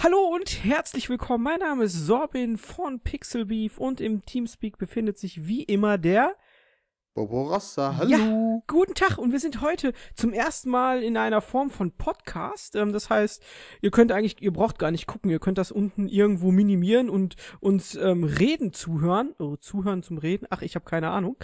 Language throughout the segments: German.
Hallo und herzlich willkommen. Mein Name ist Sorbin von Pixelbeef und im Teamspeak befindet sich wie immer der Bobo Rossa. Hallo. Ja, guten Tag und wir sind heute zum ersten Mal in einer Form von Podcast. Ähm, das heißt, ihr könnt eigentlich, ihr braucht gar nicht gucken, ihr könnt das unten irgendwo minimieren und uns ähm, reden zuhören, oh, zuhören zum Reden. Ach, ich habe keine Ahnung.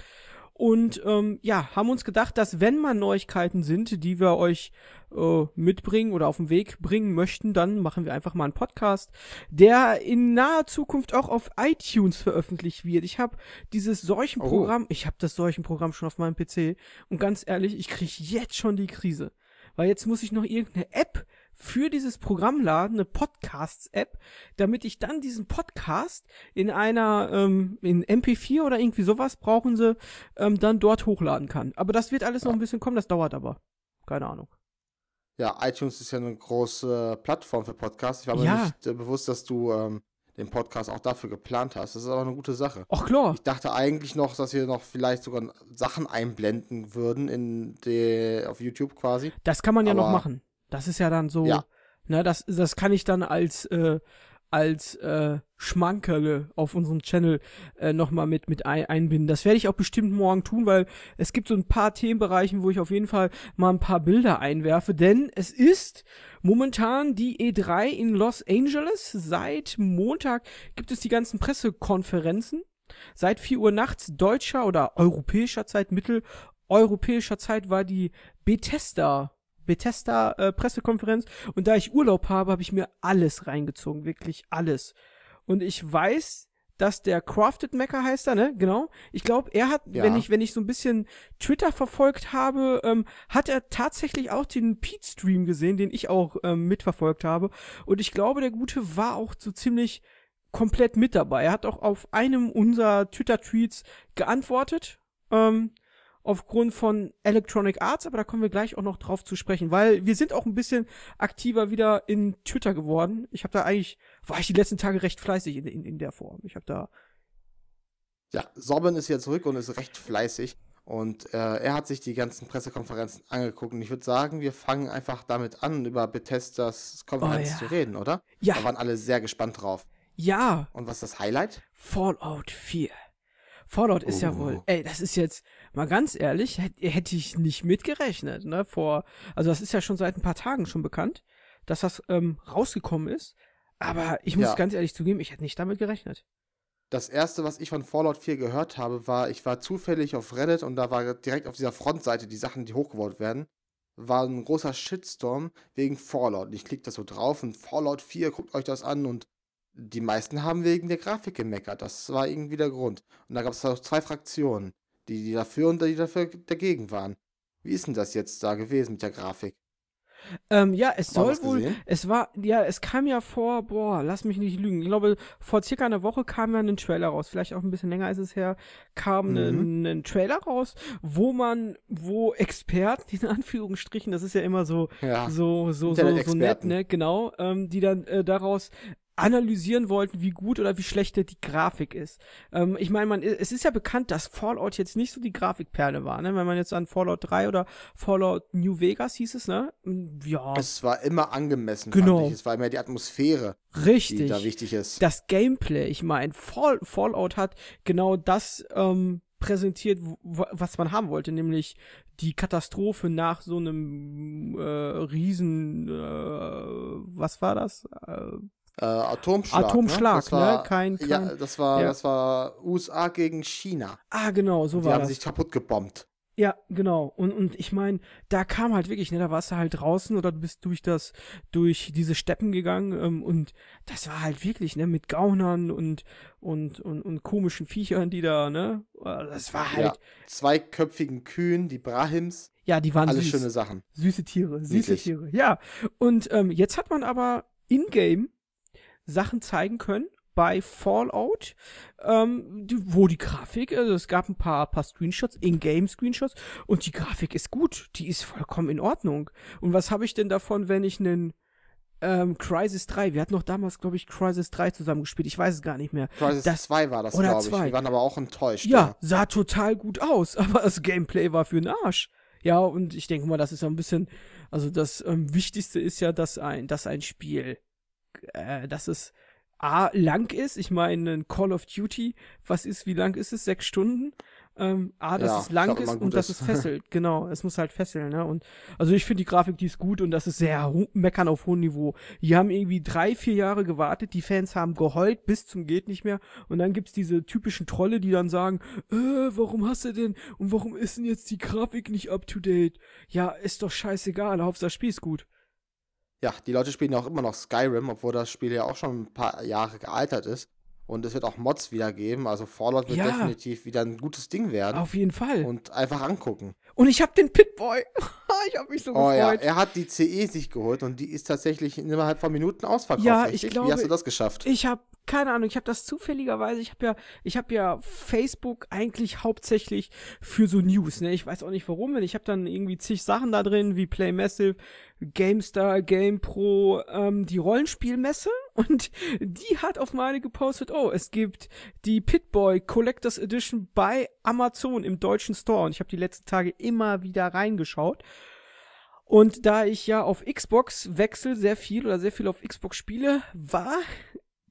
Und ähm, ja, haben uns gedacht, dass wenn mal Neuigkeiten sind, die wir euch äh, mitbringen oder auf den Weg bringen möchten, dann machen wir einfach mal einen Podcast, der in naher Zukunft auch auf iTunes veröffentlicht wird. Ich habe dieses Seuchenprogramm, oh. ich habe das Seuchenprogramm schon auf meinem PC und ganz ehrlich, ich kriege jetzt schon die Krise. Weil jetzt muss ich noch irgendeine App für dieses Programm laden, eine Podcasts-App, damit ich dann diesen Podcast in einer, ähm, in MP4 oder irgendwie sowas brauchen sie, ähm, dann dort hochladen kann. Aber das wird alles noch ein bisschen kommen, das dauert aber. Keine Ahnung. Ja, iTunes ist ja eine große Plattform für Podcasts. Ich war mir ja. nicht äh, bewusst, dass du ähm, den Podcast auch dafür geplant hast. Das ist aber eine gute Sache. Ach klar. Ich dachte eigentlich noch, dass wir noch vielleicht sogar Sachen einblenden würden in die, auf YouTube quasi. Das kann man ja aber noch machen. Das ist ja dann so, ja. ne, das, das kann ich dann als, äh, als äh, Schmankerle auf unserem Channel äh, nochmal mit, mit ein, einbinden. Das werde ich auch bestimmt morgen tun, weil es gibt so ein paar Themenbereichen, wo ich auf jeden Fall mal ein paar Bilder einwerfe, denn es ist momentan die E3 in Los Angeles. Seit Montag gibt es die ganzen Pressekonferenzen. Seit 4 Uhr nachts deutscher oder europäischer Zeit, mitteleuropäischer Zeit war die Bethesda Bethesda äh, Pressekonferenz und da ich Urlaub habe, habe ich mir alles reingezogen, wirklich alles. Und ich weiß, dass der Crafted Mecker heißt er, ne? Genau. Ich glaube, er hat, ja. wenn ich wenn ich so ein bisschen Twitter verfolgt habe, ähm, hat er tatsächlich auch den Pete Stream gesehen, den ich auch ähm, mitverfolgt habe. Und ich glaube, der Gute war auch so ziemlich komplett mit dabei. Er hat auch auf einem unserer Twitter Tweets geantwortet. Ähm, aufgrund von Electronic Arts, aber da kommen wir gleich auch noch drauf zu sprechen, weil wir sind auch ein bisschen aktiver wieder in Twitter geworden. Ich habe da eigentlich, war ich die letzten Tage recht fleißig in, in, in der Form. Ich habe da. Ja, Sorben ist ja zurück und ist recht fleißig. Und äh, er hat sich die ganzen Pressekonferenzen angeguckt. Und ich würde sagen, wir fangen einfach damit an, über Bethesdas Konferenz oh, ja. zu reden, oder? Ja. Da waren alle sehr gespannt drauf. Ja. Und was ist das Highlight? Fallout 4. Fallout ist oh. ja wohl, oh. ey, das ist jetzt, mal ganz ehrlich, hätte ich nicht mitgerechnet, ne, vor, also das ist ja schon seit ein paar Tagen schon bekannt, dass das ähm, rausgekommen ist, aber ich muss ja. ganz ehrlich zugeben, ich hätte nicht damit gerechnet. Das erste, was ich von Fallout 4 gehört habe, war, ich war zufällig auf Reddit und da war direkt auf dieser Frontseite die Sachen, die hochgeworfen werden, war ein großer Shitstorm wegen Fallout. Und ich klicke das so drauf und Fallout 4, guckt euch das an und die meisten haben wegen der Grafik gemeckert. Das war irgendwie der Grund. Und da gab es auch zwei Fraktionen, die, die dafür und die dafür dagegen waren. Wie ist denn das jetzt da gewesen mit der Grafik? Ähm, ja, es soll wohl, es war, ja, es kam ja vor, boah, lass mich nicht lügen. Ich glaube, vor circa einer Woche kam ja ein Trailer raus. Vielleicht auch ein bisschen länger ist es her, kam mhm. ein, Trailer raus, wo man, wo Experten, in Anführungsstrichen, das ist ja immer so, ja. so, so, so, so nett, ne, genau, ähm, die dann äh, daraus analysieren wollten, wie gut oder wie schlecht die Grafik ist. Ähm, ich meine, man, es ist ja bekannt, dass Fallout jetzt nicht so die Grafikperle war, ne? Wenn man jetzt an Fallout 3 oder Fallout New Vegas hieß es, ne? Hm, ja. Es war immer angemessen, genau. Es war immer die Atmosphäre, Richtig. die da wichtig ist. Das Gameplay, ich meine, Fall, Fallout hat genau das ähm, präsentiert, was man haben wollte, nämlich die Katastrophe nach so einem äh, Riesen, äh, was war das? Äh, äh, Atomschlag. Ne? Atomschlag, ne? War, ne? Kein, kein, ja, das war, ja. das war USA gegen China. Ah, genau, so die war das. Die haben sich kaputt gebombt. Ja, genau. Und, und ich meine, da kam halt wirklich, ne, da warst du halt draußen oder du bist durch das, durch diese Steppen gegangen ähm, und das war halt wirklich, ne, mit Gaunern und, und, und, und komischen Viechern, die da, ne, das war halt. Ja, zweiköpfigen Kühen, die Brahims. Ja, die waren Alle süß. schöne Sachen. Süße Tiere, süße Niedlich. Tiere, ja. Und ähm, jetzt hat man aber in-game Sachen zeigen können bei Fallout, ähm, die, wo die Grafik, also es gab ein paar, paar Screenshots, In-Game-Screenshots, und die Grafik ist gut, die ist vollkommen in Ordnung. Und was habe ich denn davon, wenn ich einen ähm, Crisis 3, wir hatten noch damals, glaube ich, Crisis 3 zusammengespielt, ich weiß es gar nicht mehr. Crisis das, 2 war das, glaube ich. Wir waren aber auch enttäuscht. Ja, ja, sah total gut aus, aber das Gameplay war für den Arsch. Ja, und ich denke mal, das ist ja ein bisschen, also das ähm, Wichtigste ist ja, dass ein, dass ein Spiel äh, dass es A, lang ist. Ich meine, Call of Duty, was ist, wie lang ist es? Sechs Stunden? Ähm, A, dass ja, es lang ist und dass es fesselt. genau, es muss halt fesseln. Ne? Und also ich finde die Grafik, die ist gut und das ist sehr meckern auf hohem Niveau. Die haben irgendwie drei, vier Jahre gewartet, die Fans haben geheult bis zum geht nicht mehr und dann gibt es diese typischen Trolle, die dann sagen, äh, warum hast du denn und warum ist denn jetzt die Grafik nicht up to date? Ja, ist doch scheißegal, Hauptsache das Spiel ist gut ja, die Leute spielen ja auch immer noch Skyrim, obwohl das Spiel ja auch schon ein paar Jahre gealtert ist. Und es wird auch Mods wieder geben. Also Fallout wird ja. definitiv wieder ein gutes Ding werden. Auf jeden Fall. Und einfach angucken. Und ich habe den Pitboy. ich habe mich so oh, gefreut. Ja. Er hat die CE sich geholt und die ist tatsächlich innerhalb von Minuten ausverkauft. Ja, ich glaube, Wie hast du das geschafft? Ich habe keine Ahnung, ich habe das zufälligerweise, ich habe ja, ich habe ja Facebook eigentlich hauptsächlich für so News, ne? Ich weiß auch nicht warum, denn ich habe dann irgendwie zig Sachen da drin, wie Play Massive, GameStar, GamePro, ähm, die Rollenspielmesse und die hat auf meine gepostet, oh, es gibt die Pitboy Collectors Edition bei Amazon im deutschen Store und ich habe die letzten Tage immer wieder reingeschaut. Und da ich ja auf Xbox wechsel sehr viel oder sehr viel auf Xbox spiele, war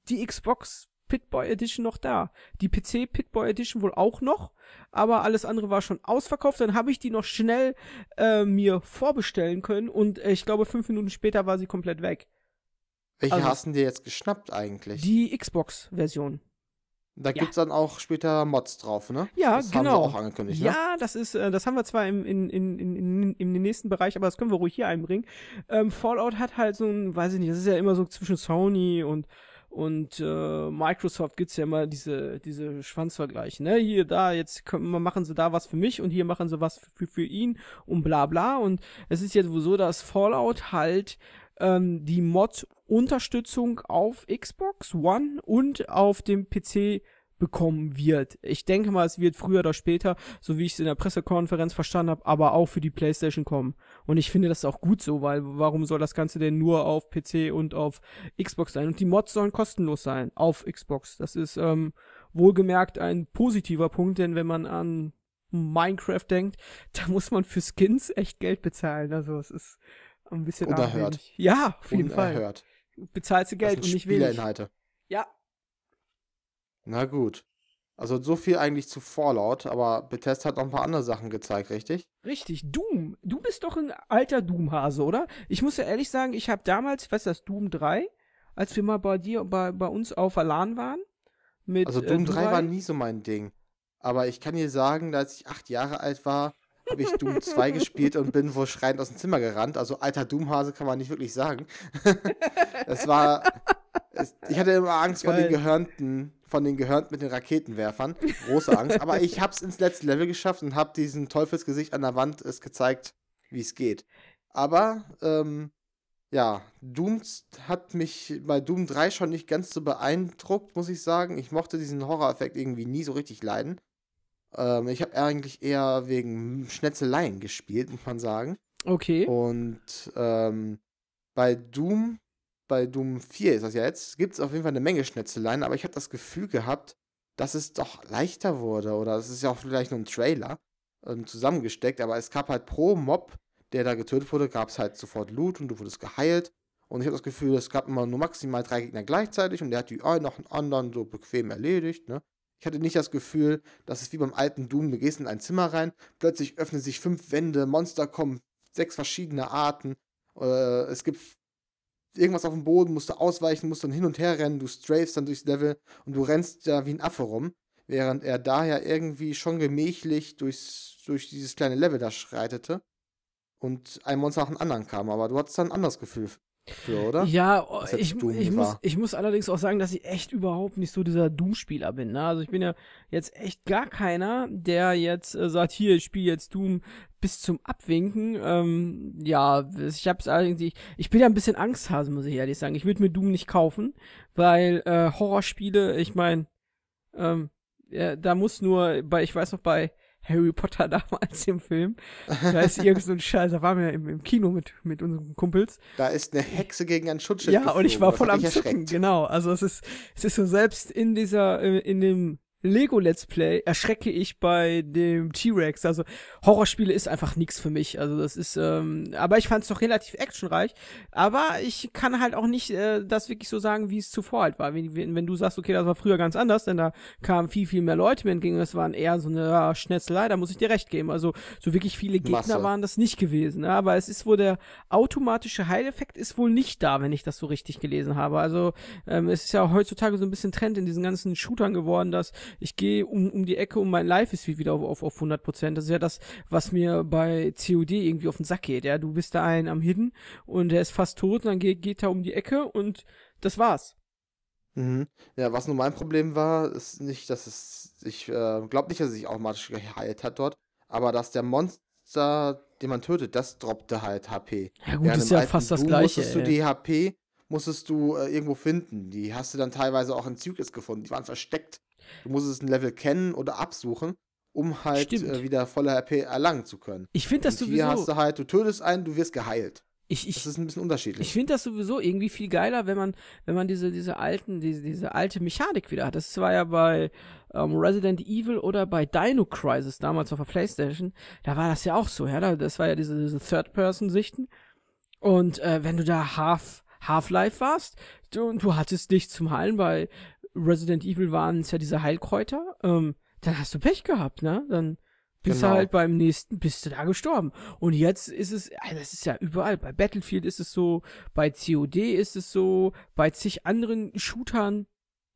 die Xbox Pitboy Edition noch da. Die PC Pitboy Edition wohl auch noch, aber alles andere war schon ausverkauft. Dann habe ich die noch schnell äh, mir vorbestellen können und äh, ich glaube fünf Minuten später war sie komplett weg. Welche also, hast du dir jetzt geschnappt eigentlich? Die Xbox-Version. Da ja. gibt's dann auch später Mods drauf, ne? Ja, das genau. Haben wir auch angekündigt, ne? Ja, das ist, äh, das haben wir zwar im, in, in, in, in, in den nächsten Bereich, aber das können wir ruhig hier einbringen. Ähm, Fallout hat halt so ein, weiß ich nicht, das ist ja immer so zwischen Sony und und äh, Microsoft gibt's ja immer diese, diese Schwanzvergleiche, ne? Hier, da, jetzt können, machen sie da was für mich und hier machen sie was für, für ihn und bla bla. Und es ist jetzt wohl so, dass Fallout halt ähm, die Mod-Unterstützung auf Xbox One und auf dem PC bekommen wird. Ich denke mal, es wird früher oder später, so wie ich es in der Pressekonferenz verstanden habe, aber auch für die PlayStation kommen. Und ich finde das auch gut so, weil warum soll das Ganze denn nur auf PC und auf Xbox sein? Und die Mods sollen kostenlos sein auf Xbox. Das ist ähm, wohlgemerkt ein positiver Punkt, denn wenn man an Minecraft denkt, da muss man für Skins echt Geld bezahlen. Also es ist ein bisschen Unerhört. Abhängig. Ja, auf jeden Unerhört. Fall. Bezahlst du Geld und nicht wenig. Ja, na gut. Also so viel eigentlich zu Fallout, aber Bethesda hat noch ein paar andere Sachen gezeigt, richtig? Richtig, Doom. Du bist doch ein alter Doom-Hase, oder? Ich muss ja ehrlich sagen, ich habe damals, was ist das, Doom 3, als wir mal bei dir, bei, bei uns auf Alan waren. Mit, also äh, Doom äh, 3 war nie so mein Ding. Aber ich kann dir sagen, als ich acht Jahre alt war, habe ich Doom 2 gespielt und bin wohl schreiend aus dem Zimmer gerannt. Also alter Doomhase kann man nicht wirklich sagen. es war. ich hatte immer Angst Geil. vor den Gehörnten von den Gehörnten mit den Raketenwerfern. Große Angst. Aber ich habe es ins letzte Level geschafft und habe diesem Teufelsgesicht an der Wand es gezeigt, wie es geht. Aber, ähm, ja, Doom hat mich bei Doom 3 schon nicht ganz so beeindruckt, muss ich sagen. Ich mochte diesen Horror-Effekt irgendwie nie so richtig leiden. Ähm, ich habe eigentlich eher wegen Schnetzeleien gespielt, muss man sagen. Okay. Und ähm, bei Doom bei Doom 4 ist das ja jetzt, gibt es auf jeden Fall eine Menge Schnetzeleien, aber ich habe das Gefühl gehabt, dass es doch leichter wurde oder es ist ja auch vielleicht nur ein Trailer ähm, zusammengesteckt, aber es gab halt pro Mob, der da getötet wurde, gab es halt sofort Loot und du wurdest geheilt. Und ich habe das Gefühl, es gab immer nur maximal drei Gegner gleichzeitig und der hat die äh, einen nach dem anderen so bequem erledigt. Ne? Ich hatte nicht das Gefühl, dass es wie beim alten Doom, du gehst in ein Zimmer rein, plötzlich öffnen sich fünf Wände, Monster kommen, sechs verschiedene Arten. Äh, es gibt irgendwas auf dem Boden, musst du ausweichen, musst dann hin und her rennen, du strafst dann durchs Level und du rennst da wie ein Affe rum, während er daher irgendwie schon gemächlich durchs, durch dieses kleine Level da schreitete und ein Monster nach dem anderen kam. Aber du hattest dann ein anderes Gefühl für, oder? Ja, ich, ich, muss, ich, muss, allerdings auch sagen, dass ich echt überhaupt nicht so dieser Doom-Spieler bin. Ne? Also ich bin ja jetzt echt gar keiner, der jetzt äh, sagt, hier, ich spiele jetzt Doom bis zum Abwinken. Ähm, ja, ich hab's allerdings, ich, ich bin ja ein bisschen Angsthase, muss ich ehrlich sagen. Ich würde mir Doom nicht kaufen, weil äh, Horrorspiele, ich meine, ähm, ja, da muss nur, bei, ich weiß noch, bei Harry Potter damals im Film. Da ist irgend so ein Scheiß, da waren wir im, im Kino mit, mit unseren Kumpels. Da ist eine Hexe gegen einen Schutzschild. Ja, geflogen. und ich war voll am Zucken, genau. Also es ist, es ist so selbst in dieser, in dem Lego Let's Play erschrecke ich bei dem T-Rex. Also Horrorspiele ist einfach nichts für mich. Also das ist, ähm, aber ich fand es doch relativ actionreich. Aber ich kann halt auch nicht äh, das wirklich so sagen, wie es zuvor halt war. Wenn, wenn, du sagst, okay, das war früher ganz anders, denn da kamen viel, viel mehr Leute mir entgegen. Das waren eher so eine ja, Schnetzelei, da muss ich dir recht geben. Also so wirklich viele Gegner Masse. waren das nicht gewesen. Aber es ist wohl der automatische Heileffekt ist wohl nicht da, wenn ich das so richtig gelesen habe. Also ähm, es ist ja heutzutage so ein bisschen Trend in diesen ganzen Shootern geworden, dass ich gehe um, um die Ecke und mein Life ist wieder auf, auf, auf 100 Prozent. Das ist ja das, was mir bei COD irgendwie auf den Sack geht. Ja, du bist da ein am Hidden und der ist fast tot und dann geht, geht er um die Ecke und das war's. Mhm. Ja, was nur mein Problem war, ist nicht, dass es, ich äh, glaube nicht, dass es sich automatisch geheilt hat dort, aber dass der Monster, den man tötet, das droppte halt HP. Ja gut, Während ist ja fast das gleiche. Musstest du die HP, musstest du äh, irgendwo finden. Die hast du dann teilweise auch in Zyklus gefunden. Die waren versteckt Du musstest ein Level kennen oder absuchen, um halt äh, wieder voller HP erlangen zu können. Ich finde das Und sowieso. Hier hast du halt, du tötest einen, du wirst geheilt. Ich, ich, das ist ein bisschen unterschiedlich. Ich finde das sowieso irgendwie viel geiler, wenn man, wenn man diese, diese alten, diese, diese alte Mechanik wieder hat. Das war ja bei ähm, Resident Evil oder bei Dino Crisis damals auf der Playstation. Da war das ja auch so, ja. Das war ja diese, diese Third-Person-Sichten. Und äh, wenn du da Half, Half-Life warst, du, du hattest dich zum Heilen bei Resident Evil waren es ja diese Heilkräuter, ähm, dann hast du Pech gehabt, ne? Dann bist genau. du halt beim nächsten, bist du da gestorben. Und jetzt ist es, das also ist ja überall, bei Battlefield ist es so, bei COD ist es so, bei zig anderen Shootern,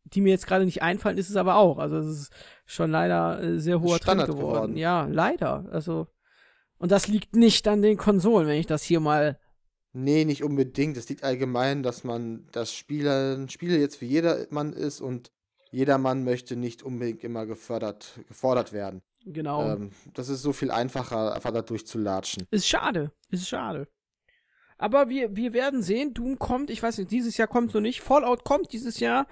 die mir jetzt gerade nicht einfallen, ist es aber auch. Also es ist schon leider äh, sehr hoher Standard Trend geworden. geworden. Ja, leider. Also, und das liegt nicht an den Konsolen, wenn ich das hier mal Nee, nicht unbedingt. Es liegt allgemein, dass man das Spieler, Spiele jetzt für jedermann ist und jedermann möchte nicht unbedingt immer gefördert, gefordert werden. Genau. Ähm, das ist so viel einfacher, einfach da durchzulatschen. Ist schade, ist schade. Aber wir, wir werden sehen, Doom kommt, ich weiß nicht, dieses Jahr kommt so nicht, Fallout kommt dieses Jahr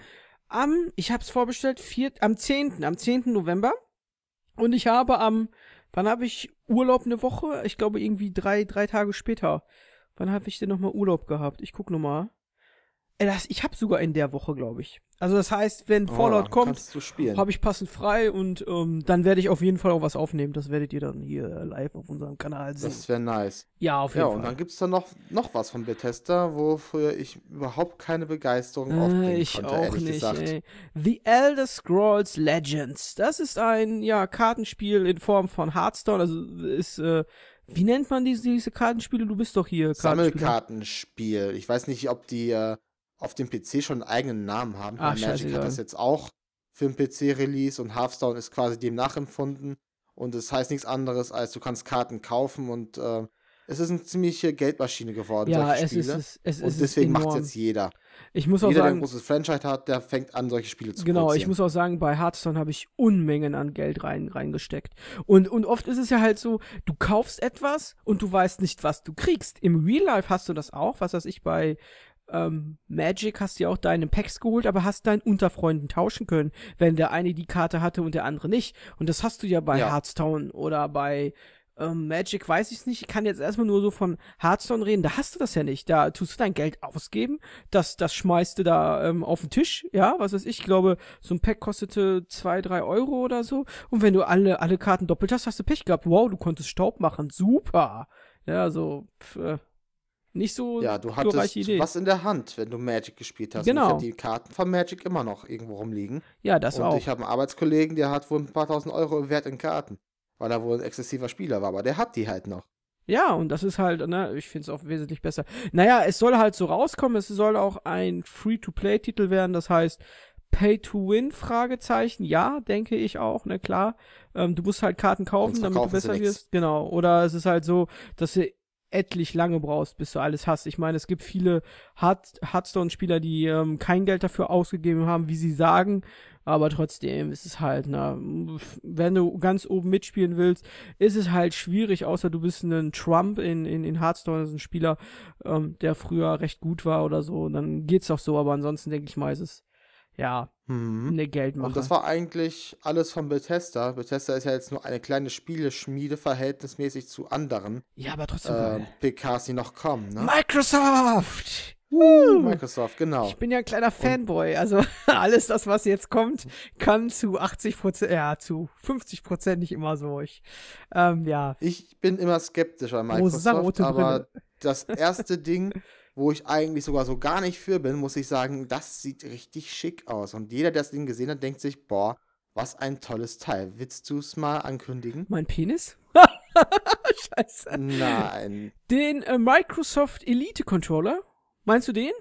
am, ich hab's vorbestellt, vier, am 10., am 10. November. Und ich habe am, wann habe ich Urlaub eine Woche? Ich glaube irgendwie drei, drei Tage später Wann habe ich denn nochmal Urlaub gehabt? Ich guck nochmal. Ey, das, ich habe sogar in der Woche, glaube ich. Also das heißt, wenn oh, Fallout oh, kommt, habe ich passend frei und ähm, dann werde ich auf jeden Fall auch was aufnehmen. Das werdet ihr dann hier live auf unserem Kanal sehen. Das wäre nice. Ja, auf jeden ja, Fall. Ja, und dann gibt's da noch, noch was von Bethesda, wofür ich überhaupt keine Begeisterung äh, aufbringen ich konnte, auch nicht, gesagt. Ey. The Elder Scrolls Legends. Das ist ein ja Kartenspiel in Form von Hearthstone. Also ist äh, wie nennt man diese, diese Kartenspiele? Du bist doch hier. Sammelkartenspiel. Ich weiß nicht, ob die äh, auf dem PC schon einen eigenen Namen haben. Ach, Magic hat das jetzt auch für den PC-Release und Hearthstone ist quasi dem nachempfunden. Und es das heißt nichts anderes, als du kannst Karten kaufen und äh, es ist eine ziemliche Geldmaschine geworden. Ja, es Spiele. ist, es, es Und deswegen macht es jetzt jeder. Ich muss auch jeder, sagen, der ein großes Franchise hat, der fängt an, solche Spiele zu genau, Genau, ich muss auch sagen, bei Hearthstone habe ich Unmengen an Geld rein, reingesteckt. Und, und oft ist es ja halt so, du kaufst etwas und du weißt nicht, was du kriegst. Im Real Life hast du das auch, was weiß ich, bei ähm, Magic hast du ja auch deine Packs geholt, aber hast deinen Unterfreunden tauschen können, wenn der eine die Karte hatte und der andere nicht. Und das hast du ja bei ja. Hearthstone oder bei ähm, Magic weiß ich nicht. Ich kann jetzt erstmal nur so von Hearthstone reden. Da hast du das ja nicht. Da tust du dein Geld ausgeben. Das, das schmeißt du da ähm, auf den Tisch. Ja, was weiß ich. Ich glaube, so ein Pack kostete zwei, drei Euro oder so. Und wenn du alle, alle Karten doppelt hast, hast du Pech gehabt. Wow, du konntest Staub machen. Super. Ja, so, pf, äh, nicht so Ja, du hattest Idee. was in der Hand, wenn du Magic gespielt hast. Genau. Und ich genau. die Karten von Magic immer noch irgendwo rumliegen. Ja, das und auch. Und ich habe einen Arbeitskollegen, der hat wohl ein paar tausend Euro wert in Karten weil er wohl ein exzessiver Spieler war, aber der hat die halt noch. Ja, und das ist halt, ne, ich finde es auch wesentlich besser. Naja, es soll halt so rauskommen, es soll auch ein Free-to-Play-Titel werden, das heißt Pay-to-Win, Fragezeichen, ja, denke ich auch, ne, klar. Ähm, du musst halt Karten kaufen, damit du besser wirst. Genau. Oder es ist halt so, dass sie etlich lange brauchst, bis du alles hast. Ich meine, es gibt viele Hearthstone-Spieler, die ähm, kein Geld dafür ausgegeben haben, wie sie sagen, aber trotzdem ist es halt, na, wenn du ganz oben mitspielen willst, ist es halt schwierig, außer du bist ein Trump in, in, in Hearthstone, das ist ein Spieler, ähm, der früher recht gut war oder so, dann geht's auch so, aber ansonsten denke ich mal, ist es ja, mhm. eine Geldmache. Und das war eigentlich alles von Bethesda. Bethesda ist ja jetzt nur eine kleine Spieleschmiede verhältnismäßig zu anderen. Ja, aber trotzdem. Äh, PKs, die noch kommen. Ne? Microsoft! Woo! Microsoft, genau. Ich bin ja ein kleiner Fanboy, also alles das, was jetzt kommt, kann zu 80 Prozent, ja, zu 50 Prozent nicht immer so. Ich, ähm, ja. Ich bin immer skeptisch an Microsoft, aber das erste Ding wo ich eigentlich sogar so gar nicht für bin, muss ich sagen, das sieht richtig schick aus. Und jeder, der das Ding gesehen hat, denkt sich, boah, was ein tolles Teil. Willst du es mal ankündigen? Mein Penis? Scheiße. Nein. Den äh, Microsoft Elite Controller? Meinst du den?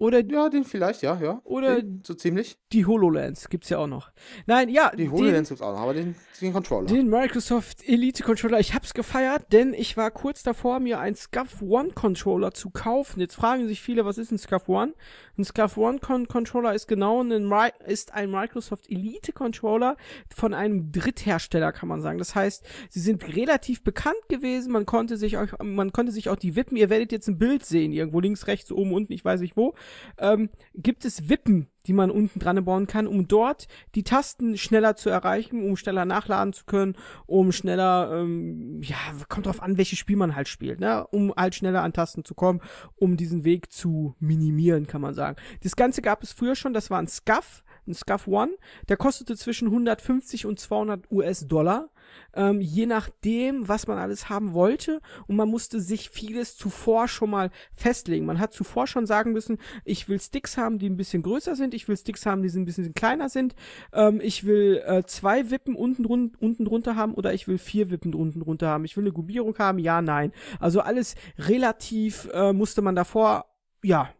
Oder ja, den vielleicht, ja, ja. Oder den, so ziemlich. Die HoloLens gibt's ja auch noch. Nein, ja. Die HoloLens den, gibt's auch noch, aber den, den Controller. Den Microsoft Elite Controller. Ich hab's gefeiert, denn ich war kurz davor, mir einen SCUF One Controller zu kaufen. Jetzt fragen sich viele, was ist ein SCUF One? Ein SCUF One Con Controller ist genau ein, ist ein Microsoft Elite Controller von einem Dritthersteller, kann man sagen. Das heißt, sie sind relativ bekannt gewesen. Man konnte sich auch, man konnte sich auch die wippen. Ihr werdet jetzt ein Bild sehen, irgendwo links, rechts, oben, unten, ich weiß nicht wo ähm, gibt es Wippen, die man unten dran bauen kann, um dort die Tasten schneller zu erreichen, um schneller nachladen zu können, um schneller, ähm, ja, kommt drauf an, welches Spiel man halt spielt, ne? um halt schneller an Tasten zu kommen, um diesen Weg zu minimieren, kann man sagen. Das Ganze gab es früher schon, das war ein Scuff, ein Scuff One, der kostete zwischen 150 und 200 US-Dollar ähm, je nachdem, was man alles haben wollte. Und man musste sich vieles zuvor schon mal festlegen. Man hat zuvor schon sagen müssen, ich will Sticks haben, die ein bisschen größer sind, ich will Sticks haben, die ein bisschen kleiner sind, ähm, ich will äh, zwei Wippen unten, run unten drunter haben oder ich will vier Wippen unten drunter haben, ich will eine Gummierung haben, ja, nein. Also alles relativ äh, musste man davor, ja,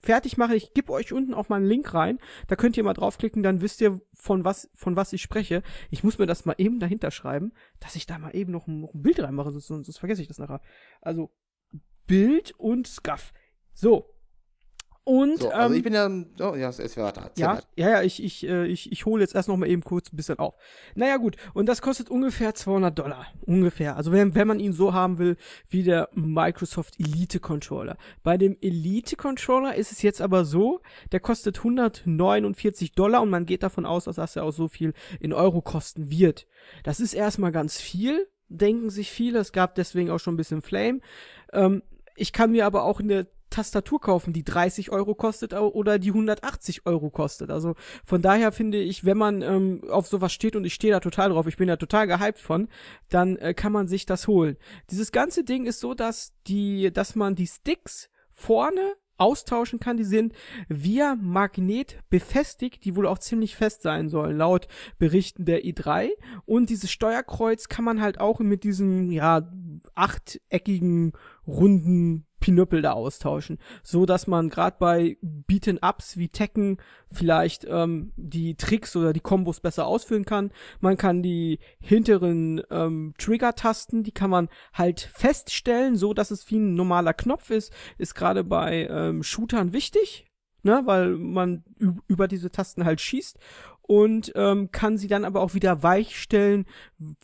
fertig mache. Ich gebe euch unten auch mal einen Link rein. Da könnt ihr mal draufklicken, dann wisst ihr, von was, von was ich spreche. Ich muss mir das mal eben dahinter schreiben, dass ich da mal eben noch ein, noch ein Bild reinmache, sonst, sonst vergesse ich das nachher. Also, Bild und Scuff. So, und, so, also ähm, ich bin ja, oh, ja, es war da. Ja, ja, ja, ich, ich, äh, ich, ich hole jetzt erst noch mal eben kurz ein bisschen auf. Naja, gut. Und das kostet ungefähr 200 Dollar. Ungefähr. Also wenn, wenn man ihn so haben will, wie der Microsoft Elite Controller. Bei dem Elite Controller ist es jetzt aber so, der kostet 149 Dollar und man geht davon aus, dass das ja auch so viel in Euro kosten wird. Das ist erstmal ganz viel, denken sich viele. Es gab deswegen auch schon ein bisschen Flame. Ähm, ich kann mir aber auch in der Tastatur kaufen, die 30 Euro kostet oder die 180 Euro kostet. Also von daher finde ich, wenn man ähm, auf sowas steht und ich stehe da total drauf, ich bin da total gehypt von, dann äh, kann man sich das holen. Dieses ganze Ding ist so, dass die, dass man die Sticks vorne austauschen kann. Die sind via Magnet befestigt, die wohl auch ziemlich fest sein sollen, laut Berichten der i3. Und dieses Steuerkreuz kann man halt auch mit diesem, ja, achteckigen, runden Pinüppel da austauschen. So dass man gerade bei Beaten-Ups wie Tekken vielleicht ähm, die Tricks oder die Kombos besser ausführen kann. Man kann die hinteren ähm, Trigger-Tasten, die kann man halt feststellen, so dass es wie ein normaler Knopf ist. Ist gerade bei ähm, Shootern wichtig, ne, weil man über diese Tasten halt schießt und ähm, kann sie dann aber auch wieder weichstellen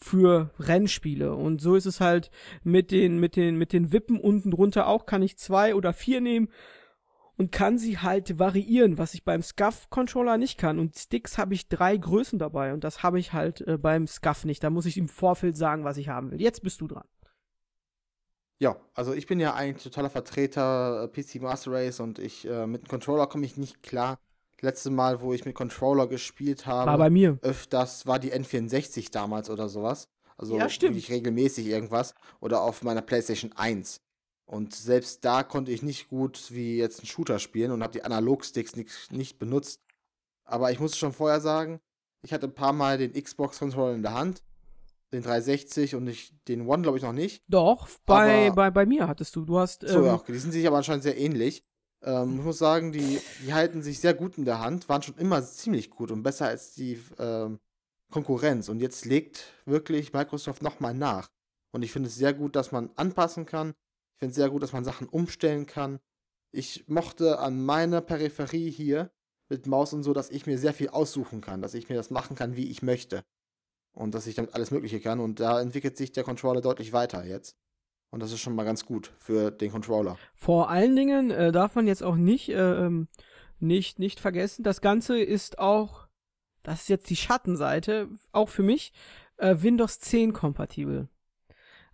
für Rennspiele. Und so ist es halt mit den, mit den, mit den Wippen unten drunter auch, kann ich zwei oder vier nehmen und kann sie halt variieren, was ich beim SCUF-Controller nicht kann. Und Sticks habe ich drei Größen dabei und das habe ich halt äh, beim SCUF nicht. Da muss ich im Vorfeld sagen, was ich haben will. Jetzt bist du dran. Ja, also ich bin ja eigentlich totaler Vertreter äh, PC Master Race und ich äh, mit dem Controller komme ich nicht klar letzte Mal, wo ich mit Controller gespielt habe, war bei mir. öfters war die N64 damals oder sowas. Also ja, stimmt. ich regelmäßig irgendwas. Oder auf meiner PlayStation 1. Und selbst da konnte ich nicht gut wie jetzt einen Shooter spielen und habe die Analogsticks nicht, nicht benutzt. Aber ich muss schon vorher sagen, ich hatte ein paar Mal den Xbox-Controller in der Hand, den 360 und ich, den One glaube ich noch nicht. Doch, bei, aber, bei, bei mir hattest du. Du hast. Ähm, so, ja, ähm, die sind sich aber anscheinend sehr ähnlich. Ähm, ich muss sagen, die, die halten sich sehr gut in der Hand, waren schon immer ziemlich gut und besser als die ähm, Konkurrenz. Und jetzt legt wirklich Microsoft nochmal nach. Und ich finde es sehr gut, dass man anpassen kann. Ich finde es sehr gut, dass man Sachen umstellen kann. Ich mochte an meiner Peripherie hier mit Maus und so, dass ich mir sehr viel aussuchen kann, dass ich mir das machen kann, wie ich möchte. Und dass ich damit alles Mögliche kann. Und da entwickelt sich der Controller deutlich weiter jetzt. Und das ist schon mal ganz gut für den Controller. Vor allen Dingen äh, darf man jetzt auch nicht, äh, ähm, nicht, nicht vergessen, das Ganze ist auch, das ist jetzt die Schattenseite, auch für mich, äh, Windows 10 kompatibel.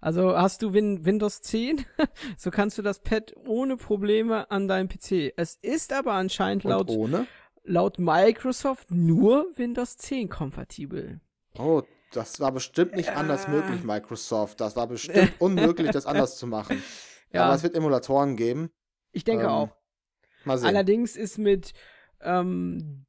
Also hast du Win Windows 10, so kannst du das Pad ohne Probleme an deinem PC. Es ist aber anscheinend laut, ohne? laut Microsoft nur Windows 10 kompatibel. Oh, das war bestimmt nicht äh. anders möglich, Microsoft. Das war bestimmt unmöglich, das anders zu machen. Ja. Aber es wird Emulatoren geben. Ich denke ähm, auch. Mal sehen. Allerdings ist mit ähm,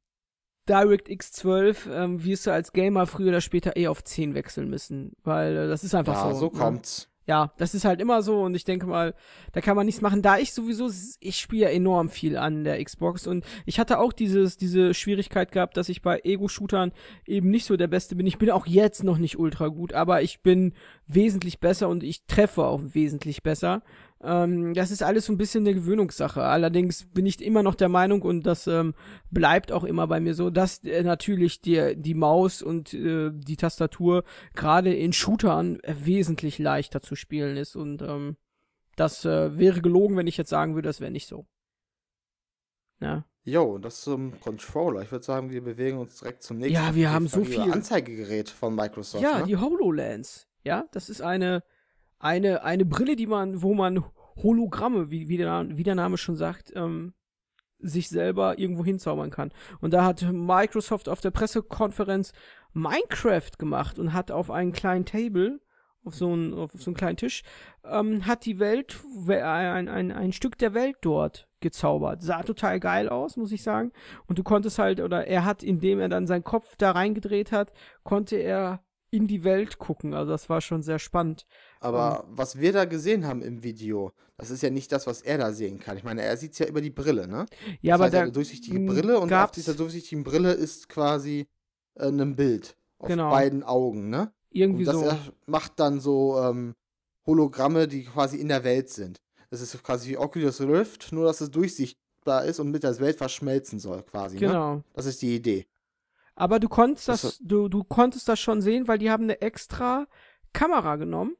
DirectX 12 ähm, wirst du als Gamer früher oder später eh auf 10 wechseln müssen, weil äh, das ist einfach ja, so. so ne? kommt's ja, das ist halt immer so und ich denke mal, da kann man nichts machen. Da ich sowieso, ich spiele ja enorm viel an der Xbox und ich hatte auch dieses, diese Schwierigkeit gehabt, dass ich bei Ego-Shootern eben nicht so der Beste bin. Ich bin auch jetzt noch nicht ultra gut, aber ich bin wesentlich besser und ich treffe auch wesentlich besser. Ähm, das ist alles so ein bisschen eine Gewöhnungssache. Allerdings bin ich immer noch der Meinung, und das ähm, bleibt auch immer bei mir so, dass äh, natürlich die, die Maus und äh, die Tastatur gerade in Shootern wesentlich leichter zu spielen ist. Und ähm, das äh, wäre gelogen, wenn ich jetzt sagen würde, das wäre nicht so. Ja. Jo, und das zum Controller. Ich würde sagen, wir bewegen uns direkt zum nächsten. Ja, wir haben so viel. Anzeigegerät von Microsoft. Ja, ne? die HoloLens. Ja, das ist eine eine, eine Brille, die man, wo man Hologramme, wie, wie, der, wie der Name schon sagt, ähm, sich selber irgendwo hinzaubern kann. Und da hat Microsoft auf der Pressekonferenz Minecraft gemacht und hat auf einen kleinen Table, auf so einen, auf so einen kleinen Tisch, ähm, hat die Welt, ein, ein, ein Stück der Welt dort gezaubert. Sah total geil aus, muss ich sagen. Und du konntest halt, oder er hat, indem er dann seinen Kopf da reingedreht hat, konnte er in die Welt gucken. Also das war schon sehr spannend. Aber mhm. was wir da gesehen haben im Video, das ist ja nicht das, was er da sehen kann. Ich meine, er sieht es ja über die Brille, ne? Ja, das aber heißt, er hat eine durchsichtige Brille und auf dieser durchsichtigen Brille ist quasi äh, ein Bild auf genau. beiden Augen, ne? Irgendwie und das so. Er macht dann so ähm, Hologramme, die quasi in der Welt sind. Das ist quasi wie Oculus Rift, nur dass es durchsichtbar ist und mit der Welt verschmelzen soll, quasi. Ne? Genau. Ne? Das ist die Idee. Aber du konntest das, das du, du konntest das schon sehen, weil die haben eine extra Kamera genommen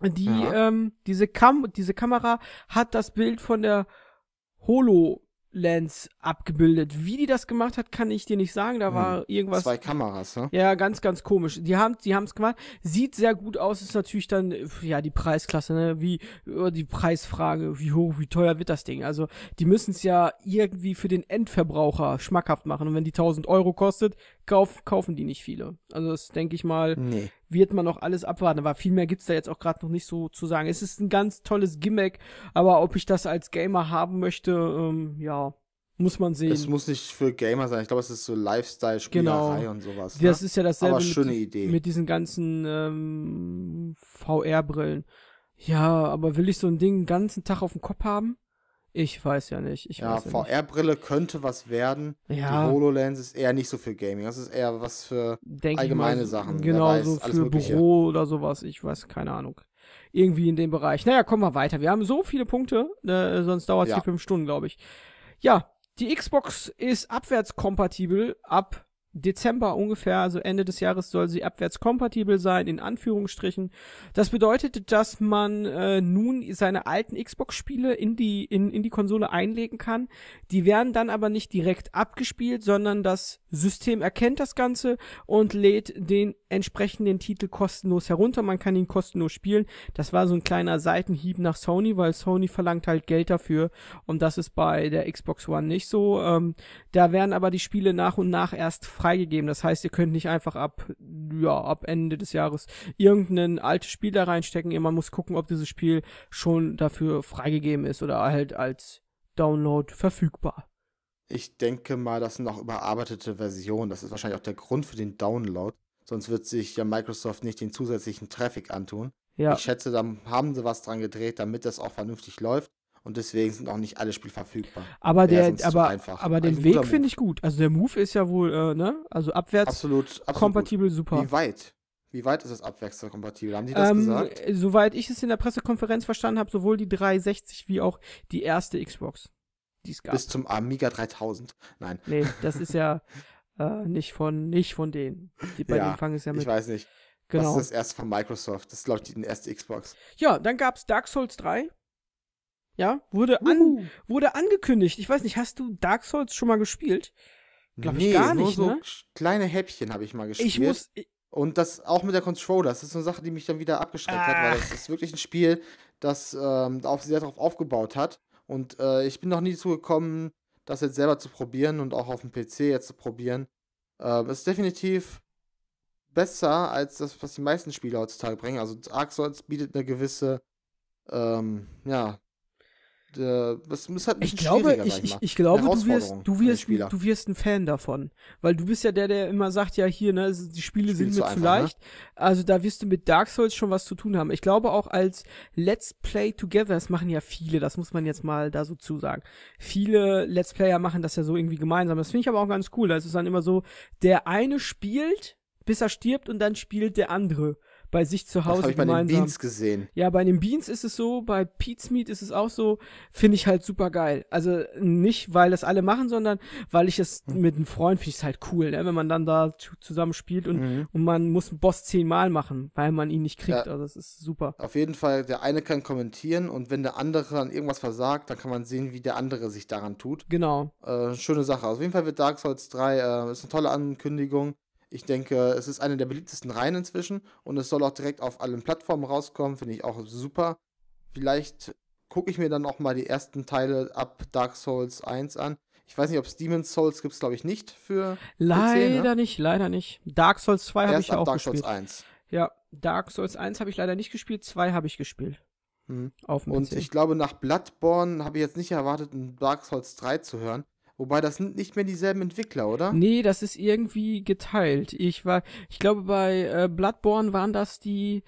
die, ja. ähm, diese Kam, diese Kamera hat das Bild von der HoloLens abgebildet. Wie die das gemacht hat, kann ich dir nicht sagen. Da hm. war irgendwas. Zwei Kameras, ne? Ja, ganz, ganz komisch. Die haben, die haben es gemacht. Sieht sehr gut aus. Ist natürlich dann, ja, die Preisklasse, ne? Wie, oh, die Preisfrage, wie hoch, wie teuer wird das Ding? Also, die müssen es ja irgendwie für den Endverbraucher schmackhaft machen. Und wenn die 1000 Euro kostet, kauf, kaufen die nicht viele. Also, das denke ich mal. Nee wird man noch alles abwarten. Aber viel mehr gibt's da jetzt auch gerade noch nicht so zu sagen. Es ist ein ganz tolles Gimmick, aber ob ich das als Gamer haben möchte, ähm, ja, muss man sehen. Es muss nicht für Gamer sein. Ich glaube, es ist so Lifestyle-Spielerei genau. und sowas. Ne? Das ist ja dasselbe aber schöne mit, Idee. mit diesen ganzen ähm, VR-Brillen. Ja, aber will ich so ein Ding den ganzen Tag auf dem Kopf haben? Ich weiß ja nicht. Ich ja, VR-Brille könnte was werden. Ja. Die HoloLens ist eher nicht so für Gaming. Das ist eher was für Denk allgemeine mal, Sachen. Genau, weiß, so für Büro oder sowas. Ich weiß, keine Ahnung. Irgendwie in dem Bereich. Naja, kommen wir weiter. Wir haben so viele Punkte, äh, sonst dauert es ja. hier fünf Stunden, glaube ich. Ja, die Xbox ist abwärtskompatibel ab Dezember ungefähr, also Ende des Jahres, soll sie abwärtskompatibel sein, in Anführungsstrichen. Das bedeutet, dass man äh, nun seine alten Xbox-Spiele in die, in, in die Konsole einlegen kann. Die werden dann aber nicht direkt abgespielt, sondern das System erkennt das Ganze und lädt den entsprechenden Titel kostenlos herunter. Man kann ihn kostenlos spielen. Das war so ein kleiner Seitenhieb nach Sony, weil Sony verlangt halt Geld dafür und das ist bei der Xbox One nicht so. Ähm, da werden aber die Spiele nach und nach erst frei freigegeben. Das heißt, ihr könnt nicht einfach ab, ja, ab Ende des Jahres irgendein altes Spiel da reinstecken. man muss gucken, ob dieses Spiel schon dafür freigegeben ist oder halt als Download verfügbar. Ich denke mal, das sind auch überarbeitete Versionen. Das ist wahrscheinlich auch der Grund für den Download. Sonst wird sich ja Microsoft nicht den zusätzlichen Traffic antun. Ja. Ich schätze, da haben sie was dran gedreht, damit das auch vernünftig läuft. Und deswegen sind auch nicht alle Spiele verfügbar. Aber der, der aber, aber den also Weg finde ich gut. Also der Move ist ja wohl, äh, ne? Also abwärts absolut, absolut kompatibel, gut. super. Wie weit? Wie weit ist es abwechselkompatibel? Haben die das ähm, gesagt? Soweit ich es in der Pressekonferenz verstanden habe, sowohl die 360 wie auch die erste Xbox, die es gab. Bis zum Amiga 3000. Nein. Nee, das ist ja äh, nicht von nicht von denen. Die, bei ja, denen fangen es ja mit. Ich weiß nicht. Genau. Das ist genau. das erste von Microsoft. Das ist, glaube ich, die erste Xbox. Ja, dann gab es Dark Souls 3. Ja, wurde, an, wurde angekündigt. Ich weiß nicht, hast du Dark Souls schon mal gespielt? Glaube nee, ich gar nicht. Nur ne? so kleine Häppchen habe ich mal gespielt. Ich muss. Ich und das auch mit der Controller. Das ist so eine Sache, die mich dann wieder abgeschreckt Ach. hat, weil das ah. ist wirklich ein Spiel, das ähm, auf, sehr darauf aufgebaut hat. Und äh, ich bin noch nie dazu gekommen, das jetzt selber zu probieren und auch auf dem PC jetzt zu probieren. Äh, ist definitiv besser als das, was die meisten Spiele heutzutage bringen. Also Dark Souls bietet eine gewisse, ähm, ja, das äh, ist halt ich glaube, ich, ich, ich, glaube, du wirst, du wirst, du wirst ein Fan davon, weil du bist ja der, der immer sagt, ja hier, ne, die Spiele sind mir zu, einfach, ne? leicht. Ne? Also da wirst du mit Dark Souls schon was zu tun haben. Ich glaube auch als Let's Play Together, das machen ja viele, das muss man jetzt mal da so zusagen. Viele Let's Player machen das ja so irgendwie gemeinsam. Das finde ich aber auch ganz cool. Da ist es dann immer so, der eine spielt, bis er stirbt und dann spielt der andere bei sich zu Hause das ich gemeinsam. Bei den Beans gesehen. Ja, bei den Beans ist es so, bei Pete's Meat ist es auch so, finde ich halt super geil. Also nicht, weil das alle machen, sondern weil ich es mhm. mit einem Freund finde ich es halt cool, ne? wenn man dann da zusammen spielt und, mhm. und man muss einen Boss zehnmal machen, weil man ihn nicht kriegt. Ja. Also das ist super. Auf jeden Fall, der eine kann kommentieren und wenn der andere an irgendwas versagt, dann kann man sehen, wie der andere sich daran tut. Genau. Äh, schöne Sache. auf jeden Fall wird Dark Souls 3, äh, ist eine tolle Ankündigung. Ich denke, es ist eine der beliebtesten Reihen inzwischen und es soll auch direkt auf allen Plattformen rauskommen, finde ich auch super. Vielleicht gucke ich mir dann auch mal die ersten Teile ab Dark Souls 1 an. Ich weiß nicht, ob es Demon's Souls gibt es, glaube ich, nicht für. Ne? Leider PC, ne? nicht, leider nicht. Dark Souls 2 habe ich ja auch Dark gespielt. Dark Souls 1. Ja, Dark Souls 1 habe ich leider nicht gespielt, 2 habe ich gespielt. Hm. Auf dem und PC. ich glaube, nach Bloodborne habe ich jetzt nicht erwartet, ein Dark Souls 3 zu hören. Wobei das sind nicht mehr dieselben Entwickler, oder? Nee, das ist irgendwie geteilt. Ich war, ich glaube, bei äh, Bloodborne waren das die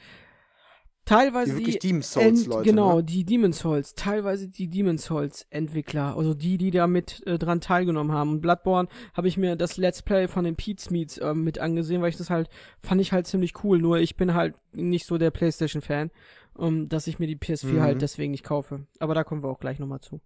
teilweise die, die Demon's Souls Leute. Genau, ne? die Demon's Souls, teilweise die Demon's Souls Entwickler, also die, die da mit äh, dran teilgenommen haben. Und Bloodborne habe ich mir das Let's Play von den Pete's Meets äh, mit angesehen, weil ich das halt fand ich halt ziemlich cool, nur ich bin halt nicht so der PlayStation Fan, um, ähm, dass ich mir die PS4 halt mhm. halt deswegen nicht kaufe. Aber da kommen wir auch gleich nochmal zu.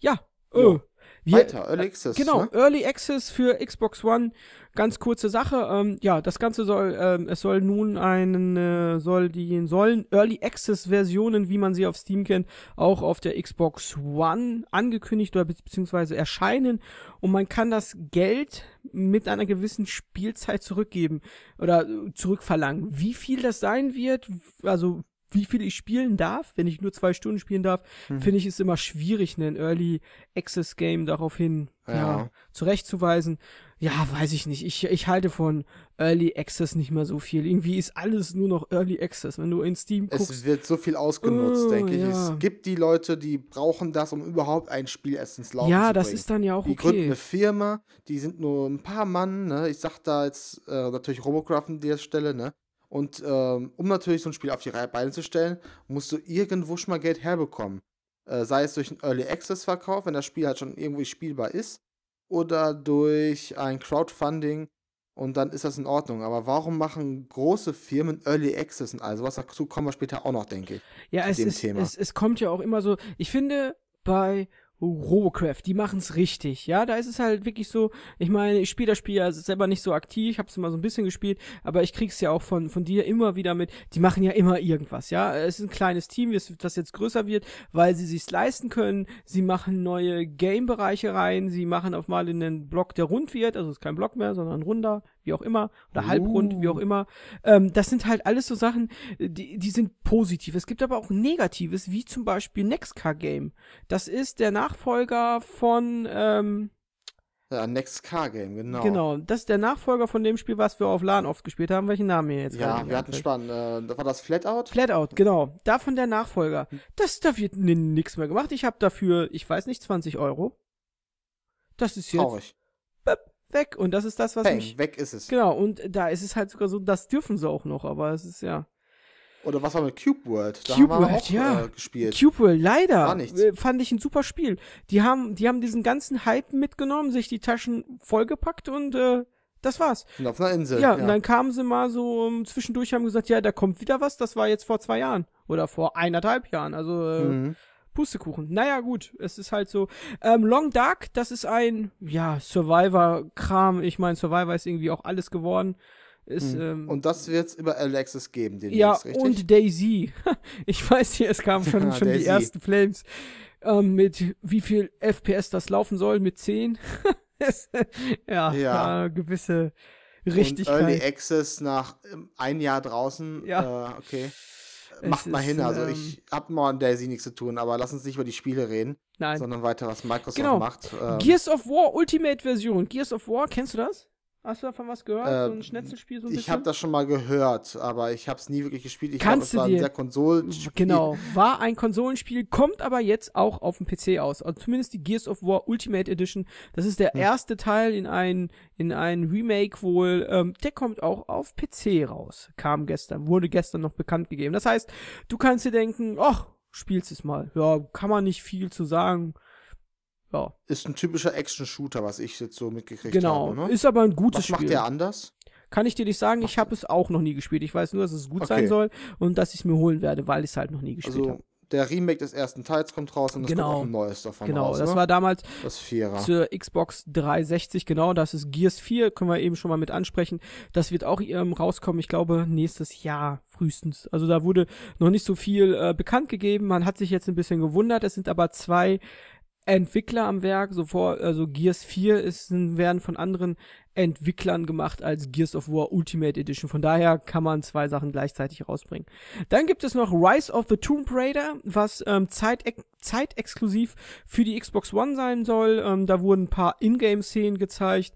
Ja, ja. Öh. Wir, Weiter, Early äh, Access. Genau, ne? Early Access für Xbox One. Ganz kurze Sache. Ähm, ja, das Ganze soll, ähm, es soll nun einen, äh, soll die, sollen Early Access Versionen, wie man sie auf Steam kennt, auch auf der Xbox One angekündigt oder beziehungsweise erscheinen. Und man kann das Geld mit einer gewissen Spielzeit zurückgeben oder äh, zurückverlangen. Wie viel das sein wird, also wie viel ich spielen darf, wenn ich nur zwei Stunden spielen darf, mhm. finde ich es immer schwierig, einen Early Access Game darauf hin ja. ja. zurechtzuweisen. Ja, weiß ich nicht. Ich, ich halte von Early Access nicht mehr so viel. Irgendwie ist alles nur noch Early Access, wenn du in Steam guckst. Es wird so viel ausgenutzt, oh, denke ich. Ja. Es gibt die Leute, die brauchen das, um überhaupt ein Spiel erst ins Laufen ja, zu bringen. Ja, das ist dann ja auch die okay. Die gründen eine Firma, die sind nur ein paar Mann, ne? Ich sag da jetzt äh, natürlich Robocraft an der Stelle, ne? Und ähm, um natürlich so ein Spiel auf die Beine zu stellen, musst du irgendwo schon mal Geld herbekommen. Äh, sei es durch einen Early Access Verkauf, wenn das Spiel halt schon irgendwie spielbar ist, oder durch ein Crowdfunding und dann ist das in Ordnung. Aber warum machen große Firmen Early Access und all sowas? Dazu kommen wir später auch noch, denke ich. Ja, es, ist, es, es kommt ja auch immer so, ich finde bei Robocraft, die machen's richtig, ja, da ist es halt wirklich so, ich meine, ich spiele das Spiel ja selber nicht so aktiv, ich habe es immer so ein bisschen gespielt, aber ich krieg's ja auch von, von dir immer wieder mit, die machen ja immer irgendwas, ja, es ist ein kleines Team, das jetzt größer wird, weil sie sich's leisten können, sie machen neue Game-Bereiche rein, sie machen auf mal in einen Block, der rund wird, also es ist kein Block mehr, sondern runder, wie auch immer, oder halbrund, wie auch oh. immer. Ähm, das sind halt alles so Sachen, die, die sind positiv. Es gibt aber auch Negatives, wie zum Beispiel Nextcar Game. Das ist der Nachfolger von, ähm, ja, Next Car Game, genau. Genau, das ist der Nachfolger von dem Spiel, was wir auf LAN oft gespielt haben. Welchen Namen wir jetzt Ja, wir hatten spannend. Äh, war das Flatout? Flatout, genau. Davon der Nachfolger. Das, da wird nee, nichts mehr gemacht. Ich habe dafür, ich weiß nicht, 20 Euro. Das ist jetzt. Traurig. Bäpp, weg. Und das ist das, was Peng, mich, weg ist es. Genau, und da ist es halt sogar so, das dürfen sie auch noch, aber es ist ja. Oder was war mit Cube World? Da Cube haben wir World, auch, ja. Äh, gespielt. Cube World, leider. War nichts. Äh, fand ich ein super Spiel. Die haben, die haben diesen ganzen Hype mitgenommen, sich die Taschen vollgepackt und äh, das war's. Und auf einer Insel. Ja, ja, und dann kamen sie mal so um, ähm, zwischendurch, haben gesagt, ja, da kommt wieder was. Das war jetzt vor zwei Jahren oder vor eineinhalb Jahren. Also äh, mhm. Pustekuchen. Naja, gut, es ist halt so. Ähm, Long Dark, das ist ein, ja, Survivor-Kram. Ich meine, Survivor ist irgendwie auch alles geworden. Ist, mhm. ähm, und das wird es über Alexis geben, den Ja, richtig? und Daisy. ich weiß hier, es kamen schon, schon die ersten Flames. Ähm, mit wie viel FPS das laufen soll, mit 10. ja, ja. gewisse Richtigkeit. Und Early Access nach ähm, einem Jahr draußen. Ja. Äh, okay macht mal hin. Ist, also ich ähm, hab Modern Daisy nichts zu tun, aber lass uns nicht über die Spiele reden, Nein. sondern weiter, was Microsoft genau. macht. Ähm Gears of War Ultimate Version. Gears of War, kennst du das? Hast du davon was gehört? Äh, so ein ähm, Schnetzelspiel so ein Ich habe das schon mal gehört, aber ich habe es nie wirklich gespielt. Ich glaube, es war ein Konsolenspiel. Genau, war ein Konsolenspiel, kommt aber jetzt auch auf dem PC aus. Also zumindest die Gears of War Ultimate Edition. Das ist der hm. erste Teil in ein, in ein Remake wohl. Ähm, der kommt auch auf PC raus. Kam gestern, wurde gestern noch bekannt gegeben. Das heißt, du kannst dir denken, ach, spielst es mal. Ja, kann man nicht viel zu sagen. Ja. Ist ein typischer Action-Shooter, was ich jetzt so mitgekriegt genau. habe. Genau. Ne? Ist aber ein gutes Spiel. Was macht der anders? Kann ich dir nicht sagen, ich habe es auch noch nie gespielt. Ich weiß nur, dass es gut okay. sein soll und dass ich es mir holen werde, weil ich es halt noch nie gespielt also, habe. Der Remake des ersten Teils kommt raus und es genau. kommt auch ein neues davon genau, raus. das ne? war damals das zur Xbox 360, genau, das ist Gears 4, können wir eben schon mal mit ansprechen. Das wird auch ähm, rauskommen, ich glaube, nächstes Jahr frühestens. Also da wurde noch nicht so viel äh, bekannt gegeben, man hat sich jetzt ein bisschen gewundert, es sind aber zwei Entwickler am Werk, so vor, also Gears 4 ist, werden von anderen Entwicklern gemacht als Gears of War Ultimate Edition. Von daher kann man zwei Sachen gleichzeitig rausbringen. Dann gibt es noch Rise of the Tomb Raider, was ähm, zeitex zeitexklusiv für die Xbox One sein soll. Ähm, da wurden ein paar Ingame-Szenen gezeigt.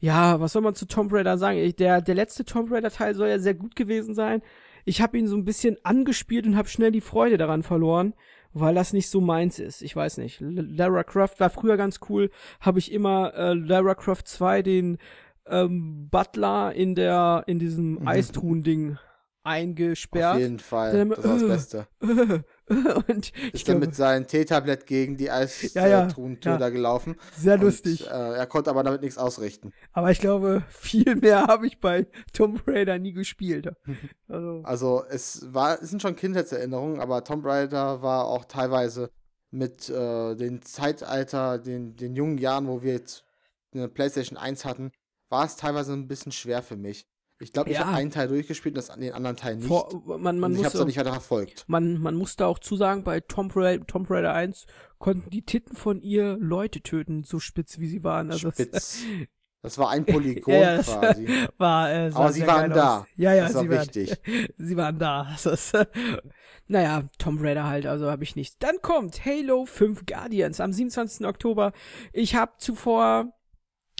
Ja, was soll man zu Tomb Raider sagen? Ich, der, der letzte Tomb Raider-Teil soll ja sehr gut gewesen sein. Ich habe ihn so ein bisschen angespielt und habe schnell die Freude daran verloren weil das nicht so meins ist. Ich weiß nicht. Lara Croft war früher ganz cool. Habe ich immer äh, Lara Croft 2 den ähm, Butler in der in diesem mhm. Eistruhen-Ding eingesperrt. Auf jeden Fall. Dann, das war das Beste. und ist dann mit seinem Teetablett gegen die Eisstrumentür ja, ja, ja. gelaufen. Sehr lustig. Und, äh, er konnte aber damit nichts ausrichten. Aber ich glaube, viel mehr habe ich bei Tomb Raider nie gespielt. Also, also es, war, es sind schon Kindheitserinnerungen, aber Tomb Raider war auch teilweise mit äh, dem Zeitalter, den, den jungen Jahren, wo wir jetzt eine PlayStation 1 hatten, war es teilweise ein bisschen schwer für mich. Ich glaube, ich ja. habe einen Teil durchgespielt und den anderen Teil nicht. Vor, man, man ich habe es nicht weiter verfolgt. Man, man muss da auch zusagen, bei Tomb Raider, Tomb Raider 1 konnten die Titten von ihr Leute töten, so spitz wie sie waren. Also spitz. Das war ein Polygon ja, quasi. War, äh, Aber sie waren da. Aus. Ja, ja, das sie war waren, wichtig. Sie waren da. Das, äh, naja, Tomb Raider halt, also habe ich nichts. Dann kommt Halo 5 Guardians am 27. Oktober. Ich habe zuvor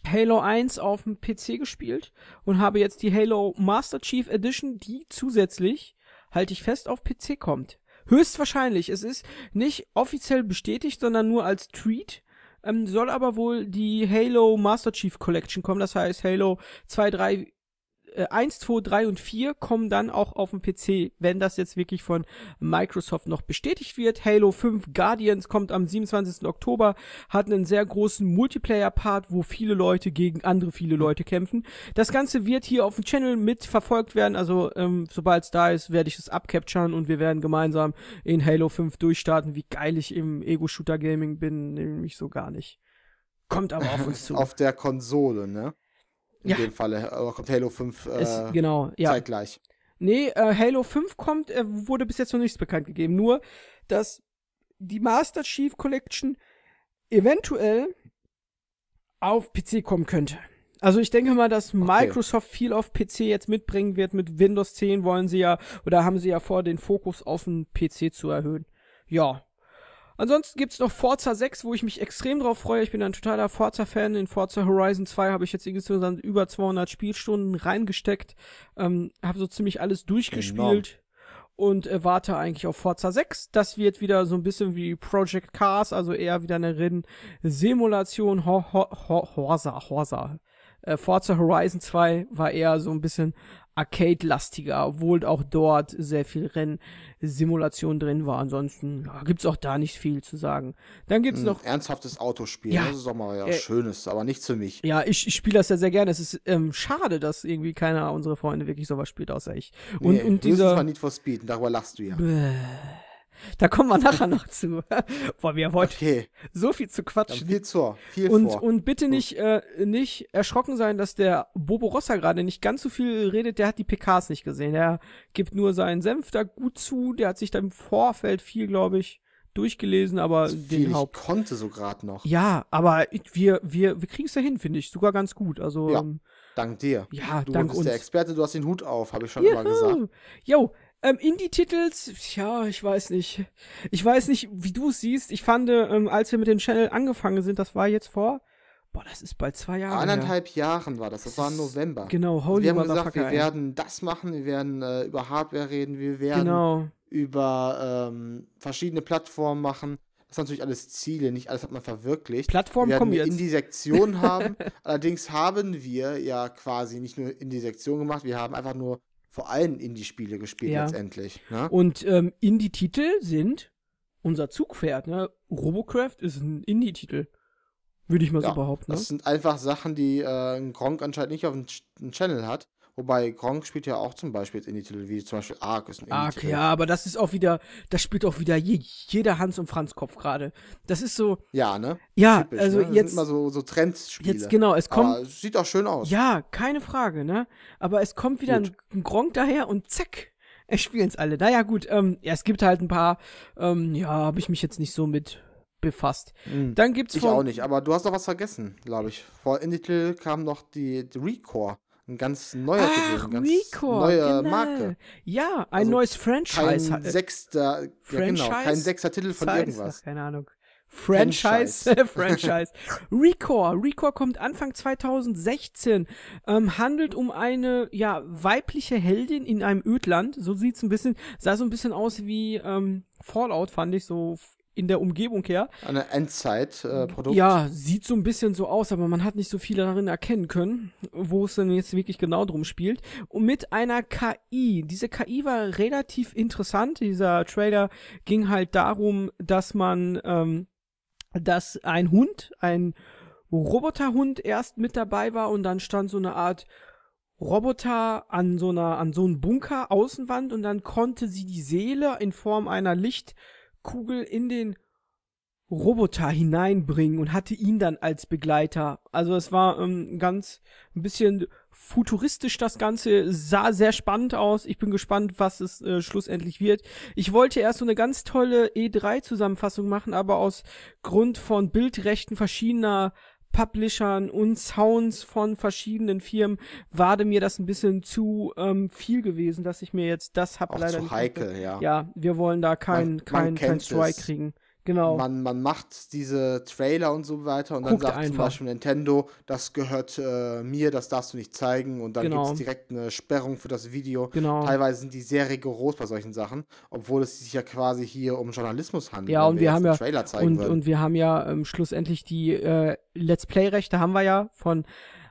Halo 1 auf dem PC gespielt und habe jetzt die Halo Master Chief Edition, die zusätzlich, halte ich fest, auf PC kommt. Höchstwahrscheinlich. Es ist nicht offiziell bestätigt, sondern nur als Tweet. Ähm, soll aber wohl die Halo Master Chief Collection kommen. Das heißt Halo 2, 3, 1, 2, 3 und 4 kommen dann auch auf dem PC, wenn das jetzt wirklich von Microsoft noch bestätigt wird. Halo 5 Guardians kommt am 27. Oktober, hat einen sehr großen Multiplayer-Part, wo viele Leute gegen andere viele Leute kämpfen. Das Ganze wird hier auf dem Channel mit verfolgt werden, also ähm, sobald es da ist, werde ich es abcapturen und wir werden gemeinsam in Halo 5 durchstarten, wie geil ich im Ego-Shooter-Gaming bin, nämlich so gar nicht. Kommt aber auf uns zu. auf der Konsole, ne? in ja. dem Falle. Oder kommt Halo 5 äh, ist, genau, ja. zeitgleich? Nee, äh, Halo 5 kommt, äh, wurde bis jetzt noch nichts bekannt gegeben. Nur, dass die Master Chief Collection eventuell auf PC kommen könnte. Also ich denke mal, dass Microsoft viel auf PC jetzt mitbringen wird. Mit Windows 10 wollen sie ja, oder haben sie ja vor, den Fokus auf den PC zu erhöhen. Ja, Ansonsten gibt's noch Forza 6, wo ich mich extrem drauf freue. Ich bin ein totaler Forza-Fan. In Forza Horizon 2 habe ich jetzt insgesamt über 200 Spielstunden reingesteckt. Ähm, habe so ziemlich alles durchgespielt. Genau. Und äh, warte eigentlich auf Forza 6. Das wird wieder so ein bisschen wie Project Cars, also eher wieder eine rennen Ho, ho, ho, Horsa, Horsa. Äh, Forza Horizon 2 war eher so ein bisschen Arcade-lastiger, obwohl auch dort sehr viel Rennsimulation drin war. Ansonsten ja, gibt es auch da nicht viel zu sagen. Dann gibt es noch. Ernsthaftes Autospiel, ja, ne? das ist doch mal ja, äh, Schönes, aber nichts für mich. Ja, ich, ich spiele das ja sehr gerne. Es ist ähm, schade, dass irgendwie keiner unserer Freunde wirklich sowas spielt, außer ich. Und, nee, und dieser. Das ist war Need for Speed, und darüber lachst du ja. Bäh. Da kommen wir nachher noch zu. Boah, wir wollten okay. so viel zu quatschen. Viel zu, viel und, vor. und bitte nicht, äh, nicht erschrocken sein, dass der Bobo Rossa gerade nicht ganz so viel redet. Der hat die PKs nicht gesehen. Er gibt nur seinen Senf da gut zu. Der hat sich da im Vorfeld viel, glaube ich, durchgelesen, aber so den ich konnte so gerade noch. Ja, aber wir, wir, wir kriegen es dahin, finde ich, sogar ganz gut. Also. Ja. Ähm, dank dir. Ja, du dank bist uns. der Experte, du hast den Hut auf, habe ich schon Juhu. immer gesagt. Jo, ähm, Indie-Titels, ja, ich weiß nicht. Ich weiß nicht, wie du es siehst. Ich fand, ähm, als wir mit dem Channel angefangen sind, das war jetzt vor, boah, das ist bald zwei Jahre. Eineinhalb her. Jahren war das, das war im November. Genau, also holy also Wir haben gesagt, wir werden das machen, wir werden äh, über Hardware reden, wir werden genau. über ähm, verschiedene Plattformen machen. Das sind natürlich alles Ziele, nicht alles hat man verwirklicht. Plattformen wir werden kommen jetzt. die sektion haben. Allerdings haben wir ja quasi nicht nur in die sektion gemacht, wir haben einfach nur vor allem Indie-Spiele gespielt ja. letztendlich. Ne? Und ähm, Indie-Titel sind unser Zugpferd. Ne? Robocraft ist ein Indie-Titel. Würde ich mal ja, so behaupten. Ne? Das sind einfach Sachen, die äh, Gronk anscheinend nicht auf dem Ch Channel hat. Wobei Gronk spielt ja auch zum Beispiel jetzt die titel wie zum Beispiel Ark ist ein Ark, ja, aber das ist auch wieder, das spielt auch wieder je, jeder Hans- und Franz-Kopf gerade. Das ist so. Ja, ne? Ja, Typisch, also ne? jetzt. immer so, so Trendspiele. Jetzt genau, es kommt. Aber sieht auch schön aus. Ja, keine Frage, ne? Aber es kommt wieder ein, ein, Gronk daher und zack. Es spielen es alle. Naja, gut, ähm, ja, es gibt halt ein paar, ähm, ja, habe ich mich jetzt nicht so mit befasst. Mhm. Dann gibt's Ich auch nicht, aber du hast doch was vergessen, glaube ich. Vor Initial kam noch die, die Recore ein ganz neuer Ach, gewesen, ganz Record, neue genau. Marke. Ja, ein also neues Franchise. Kein sechster, Franchise? Ja, genau, kein sechster Titel von Franchise, irgendwas. Ach, keine Ahnung. Franchise, Franchise. Franchise. Recore. Recore kommt Anfang 2016. Ähm, handelt um eine ja weibliche Heldin in einem Ödland. So sieht's ein bisschen, sah so ein bisschen aus wie ähm, Fallout, fand ich so in der Umgebung her. Eine endzeit Äh, ja, sieht so ein bisschen so aus, aber man hat nicht so viel darin erkennen können, wo es denn jetzt wirklich genau drum spielt. Und mit einer KI. Diese KI war relativ interessant. Dieser Trailer ging halt darum, dass man, ähm, dass ein Hund, ein Roboterhund erst mit dabei war und dann stand so eine Art Roboter an so einer, an so einem Bunker Außenwand und dann konnte sie die Seele in Form einer Licht Kugel in den Roboter hineinbringen und hatte ihn dann als Begleiter. Also es war ähm, ganz ein bisschen futuristisch das Ganze, sah sehr spannend aus. Ich bin gespannt, was es äh, schlussendlich wird. Ich wollte erst so eine ganz tolle E3-Zusammenfassung machen, aber aus Grund von Bildrechten verschiedener Publishern und Sounds von verschiedenen Firmen war mir das ein bisschen zu ähm, viel gewesen, dass ich mir jetzt das hab leider zu nicht heikel, ja. ja, wir wollen da keinen kein, kein Strike es. kriegen. Genau. Man, man macht diese Trailer und so weiter und Guckt dann sagt einfach. zum Beispiel Nintendo, das gehört äh, mir, das darfst du nicht zeigen und dann genau. gibt es direkt eine Sperrung für das Video. Genau. Teilweise sind die sehr rigoros bei solchen Sachen, obwohl es sich ja quasi hier um Journalismus handelt. Ja, und wir, haben ja, Trailer zeigen und, und wir haben ja ähm, schlussendlich die äh, Let's Play-Rechte haben wir ja von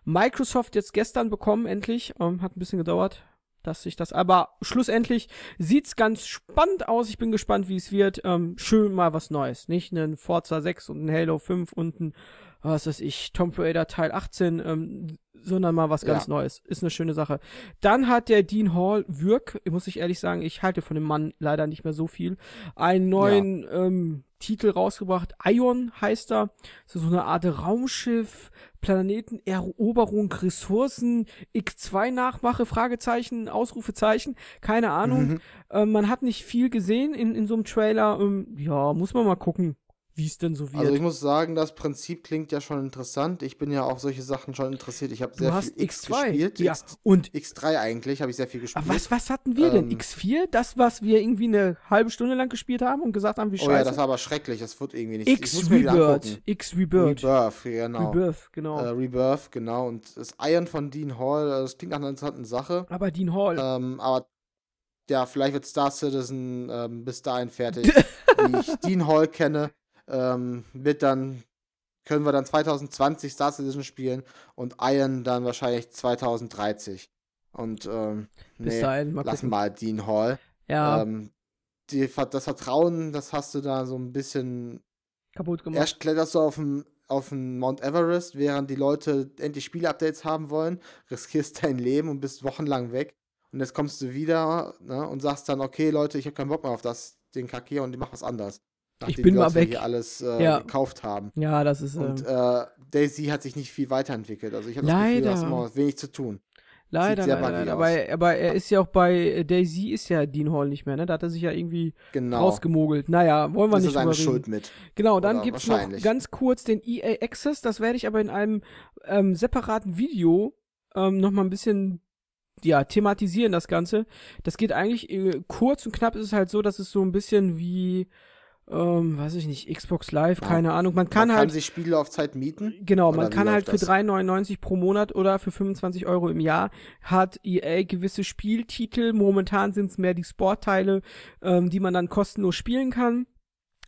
Microsoft jetzt gestern bekommen, endlich. Ähm, hat ein bisschen gedauert, dass sich das. Aber schlussendlich sieht's ganz spannend aus. Ich bin gespannt, wie es wird. Ähm, schön mal was Neues. Nicht einen Forza 6 und einen Halo 5 und ein, was weiß ich, Tomb Raider Teil 18. Ähm, sondern mal was ganz ja. Neues. Ist eine schöne Sache. Dann hat der Dean Hall Würk, muss ich ehrlich sagen, ich halte von dem Mann leider nicht mehr so viel, einen neuen ja. ähm, Titel rausgebracht. Ion heißt er. So, so eine Art Raumschiff, Planeteneroberung, Ressourcen, X2 Nachmache, Fragezeichen, Ausrufezeichen, keine Ahnung. Mhm. Ähm, man hat nicht viel gesehen in, in so einem Trailer. Ähm, ja, muss man mal gucken wie es denn so wird. Also ich muss sagen, das Prinzip klingt ja schon interessant. Ich bin ja auch solche Sachen schon interessiert. Ich habe sehr du viel X 2 gespielt. Ja, und X3 eigentlich habe ich sehr viel ah, gespielt. Aber was, was hatten wir ähm, denn? X4? Das, was wir irgendwie eine halbe Stunde lang gespielt haben und gesagt haben, wie scheiße. Oh ja, das war aber schrecklich. Das wird irgendwie nicht. X Rebirth. X Rebirth. Rebirth, genau. Rebirth, genau. Äh, Rebirth, genau. Und das Iron von Dean Hall, äh, das klingt nach einer interessanten Sache. Aber Dean Hall. Ähm, aber ja, vielleicht wird Star Citizen ähm, bis dahin fertig, wie ich Dean Hall kenne ähm, wird dann, können wir dann 2020 Star Citizen spielen und Iron dann wahrscheinlich 2030. Und ähm, nee, dahin, mal lass mal Dean Hall. Ja. Ähm, die, das Vertrauen, das hast du da so ein bisschen kaputt gemacht. Erst kletterst du auf dem auf den Mount Everest, während die Leute endlich Spielupdates haben wollen, riskierst dein Leben und bist wochenlang weg. Und jetzt kommst du wieder ne, und sagst dann, okay, Leute, ich habe keinen Bock mehr auf das, den Kack hier und ich mach was anderes ich bin Girls, mal weg. alles äh, ja. gekauft haben. Ja, das ist. Und ähm, äh, Daisy hat sich nicht viel weiterentwickelt. Also ich habe das Gefühl, dass man wenig zu tun. Leider, leider, leider. Aber, aber, er ist ja auch bei äh, Daisy ist ja Dean Hall nicht mehr, ne? Da hat er sich ja irgendwie genau. rausgemogelt. Naja, wollen wir das nicht ist seine Schuld mit. Genau, dann Oder gibt's noch ganz kurz den EA Access. Das werde ich aber in einem ähm, separaten Video ähm, nochmal ein bisschen ja, thematisieren das Ganze. Das geht eigentlich äh, kurz und knapp ist es halt so, dass es so ein bisschen wie ähm, weiß ich nicht, Xbox Live, ja. keine Ahnung. Man kann man halt. sich Spiellaufzeit mieten? Genau, man kann halt für 3,99 pro Monat oder für 25 Euro im Jahr hat EA gewisse Spieltitel. Momentan sind es mehr die Sportteile, ähm, die man dann kostenlos spielen kann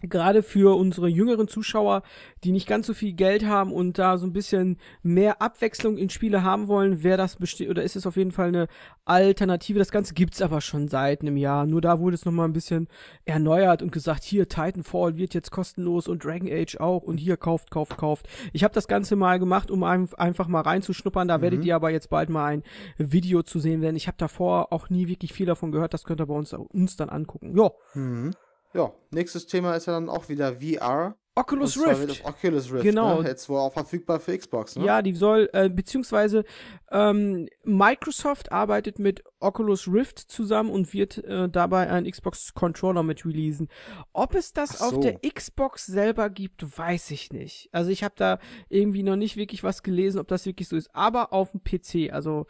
gerade für unsere jüngeren Zuschauer, die nicht ganz so viel Geld haben und da so ein bisschen mehr Abwechslung in Spiele haben wollen, wäre das besteht oder ist es auf jeden Fall eine Alternative. Das Ganze gibt's aber schon seit einem Jahr. Nur da wurde es nochmal ein bisschen erneuert und gesagt, hier Titanfall wird jetzt kostenlos und Dragon Age auch und hier kauft, kauft, kauft. Ich habe das Ganze mal gemacht, um ein, einfach mal reinzuschnuppern. Da mhm. werdet ihr aber jetzt bald mal ein Video zu sehen werden. Ich habe davor auch nie wirklich viel davon gehört. Das könnt ihr bei uns, uns dann angucken. Ja. Mhm. Ja, nächstes Thema ist ja dann auch wieder VR. Oculus Rift. Oculus Rift. Genau. Ne? Jetzt wohl auch verfügbar für Xbox, ne? Ja, die soll, äh, beziehungsweise ähm, Microsoft arbeitet mit Oculus Rift zusammen und wird äh, dabei einen Xbox-Controller mit releasen. Ob es das so. auf der Xbox selber gibt, weiß ich nicht. Also ich habe da irgendwie noch nicht wirklich was gelesen, ob das wirklich so ist. Aber auf dem PC, also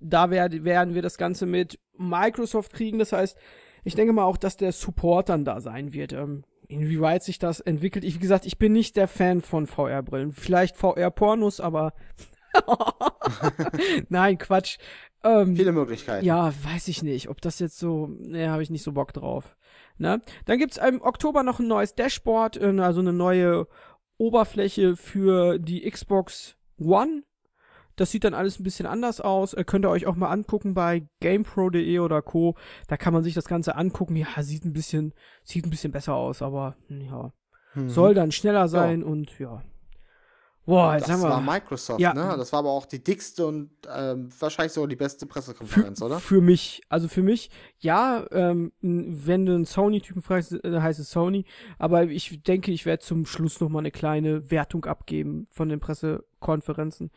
da werd, werden wir das Ganze mit Microsoft kriegen. Das heißt, ich denke mal auch, dass der Support dann da sein wird. Ähm, inwieweit sich das entwickelt. Ich, wie gesagt, ich bin nicht der Fan von VR-Brillen. Vielleicht VR-Pornos, aber. Nein, Quatsch. Ähm, Viele Möglichkeiten. Ja, weiß ich nicht. Ob das jetzt so. Nee, habe ich nicht so Bock drauf. Ne? Dann gibt's im Oktober noch ein neues Dashboard, äh, also eine neue Oberfläche für die Xbox One das sieht dann alles ein bisschen anders aus. Äh, könnt ihr euch auch mal angucken bei gamepro.de oder Co. Da kann man sich das Ganze angucken. Ja, sieht ein bisschen, sieht ein bisschen besser aus, aber hm, ja. Mhm. Soll dann schneller sein ja. und ja. Boah, jetzt das haben wir. war Microsoft, ja. ne? Das war aber auch die dickste und ähm, wahrscheinlich so die beste Pressekonferenz, für, oder? Für mich, also für mich, ja, ähm, wenn du einen Sony-Typen fragst, äh, heißt es Sony. Aber ich denke, ich werde zum Schluss nochmal eine kleine Wertung abgeben von den Pressekonferenzen.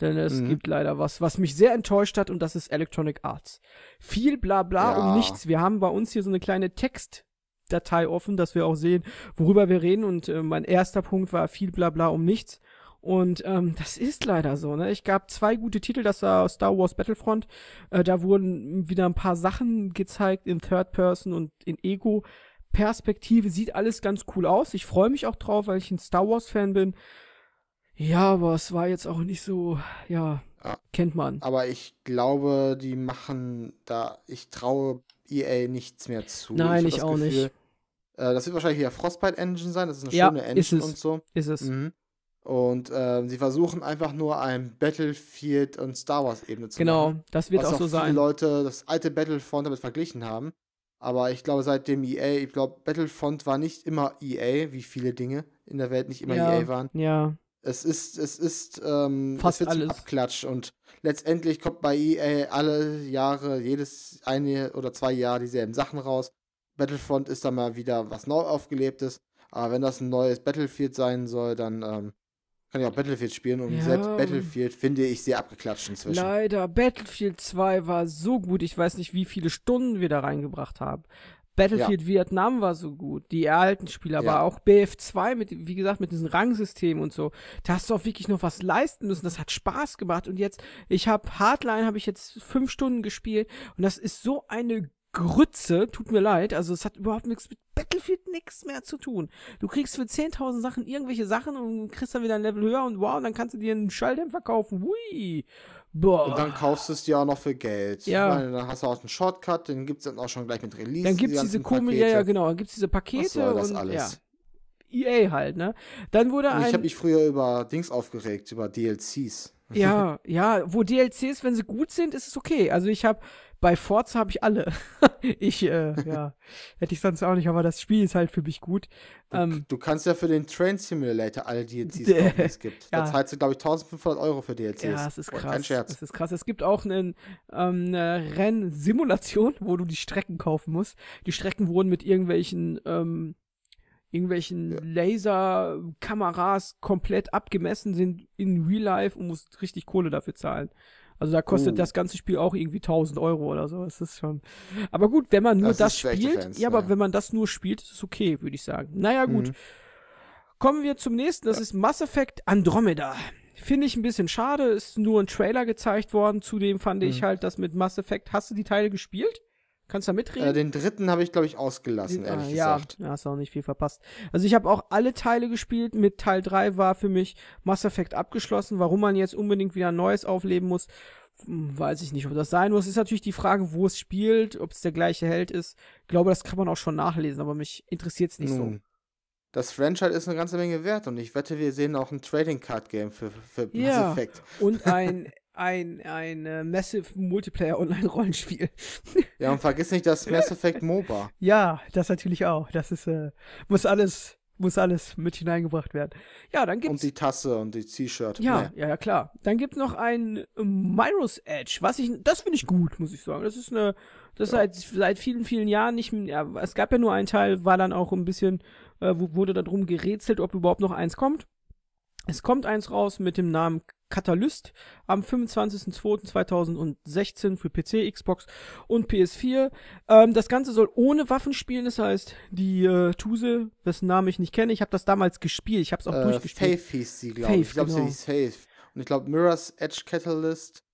Denn es mhm. gibt leider was, was mich sehr enttäuscht hat und das ist Electronic Arts. Viel Blabla bla ja. um nichts. Wir haben bei uns hier so eine kleine Textdatei offen, dass wir auch sehen, worüber wir reden. Und äh, mein erster Punkt war viel Blabla um nichts. Und ähm, das ist leider so. Ne? Ich gab zwei gute Titel, das war Star Wars Battlefront. Äh, da wurden wieder ein paar Sachen gezeigt in Third Person und in Ego. Perspektive sieht alles ganz cool aus. Ich freue mich auch drauf, weil ich ein Star Wars Fan bin. Ja, aber es war jetzt auch nicht so, ja, ja, ah. kennt man. Aber ich glaube, die machen da, ich traue EA nichts mehr zu. Nein, ich, ich auch Gefühl, nicht. Äh, das wird wahrscheinlich wieder Frostbite Engine sein, das ist eine ja, schöne Engine und so. Ist es. Mhm. Und äh, sie versuchen einfach nur ein Battlefield und Star Wars Ebene zu genau, machen. Genau, das wird auch so sein. viele sein. Leute das alte Battlefront damit verglichen haben. Aber ich glaube, seitdem EA, ich glaube, Battlefront war nicht immer EA, wie viele Dinge in der Welt nicht immer ja, EA waren. Ja. Es ist, es ist, ähm, Fast es alles. Abklatsch und letztendlich kommt bei EA alle Jahre, jedes eine oder zwei Jahre dieselben Sachen raus. Battlefront ist da mal wieder was neu aufgelebtes, aber wenn das ein neues Battlefield sein soll, dann ähm, kann ich auch Battlefield spielen und ja. selbst Battlefield finde ich sehr abgeklatscht inzwischen. Leider, Battlefield 2 war so gut, ich weiß nicht, wie viele Stunden wir da reingebracht haben. Battlefield ja. Vietnam war so gut, die alten Spiele, aber ja. auch BF2 mit, wie gesagt, mit diesem Rangsystem und so. Da hast du auch wirklich noch was leisten müssen. Das hat Spaß gemacht. Und jetzt, ich habe Hardline, habe ich jetzt fünf Stunden gespielt und das ist so eine Grütze, tut mir leid, also es hat überhaupt nichts mit Battlefield nichts mehr zu tun. Du kriegst für 10.000 Sachen irgendwelche Sachen und kriegst dann wieder ein Level höher und wow, dann kannst du dir einen Schalldämpfer kaufen. Hui. Boah. Und dann kaufst du es dir auch noch für Geld. Ja. Meine, dann hast du auch einen Shortcut, den gibt es dann auch schon gleich mit Release. Dann gibt es die diese komische, ja, ja, genau, dann gibt es diese Pakete. Was soll das und, alles. Ja. E EA halt, ne? Dann wurde und ein. Ich habe mich früher über Dings aufgeregt, über DLCs. Ja, ja, wo DLCs, wenn sie gut sind, ist es okay. Also ich habe bei Forza habe ich alle. ich, äh, ja, hätte ich sonst auch nicht, aber das Spiel ist halt für mich gut. Du, ähm, du kannst ja für den Train Simulator alle DLCs kaufen, die es gibt. Ja. Da zahlst du, glaube ich, 1500 Euro für DLCs. Ja, das ist krass. kein Scherz. Das ist krass. Es gibt auch einen, ähm, eine Rennsimulation, wo du die Strecken kaufen musst. Die Strecken wurden mit irgendwelchen, ähm, irgendwelchen ja. Laserkameras komplett abgemessen, sind in Real Life und musst richtig Kohle dafür zahlen. Also da kostet uh. das ganze Spiel auch irgendwie 1000 Euro oder so. Das ist schon. Aber gut, wenn man nur das, das spielt, Fans, ja, ne? aber wenn man das nur spielt, ist es okay, würde ich sagen. Naja, gut. Mhm. Kommen wir zum nächsten. Das ja. ist Mass Effect Andromeda. Finde ich ein bisschen schade. Ist nur ein Trailer gezeigt worden. Zudem fand mhm. ich halt, dass mit Mass Effect hast du die Teile gespielt? Kannst du da mitreden? Äh, den dritten habe ich, glaube ich, ausgelassen, den, ah, ehrlich ah, gesagt. Ja, hast du auch nicht viel verpasst. Also ich habe auch alle Teile gespielt. Mit Teil 3 war für mich Mass Effect abgeschlossen. Warum man jetzt unbedingt wieder ein neues aufleben muss, weiß ich nicht, ob das sein muss. Ist natürlich die Frage, wo es spielt, ob es der gleiche Held ist. Ich glaube, das kann man auch schon nachlesen, aber mich interessiert es nicht Nun, so. Das Franchise ist eine ganze Menge wert und ich wette, wir sehen auch ein Trading Card Game für, für Mass ja, Effect. Und ein ein, ein äh, Massive Multiplayer Online Rollenspiel. ja, und vergiss nicht das Mass Effect MOBA. ja, das natürlich auch. Das ist, äh, muss alles, muss alles mit hineingebracht werden. Ja, dann gibt's. Und die Tasse und die T-Shirt. Ja, nee. ja, ja, klar. Dann gibt's noch ein Myros Edge, was ich, das finde ich gut, muss ich sagen. Das ist eine, das ja. seit, seit vielen, vielen Jahren nicht ja, es gab ja nur einen Teil, war dann auch ein bisschen, äh, wurde darum gerätselt, ob überhaupt noch eins kommt. Es kommt eins raus mit dem Namen Katalyst am 25.02.2016 für PC, Xbox und PS4. Ähm, das Ganze soll ohne Waffen spielen, das heißt, die äh, Tuse, dessen Namen ich nicht kenne, ich habe das damals gespielt, ich habe es auch äh, durchgespielt. Faith hieß sie, glaube ich. Ich glaube, genau. sie hieß Faith. Und ich glaube, Mirror's Edge Catalyst,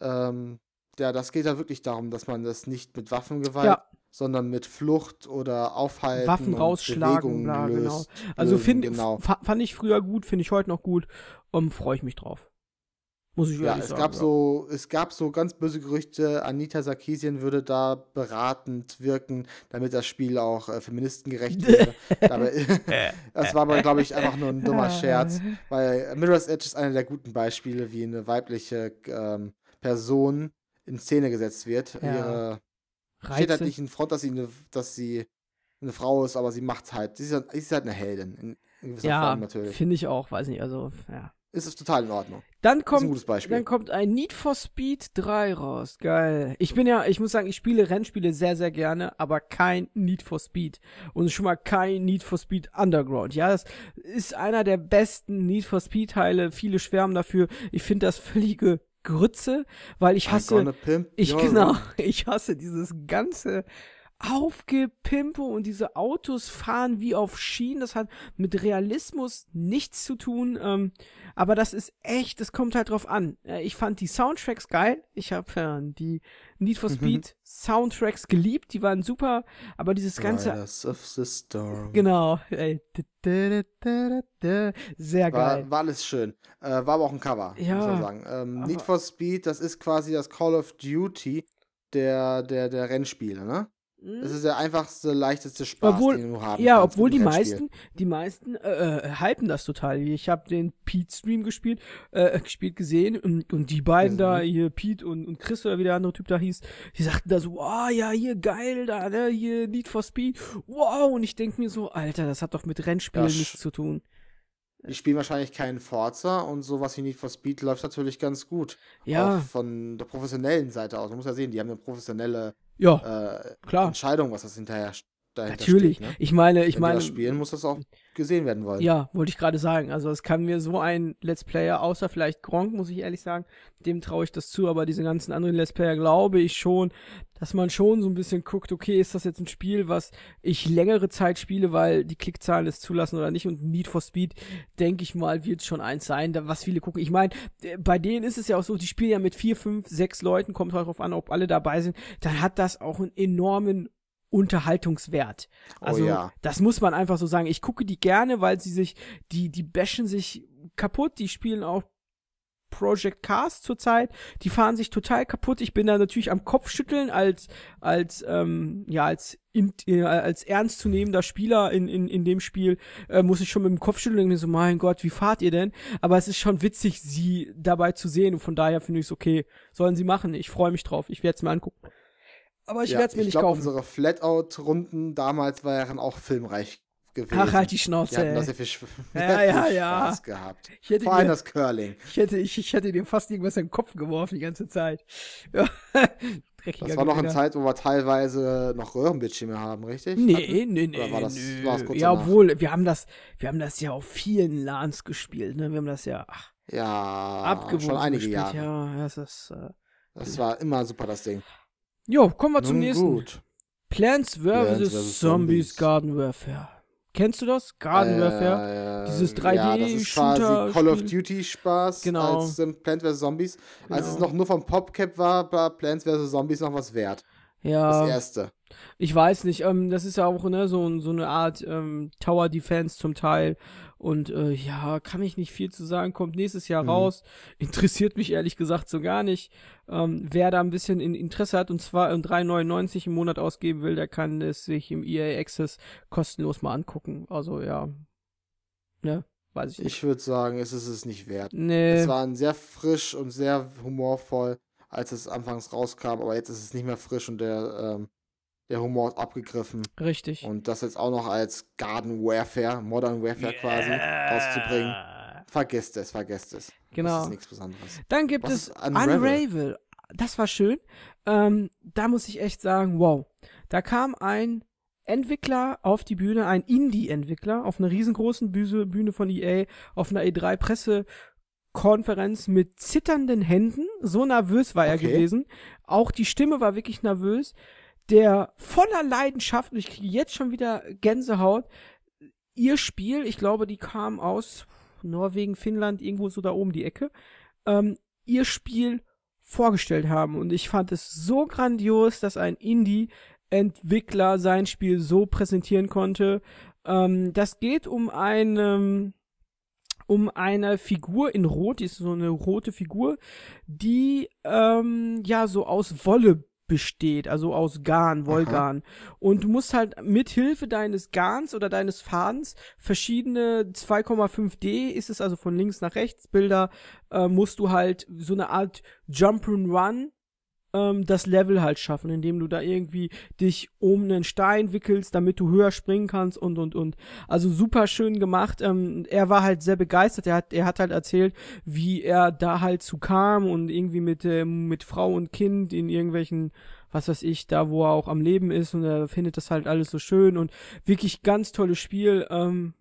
ähm, ja, das geht ja wirklich darum, dass man das nicht mit Waffengewalt ja sondern mit Flucht oder Aufhalten. Waffen rausschlagen, bla, genau. löst, genau. Also find, genau. fand ich früher gut, finde ich heute noch gut. Um, ähm, Freue ich mich drauf. Muss ich ja, ehrlich es sagen. Gab ja. so, es gab so ganz böse Gerüchte, Anita Sarkeesian würde da beratend wirken, damit das Spiel auch äh, feministengerecht wäre. das war aber, glaube ich, einfach nur ein dummer Scherz, weil Mirror's Edge ist einer der guten Beispiele, wie eine weibliche ähm, Person in Szene gesetzt wird. Ja. Ihre Reize. steht halt nicht in Front, dass sie eine, dass sie eine Frau ist, aber sie macht halt. Sie ist halt, sie ist halt eine Heldin. In, in gewisser ja, Form natürlich. Finde ich auch, weiß nicht, also, ja ist es total in Ordnung. Dann kommt, dann kommt ein Need for Speed 3 raus. Geil. Ich bin ja, ich muss sagen, ich spiele Rennspiele sehr, sehr gerne, aber kein Need for Speed. Und schon mal kein Need for Speed Underground. Ja, das ist einer der besten Need for Speed Teile. Viele schwärmen dafür. Ich finde das völlige Grütze, weil ich hasse, ich, genau, ich hasse dieses ganze aufgepimpe und diese Autos fahren wie auf Schienen. Das hat mit Realismus nichts zu tun. Ähm, aber das ist echt, das kommt halt drauf an. Äh, ich fand die Soundtracks geil. Ich habe äh, die Need for mhm. Speed mhm. Soundtracks geliebt. Die waren super. Aber dieses ganze. of the Storm. Genau. Ey. Sehr geil. War, war alles schön. Äh, war aber auch ein Cover, ja, muss man sagen. Ähm, Need for Speed, das ist quasi das Call of Duty der, der, der Rennspiele, ne? Das hm? ist der einfachste, leichteste Spaß, obwohl, den du haben Ja, obwohl die meisten, die meisten äh, äh, hypen das total. Ich habe den Pete-Stream gespielt, äh, äh, gespielt gesehen und, und die beiden also, da, hier Pete und, und Chris oder wie der andere Typ da hieß, die sagten da so, ah oh, ja, hier geil, da, ne, hier Need for Speed, wow. Und ich denk mir so, Alter, das hat doch mit Rennspielen ja, nichts zu tun. Die spielen wahrscheinlich keinen Forza und sowas wie Need for Speed läuft natürlich ganz gut. Ja. Auch von der professionellen Seite aus. Man muss ja sehen, die haben eine professionelle ja, äh, klar. Entscheidung, was das hinterher dahinter Natürlich. Steht, ne? Ich meine, ich Wenn meine. das spielen, muss das auch gesehen werden wollen. Ja, wollte ich gerade sagen. Also es kann mir so ein Let's Player, außer vielleicht Gronk, muss ich ehrlich sagen, dem traue ich das zu, aber diese ganzen anderen Let's Player glaube ich schon, dass man schon so ein bisschen guckt, okay, ist das jetzt ein Spiel, was ich längere Zeit spiele, weil die Klickzahlen es zulassen oder nicht und Need for Speed, denke ich mal, wird schon eins sein, was viele gucken. Ich meine, äh, bei denen ist es ja auch so, die spielen ja mit vier, fünf, sechs Leuten, kommt halt drauf an, ob alle dabei sind, dann hat das auch einen enormen Unterhaltungswert. Oh also oh, ja. das muss man einfach so sagen. Ich gucke die gerne, weil sie sich, die, die bashen sich kaputt, die spielen auch Project Cars zurzeit, die fahren sich total kaputt. Ich bin da natürlich am Kopfschütteln als, als, ähm, ja, als, in, äh, als ernstzunehmender Spieler in, in, in dem Spiel, äh, muss ich schon mit dem Kopfschütteln denken, so, mein Gott, wie fahrt ihr denn? Aber es ist schon witzig, sie dabei zu sehen und von daher finde ich es okay. Sollen sie machen, ich freue mich drauf, ich werde es mir angucken. Aber ich ja, werde es mir nicht glaub, kaufen. Unsere Flatout-Runden damals waren auch filmreich gewesen. Ach, halt die Schnauze. Wir hatten das ja viel, ja, ja, ja. Spaß gehabt. Vor allem das Curling. Ich hätte, ich, ich hätte dir fast irgendwas in den Kopf geworfen die ganze Zeit. Ja. Das war noch eine Zeit, wo wir teilweise noch Röhrenbildschirme haben, richtig? Nee, nee, nee. Oder war das, nee. War das kurz ja, danach? obwohl, wir haben, das, wir haben das ja auf vielen LANs gespielt, ne? Wir haben das ja, ach, ja, schon einige gespielt. Jahre. Ja, das ist, äh, das war immer super, das Ding. Jo, kommen wir Nun zum nächsten. Gut. Plants vs. Zombies, Zombies Garden Warfare. Kennst du das? Garden äh, Warfare? Dieses 3D-Shooter. Ja, das ist quasi Call of Duty-Spaß genau. als ähm, Plants vs. Zombies. Genau. Als es genau. noch nur vom PopCap war, war Plants vs. Zombies noch was wert. Ja. Das erste. Ich weiß nicht, ähm, das ist ja auch ne, so, so eine Art ähm, Tower Defense zum Teil. Und äh, ja, kann ich nicht viel zu sagen, kommt nächstes Jahr mhm. raus. Interessiert mich ehrlich gesagt so gar nicht. Ähm, wer da ein bisschen in Interesse hat und zwar 3,99 ähm, im Monat ausgeben will, der kann es sich im EA Access kostenlos mal angucken. Also ja. Ne? Weiß ich Ich würde sagen, es ist es nicht wert. Nee. Es war ein sehr frisch und sehr humorvoll als es anfangs rauskam, aber jetzt ist es nicht mehr frisch und der, ähm, der Humor ist abgegriffen. Richtig. Und das jetzt auch noch als Garden Warfare, Modern Warfare yeah. quasi rauszubringen. Vergesst es, vergesst es. Genau. Das ist nichts Besonderes. Dann gibt Was es Unravel? Unravel. Das war schön. Ähm, da muss ich echt sagen, wow. Da kam ein Entwickler auf die Bühne, ein Indie-Entwickler auf einer riesengroßen Bühne, Bühne von EA, auf einer E3-Presse, Konferenz mit zitternden Händen. So nervös war okay. er gewesen. Auch die Stimme war wirklich nervös. Der voller Leidenschaft, und ich kriege jetzt schon wieder Gänsehaut, ihr Spiel, ich glaube, die kam aus Norwegen, Finnland, irgendwo so da oben die Ecke, ähm, ihr Spiel vorgestellt haben. Und ich fand es so grandios, dass ein Indie-Entwickler sein Spiel so präsentieren konnte. Ähm, das geht um einen um eine Figur in Rot, die ist so eine rote Figur, die ähm, ja so aus Wolle besteht, also aus Garn, Wollgarn. Aha. Und du musst halt mithilfe deines Garns oder deines Fadens verschiedene 2,5D ist es also von links nach rechts Bilder, äh, musst du halt so eine Art Jump and Run ähm, das Level halt schaffen, indem du da irgendwie dich um einen Stein wickelst, damit du höher springen kannst und und und. Also super schön gemacht. Ähm, er war halt sehr begeistert. Er hat, er hat halt erzählt, wie er da halt zu kam und irgendwie mit, äh, mit Frau und Kind in irgendwelchen was weiß ich, da wo er auch am Leben ist und er findet das halt alles so schön und wirklich ganz tolles Spiel. Ähm,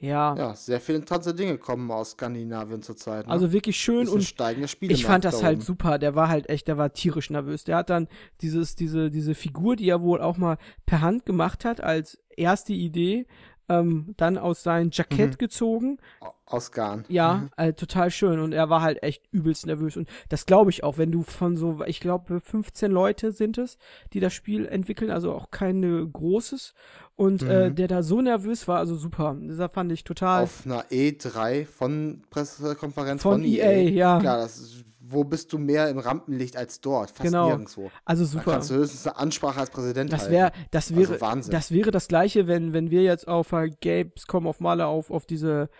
ja. Ja, sehr viele interessante Dinge kommen aus Skandinavien zurzeit. Ne? Also wirklich schön und steigende Spiele. Ich fand das da halt super. Der war halt echt, der war tierisch nervös. Der hat dann dieses, diese, diese Figur, die er wohl auch mal per Hand gemacht hat als erste Idee, ähm, dann aus seinem Jackett mhm. gezogen. Aus Garn. Ja, mhm. äh, total schön. Und er war halt echt übelst nervös. Und das glaube ich auch, wenn du von so, ich glaube, 15 Leute sind es, die das Spiel entwickeln, also auch keine großes. Und äh, mhm. äh, der da so nervös war, also super. Das fand ich total. Auf einer E3 von Pressekonferenz von, von EA, EA, ja. Klar, das ist wo bist du mehr im Rampenlicht als dort? Fast genau. nirgendwo. Also super. Da kannst du höchstens eine Ansprache als Präsident das wär, Das also wäre also Wahnsinn. das wäre das gleiche, wenn, wenn wir jetzt auf Gamescom auf Male auf, auf diese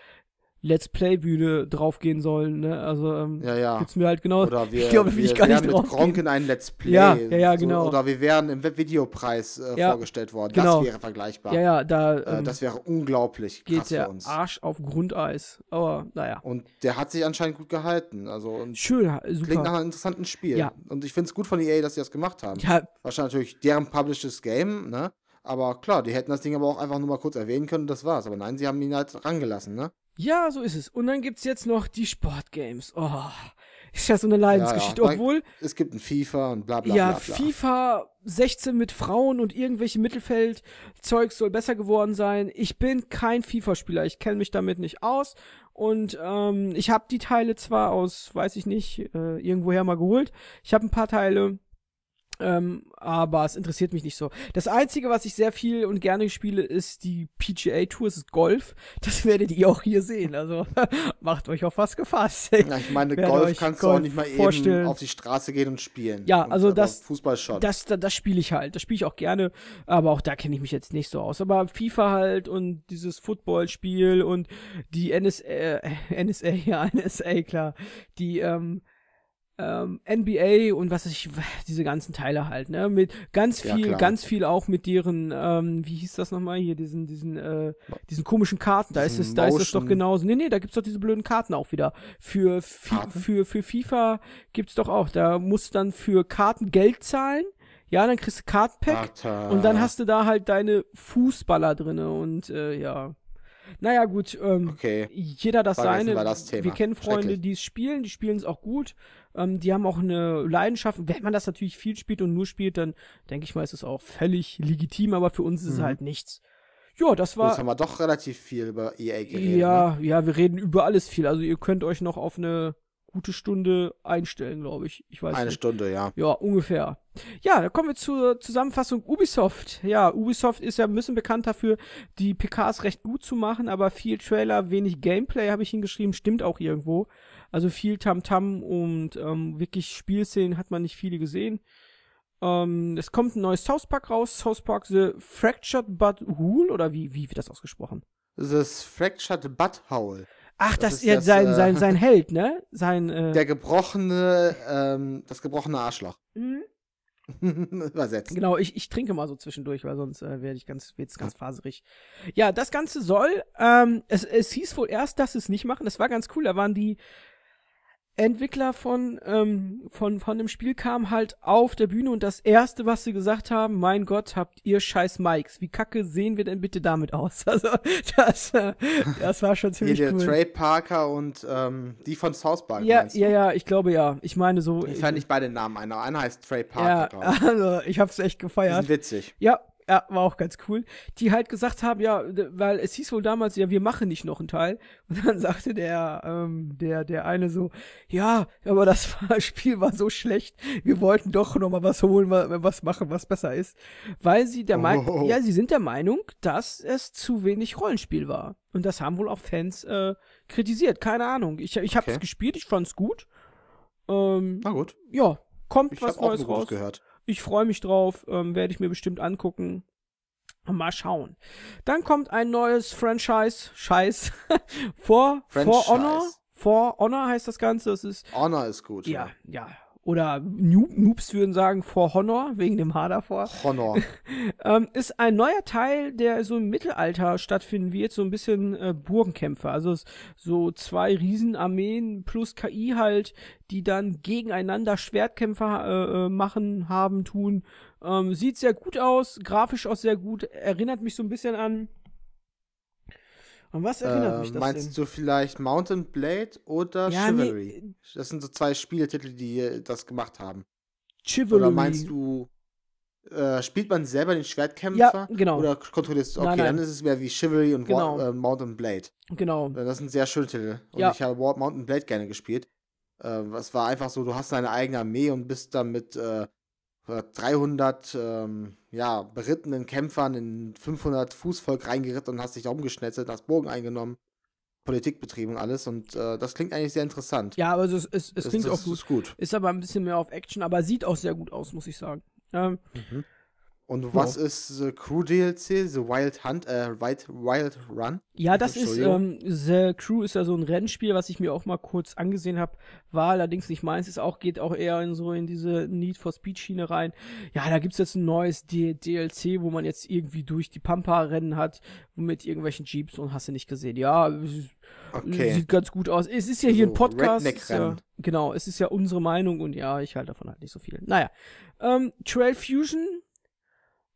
Let's Play-Bühne draufgehen sollen. Ne? Also ähm, ja, ja. mir halt genau. Oder wir, ich glaube, wir ich gar wären nicht mit in ein Let's Play. Ja, ja, ja genau. So, oder wir wären im Webvideopreis äh, ja, vorgestellt worden. Genau. Das wäre vergleichbar. Ja, ja, da, äh, ähm, das wäre unglaublich geht krass der Arsch auf Grundeis. Aber naja. Und der hat sich anscheinend gut gehalten. Also und schön, super. Klingt nach einem interessanten Spiel. Ja. Und ich finde es gut von EA, dass sie das gemacht haben. Ja. Wahrscheinlich natürlich deren publishes Game, ne? Aber klar, die hätten das Ding aber auch einfach nur mal kurz erwähnen können, das war's. Aber nein, sie haben ihn halt rangelassen, ne? Ja, so ist es. Und dann gibt's jetzt noch die Sportgames. Oh, ist ja so eine Leidensgeschichte. Ja, ja. Obwohl. Es gibt ein FIFA und bla bla bla. Ja, FIFA 16 mit Frauen und irgendwelche Mittelfeldzeug soll besser geworden sein. Ich bin kein FIFA-Spieler. Ich kenne mich damit nicht aus. Und ähm, ich habe die Teile zwar aus, weiß ich nicht, äh, irgendwoher mal geholt. Ich habe ein paar Teile ähm, aber es interessiert mich nicht so. Das Einzige, was ich sehr viel und gerne spiele, ist die PGA Tour, es ist Golf. Das werdet ihr auch hier sehen. Also macht euch auf was gefasst. Na, ich meine, Werdet Golf kannst Golf du auch nicht mal vorstellen. eben auf die Straße gehen und spielen. Ja, und, also, also das Fußball schon. Das, das, das spiele ich halt. Das spiele ich auch gerne. Aber auch da kenne ich mich jetzt nicht so aus. Aber FIFA halt und dieses Footballspiel und die NSA, äh, NSA, ja, NSA, klar. Die, ähm, ähm, NBA und was weiß ich, diese ganzen Teile halt, ne? Mit ganz viel, ja, ganz viel auch mit deren, ähm, wie hieß das nochmal hier, diesen, diesen, äh, diesen komischen Karten, da ist es, da Motion. ist es doch genauso. Nee, nee, da gibt's doch diese blöden Karten auch wieder. Für, für, für, für FIFA gibt's doch auch. Da musst du dann für Karten Geld zahlen ja, dann kriegst du Kartpack. und dann hast du da halt deine Fußballer drinne und äh, ja. Naja, gut. Ähm, okay. Jeder das Vergessen seine. Wir, das wir kennen Freunde, die es spielen. Die spielen es auch gut. Ähm, die haben auch eine Leidenschaft. Wenn man das natürlich viel spielt und nur spielt, dann denke ich mal, ist es auch völlig legitim. Aber für uns ist mhm. es halt nichts. Ja, das war. Jetzt haben wir doch relativ viel über EA geredet. Ja, ne? ja, wir reden über alles viel. Also ihr könnt euch noch auf eine gute Stunde einstellen, glaube ich. Ich weiß Eine nicht. Stunde, ja. Ja, ungefähr. Ja, da kommen wir zur Zusammenfassung Ubisoft. Ja, Ubisoft ist ja ein bisschen bekannt dafür, die PKs recht gut zu machen, aber viel Trailer, wenig Gameplay habe ich hingeschrieben, stimmt auch irgendwo. Also viel Tamtam -Tam und ähm, wirklich Spielszenen hat man nicht viele gesehen. Ähm, es kommt ein neues South Park raus, South Park The Fractured But Hool, oder wie, wie wird das ausgesprochen? The Fractured But Howl. Ach, das, das ist jetzt äh, sein, sein, sein Held, ne? Sein, äh, der gebrochene, ähm, das gebrochene Arschloch. Mhm. Übersetzt. Genau, ich, ich trinke mal so zwischendurch, weil sonst äh, werde ich ganz, wird's ganz faserig. Ja, das Ganze soll, ähm, es, es hieß wohl erst, dass es nicht machen. Das war ganz cool. Da waren die Entwickler von, ähm, von, von dem Spiel kamen halt auf der Bühne und das erste, was sie gesagt haben, mein Gott, habt ihr scheiß Mikes. Wie kacke sehen wir denn bitte damit aus? Also, das, äh, das war schon ziemlich Hier, cool. Trey Parker und ähm, die von South Park. Ja, ja, ja, ich glaube ja. Ich meine so. Äh, ich fand nicht beide Namen einer. Einer heißt Trey Parker. Ja, also, ich hab's echt gefeiert. Die sind witzig. Ja, ja, war auch ganz cool. Die halt gesagt haben, ja, weil es hieß wohl damals, ja, wir machen nicht noch einen Teil. Und dann sagte der, ähm, der, der eine so, ja, aber das Spiel war so schlecht, wir wollten doch noch mal was holen, was machen, was besser ist. Weil sie der oh. Meinung, ja, sie sind der Meinung, dass es zu wenig Rollenspiel war. Und das haben wohl auch Fans äh, kritisiert. Keine Ahnung. Ich, ich habe es okay. gespielt, ich fand's gut. Ähm, Na gut. Ja, kommt ich was Neues raus. gehört. Ich freue mich drauf, ähm, werde ich mir bestimmt angucken. Mal schauen. Dann kommt ein neues Franchise, Scheiß, for, Franchise. for Honor. For Honor heißt das Ganze. Das ist, Honor ist gut. Ja, ja. ja oder Noob, Noobs würden sagen, For Honor, wegen dem H davor. Honor. ähm, ist ein neuer Teil, der so im Mittelalter stattfinden wird, so ein bisschen äh, Burgenkämpfe. Also so zwei Riesenarmeen plus KI halt, die dann gegeneinander Schwertkämpfe äh, äh, machen, haben, tun. Ähm, sieht sehr gut aus, grafisch auch sehr gut, erinnert mich so ein bisschen an an was erinnert äh, mich das Meinst denn? du vielleicht Mountain Blade oder ja, Chivalry? Nee. Das sind so zwei Spieletitel, die das gemacht haben. Chivalry. Oder meinst du, äh, spielt man selber den Schwertkämpfer? Ja, genau. Oder kontrollierst du? Okay, nein, nein. dann ist es mehr wie Chivalry und genau. War, äh, Mountain Blade. Genau. Äh, das sind sehr schöne Titel. Und ja. ich habe War Mountain Blade gerne gespielt. Äh, es war einfach so, du hast deine eigene Armee und bist dann mit 300 äh, ähm, ja, berittenen Kämpfern in 500 Fußvolk reingeritten und hast dich da umgeschnetzelt, hast Burgen eingenommen, Politik betrieben und alles. Und äh, das klingt eigentlich sehr interessant. Ja, aber also es, es, es klingt das auch gut. Ist gut. Ist aber ein bisschen mehr auf Action, aber sieht auch sehr gut aus, muss ich sagen. Ähm, mhm. Und was ist The Crew DLC? The Wild Hunt, äh, Wild, Wild Run? Ja, das ist, ähm, The Crew ist ja so ein Rennspiel, was ich mir auch mal kurz angesehen habe. War allerdings nicht meins, ist auch, geht auch eher in so in diese Need for Speed Schiene rein. Ja, da gibt's jetzt ein neues D DLC, wo man jetzt irgendwie durch die Pampa Rennen hat, mit irgendwelchen Jeeps und hast du nicht gesehen. Ja, okay. sieht ganz gut aus. Es ist ja hier so, ein Podcast. Redneck-Rennen. genau, es ist ja unsere Meinung und ja, ich halte davon halt nicht so viel. Naja, ähm, Trail Fusion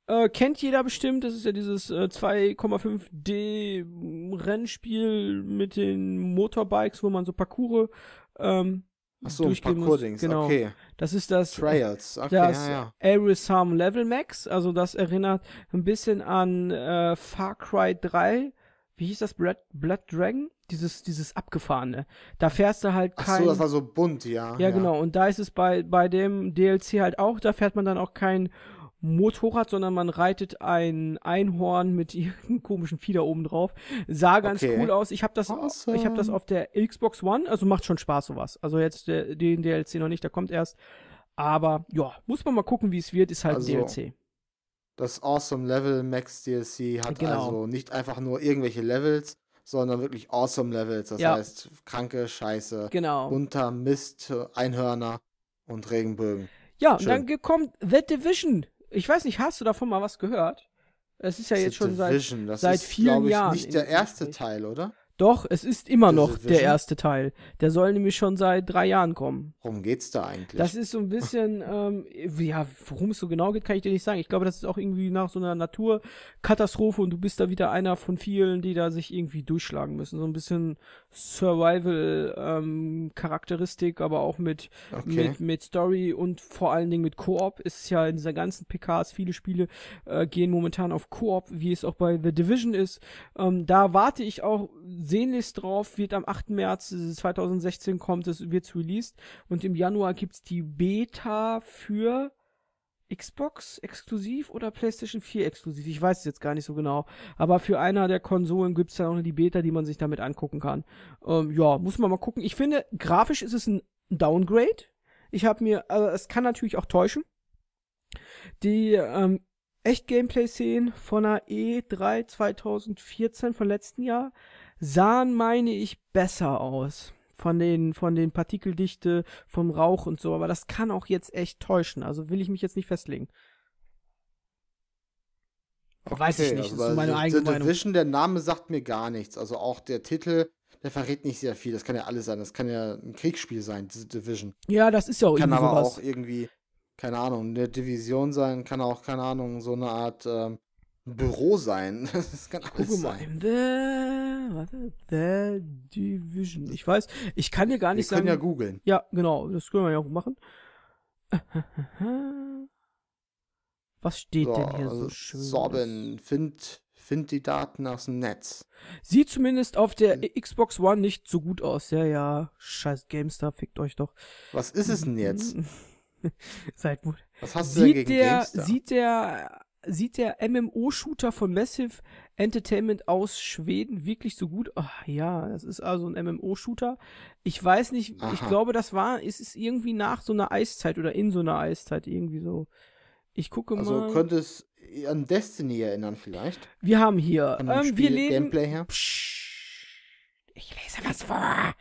äh, kennt jeder bestimmt, das ist ja dieses äh, 2,5D Rennspiel mit den Motorbikes, wo man so Parcours ähm, Ach so, durchgehen muss. Genau. Okay. Das ist das Trials. Okay, das ja, ja. Aerisum Level Max, also das erinnert ein bisschen an äh, Far Cry 3. Wie hieß das Blood, Blood Dragon? Dieses dieses abgefahrene. Da fährst du halt kein Ach so, das war so bunt, ja. Ja, ja. genau und da ist es bei bei dem DLC halt auch, da fährt man dann auch kein Motorrad, sondern man reitet ein Einhorn mit irgendeinem komischen Fieder oben drauf. Sah ganz okay. cool aus. Ich habe das, awesome. ich das auf der Xbox One, also macht schon Spaß sowas. Also jetzt den DLC noch nicht, da kommt erst. Aber ja, muss man mal gucken, wie es wird, ist halt also, DLC. Das Awesome Level Max DLC hat genau. also nicht einfach nur irgendwelche Levels, sondern wirklich Awesome Levels. Das ja. heißt, kranke Scheiße, genau. bunter Mist, Einhörner und Regenbögen. Ja, Schön. und dann kommt The Division ich weiß nicht, hast du davon mal was gehört? Es ist ja das jetzt ist schon Division. seit, das seit ist, vielen ich, Jahren. Nicht der erste Teil, oder? Doch, es ist immer das noch Division? der erste Teil. Der soll nämlich schon seit drei Jahren kommen. Worum geht's da eigentlich? Das ist so ein bisschen, ähm, ja, worum es so genau geht, kann ich dir nicht sagen. Ich glaube, das ist auch irgendwie nach so einer Naturkatastrophe und du bist da wieder einer von vielen, die da sich irgendwie durchschlagen müssen. So ein bisschen Survival-Charakteristik, ähm, aber auch mit, okay. mit, mit Story und vor allen Dingen mit Koop. Ist ja in dieser ganzen PKs, viele Spiele äh, gehen momentan auf Koop, wie es auch bei The Division ist. Ähm, da warte ich auch sehnlichst drauf, wird am 8. März 2016 kommt, es wird's released und im Januar gibt's die Beta für Xbox exklusiv oder PlayStation 4 exklusiv. Ich weiß es jetzt gar nicht so genau. Aber für einer der Konsolen gibt es dann auch die Beta, die man sich damit angucken kann. Ähm, ja, muss man mal gucken. Ich finde, grafisch ist es ein Downgrade. Ich habe mir, also es kann natürlich auch täuschen. Die ähm, Echt-Gameplay-Szenen von der E3 2014 von letzten Jahr sahen, meine ich, besser aus von den, von den Partikeldichte, vom Rauch und so, aber das kann auch jetzt echt täuschen, also will ich mich jetzt nicht festlegen. Okay, Weiß ich nicht, das ist meine eigene The Meinung. Division, der Name sagt mir gar nichts, also auch der Titel, der verrät nicht sehr viel, das kann ja alles sein, das kann ja ein Kriegsspiel sein, The Division. Ja, das ist ja auch kann irgendwie Kann aber sowas. auch irgendwie, keine Ahnung, eine Division sein, kann auch, keine Ahnung, so eine Art, ähm, Büro sein. Das kann alles Guck mal. sein. The, warte, The Division. Ich weiß, ich kann dir gar nicht Wir sagen. Wir können ja googeln. Ja, genau, das können wir ja auch machen. Was steht so, denn hier so also schön? Sorben, find, find die Daten aus dem Netz. Sieht zumindest auf der Xbox One nicht so gut aus. Ja, ja, scheiß GameStar, fickt euch doch. Was ist es denn jetzt? Seid gut. Was hast du sieht denn gegen der, Sieht der sieht der MMO-Shooter von Massive Entertainment aus Schweden wirklich so gut? Ach ja, das ist also ein MMO-Shooter. Ich weiß nicht, Aha. ich glaube, das war, es ist irgendwie nach so einer Eiszeit oder in so einer Eiszeit irgendwie so. Ich gucke also mal. Also könnte es an Destiny erinnern vielleicht? Wir haben hier, ähm, wir leben. Gameplay her. Psch, ich lese was vor.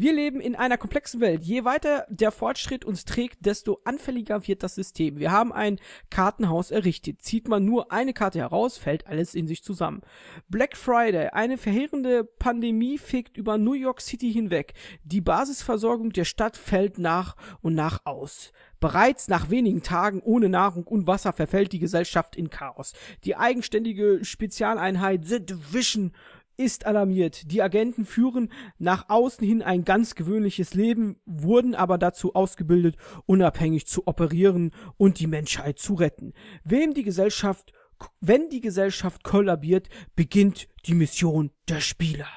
Wir leben in einer komplexen Welt. Je weiter der Fortschritt uns trägt, desto anfälliger wird das System. Wir haben ein Kartenhaus errichtet. Zieht man nur eine Karte heraus, fällt alles in sich zusammen. Black Friday, eine verheerende Pandemie fegt über New York City hinweg. Die Basisversorgung der Stadt fällt nach und nach aus. Bereits nach wenigen Tagen ohne Nahrung und Wasser verfällt die Gesellschaft in Chaos. Die eigenständige Spezialeinheit The Division ist alarmiert. Die Agenten führen nach außen hin ein ganz gewöhnliches Leben, wurden aber dazu ausgebildet, unabhängig zu operieren und die Menschheit zu retten. Wem die Gesellschaft, wenn die Gesellschaft kollabiert, beginnt die Mission der Spieler.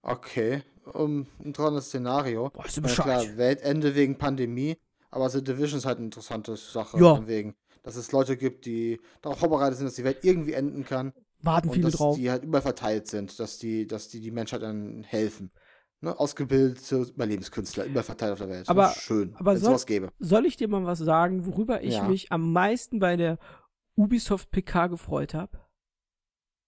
Okay, um, ein tolles Szenario. Weißt du äh, Bescheid. Ja, klar, Weltende wegen Pandemie, aber The Division ist halt eine interessante Sache. Ja. Wegen, dass es Leute gibt, die darauf vorbereitet sind, dass die Welt irgendwie enden kann warten und viele dass drauf. Die halt überverteilt sind, dass die, dass die, die Menschheit dann helfen. Ne? Ausgebildete Überlebenskünstler, überverteilt auf der Welt. Aber, schön, aber soll, soll ich dir mal was sagen, worüber ich ja. mich am meisten bei der Ubisoft PK gefreut habe?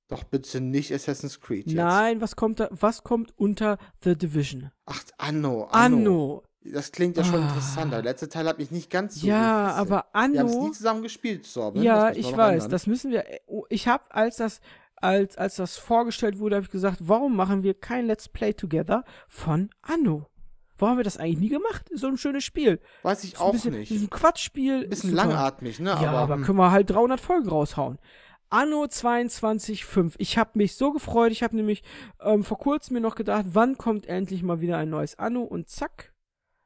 Doch bitte nicht Assassin's Creed jetzt. Nein, was kommt da, was kommt unter The Division? Ach, Anno. Anno. Anno. Das klingt ja schon ah. interessant. Der letzte Teil hat mich nicht ganz so. Ja, gefesselt. aber Anno. Wir haben es nie zusammen gespielt, Sorben. Ja, ich weiß. Ändern. Das müssen wir. Oh, ich habe, als das, als, als das vorgestellt wurde, habe ich gesagt, warum machen wir kein Let's Play Together von Anno? Warum haben wir das eigentlich nie gemacht? so ein schönes Spiel. Weiß ich auch bisschen, nicht. Ist ein Quatschspiel. Bisschen super. langatmig, ne? Ja, aber, aber hm. können wir halt 300 Folgen raushauen. Anno 22.5. Ich habe mich so gefreut. Ich habe nämlich ähm, vor kurzem mir noch gedacht, wann kommt endlich mal wieder ein neues Anno? Und zack,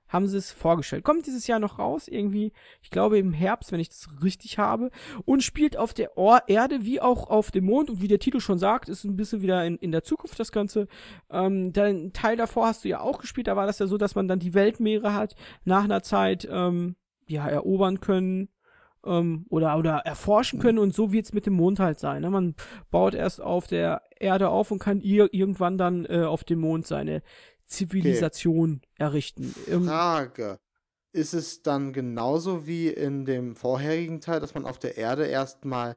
haben sie es vorgestellt. Kommt dieses Jahr noch raus, irgendwie, ich glaube im Herbst, wenn ich das richtig habe, und spielt auf der Ohr Erde wie auch auf dem Mond. Und wie der Titel schon sagt, ist ein bisschen wieder in, in der Zukunft das Ganze. Ähm, dein Teil davor hast du ja auch gespielt, da war das ja so, dass man dann die Weltmeere hat, nach einer Zeit ähm, ja, erobern können. Ähm, oder, oder erforschen können und so wird es mit dem Mond halt sein. Ne? Man baut erst auf der Erde auf und kann ir irgendwann dann äh, auf dem Mond seine Zivilisation okay. errichten. Frage. Ist es dann genauso wie in dem vorherigen Teil, dass man auf der Erde erstmal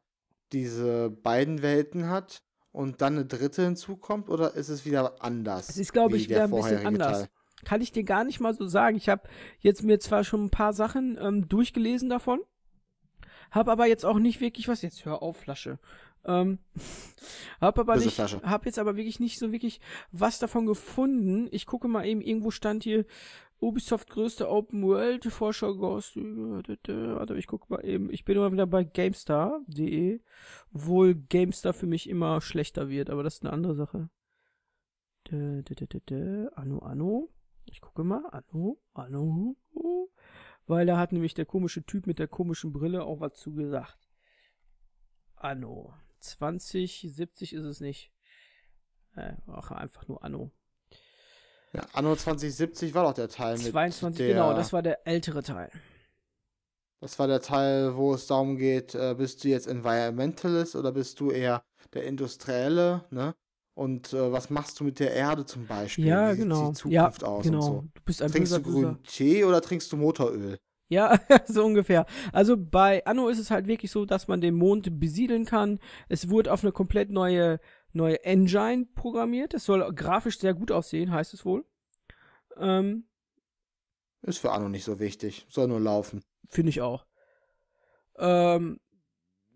diese beiden Welten hat und dann eine dritte hinzukommt oder ist es wieder anders? Es ist, glaube ich, wieder ein bisschen anders. Teil? Kann ich dir gar nicht mal so sagen. Ich habe jetzt mir zwar schon ein paar Sachen ähm, durchgelesen davon, habe aber jetzt auch nicht wirklich was. Jetzt hör auf, Flasche. Ähm, hab aber nicht, hab jetzt aber wirklich nicht so wirklich was davon gefunden. Ich gucke mal eben, irgendwo stand hier Ubisoft größte Open World Forscher Ghost. Warte, ich gucke mal eben. Ich bin immer wieder bei GameStar.de, wohl GameStar für mich immer schlechter wird, aber das ist eine andere Sache. Anno, Anno. Ich gucke mal. Anno, Anno. Weil da hat nämlich der komische Typ mit der komischen Brille auch was zugesagt. Anno. 2070 ist es nicht. Äh, auch einfach nur Anno. Ja, Anno 2070 war doch der Teil 22, mit 22, genau, das war der ältere Teil. Das war der Teil, wo es darum geht, äh, bist du jetzt Environmentalist oder bist du eher der Industrielle, ne? Und äh, was machst du mit der Erde zum Beispiel? Ja, Wie genau. Sieht die Zukunft ja, aus genau. So? Du bist ein trinkst du grünen Tee oder trinkst du Motoröl? Ja, so ungefähr. Also bei Anno ist es halt wirklich so, dass man den Mond besiedeln kann. Es wurde auf eine komplett neue, neue Engine programmiert. Es soll grafisch sehr gut aussehen, heißt es wohl. Ähm, ist für Anno nicht so wichtig. Soll nur laufen. Finde ich auch. Ähm,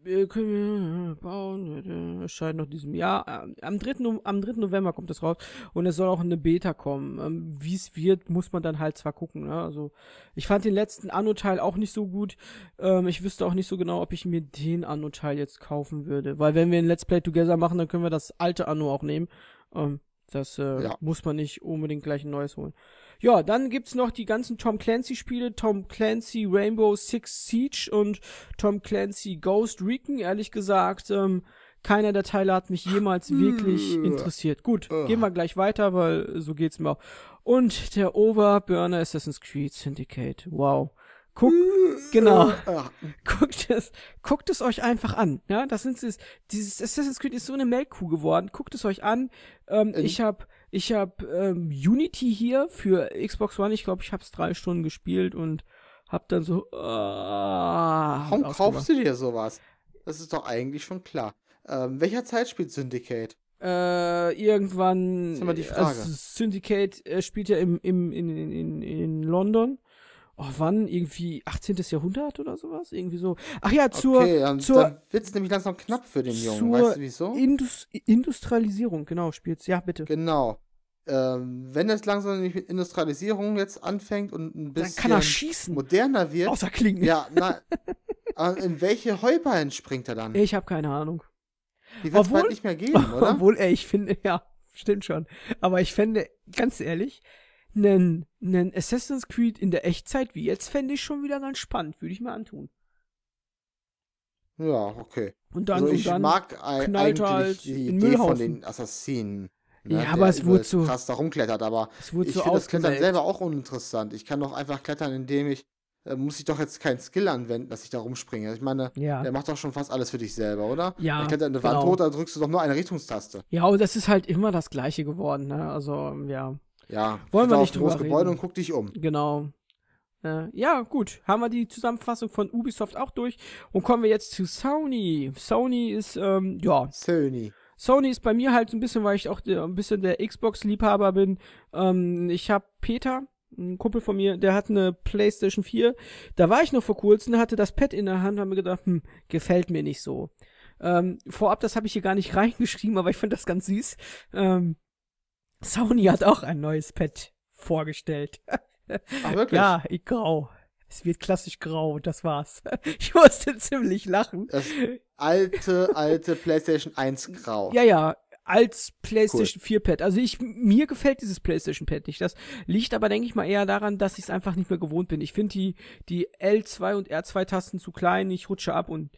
wir können bauen, erscheint noch diesem Jahr. Ähm, am 3. No am 3. November kommt das raus und es soll auch eine Beta kommen. Ähm, wie es wird, muss man dann halt zwar gucken. Ne? Also ich fand den letzten Anno-Teil auch nicht so gut. Ähm, ich wüsste auch nicht so genau, ob ich mir den Anno-Teil jetzt kaufen würde. Weil wenn wir ein Let's Play Together machen, dann können wir das alte Anno auch nehmen. Ähm, das äh, ja. muss man nicht unbedingt gleich ein neues holen. Ja, dann gibt's noch die ganzen Tom Clancy-Spiele, Tom Clancy Rainbow Six Siege und Tom Clancy Ghost Recon. Ehrlich gesagt, ähm, keiner der Teile hat mich jemals hm. wirklich interessiert. Gut, ah. gehen wir gleich weiter, weil so geht's mir auch. Und der Oberburner Assassin's Creed Syndicate. Wow. Guck, hm. genau. Ah. Guckt es, guckt es euch einfach an. Ja, das sind dieses Assassin's Creed ist so eine Melkkuh geworden. Guckt es euch an. Ähm, ähm ich habe ich habe ähm, Unity hier für Xbox One. Ich glaube, ich habe es drei Stunden gespielt und habe dann so. Äh, Warum kaufst du dir sowas? Das ist doch eigentlich schon klar. Ähm, welcher Zeit spielt Syndicate? Äh, irgendwann. Das ist immer die äh, Frage. Also Syndicate äh, spielt ja im, im, in, in, in London. Oh, wann? Irgendwie 18. Jahrhundert oder sowas? Irgendwie so. Ach ja, zur. Okay, dann, zur, dann wird's nämlich langsam knapp für den Jungen. Weißt du wieso? Indus Industrialisierung, genau, spielt's. Ja, bitte. Genau ähm, wenn es langsam mit Industrialisierung jetzt anfängt und ein bisschen moderner wird. Außer Klingen. Ja, na, in welche Heuballen springt er dann? Ich habe keine Ahnung. Die wird es nicht mehr geben, oder? Obwohl, ey, ich finde, ja, stimmt schon. Aber ich fände, ganz ehrlich, einen, einen Assassin's Creed in der Echtzeit wie jetzt fände ich schon wieder ganz spannend. Würde ich mir antun. Ja, okay. Und dann, also ich und dann mag knallt halt die Idee von den Assassinen. Ne, ja, aber es wurde so krass da rumklettert, aber ich finde das Klettern selber auch uninteressant. Ich kann doch einfach klettern, indem ich. Äh, muss ich doch jetzt keinen Skill anwenden, dass ich da rumspringe. Ich meine, ja. der macht doch schon fast alles für dich selber, oder? Ja. Ich kletter eine genau. Wand hoch, da drückst du doch nur eine Richtungstaste. Ja, und das ist halt immer das Gleiche geworden, ne? Also, ja. Ja, wollen wir nicht drüber reden. Gebäude und guck dich um. Genau. Äh, ja, gut. Haben wir die Zusammenfassung von Ubisoft auch durch und kommen wir jetzt zu Sony. Sony ist, ähm, ja. Sony. Sony ist bei mir halt so ein bisschen, weil ich auch ein bisschen der Xbox-Liebhaber bin. Ähm, ich habe Peter, ein Kumpel von mir, der hat eine PlayStation 4. Da war ich noch vor kurzem, hatte das Pad in der Hand und habe mir gedacht, hm, gefällt mir nicht so. Ähm, vorab, das habe ich hier gar nicht reingeschrieben, aber ich fand das ganz süß. Ähm, Sony hat auch ein neues Pad vorgestellt. Ach, wirklich? Ja, ich grau es wird klassisch grau, und das war's. Ich musste ziemlich lachen. Das alte, alte PlayStation 1 grau. Ja, ja, als PlayStation cool. 4 Pad. Also ich mir gefällt dieses PlayStation Pad nicht. Das liegt aber denke ich mal eher daran, dass ich es einfach nicht mehr gewohnt bin. Ich finde die die L2 und R2 Tasten zu klein, ich rutsche ab und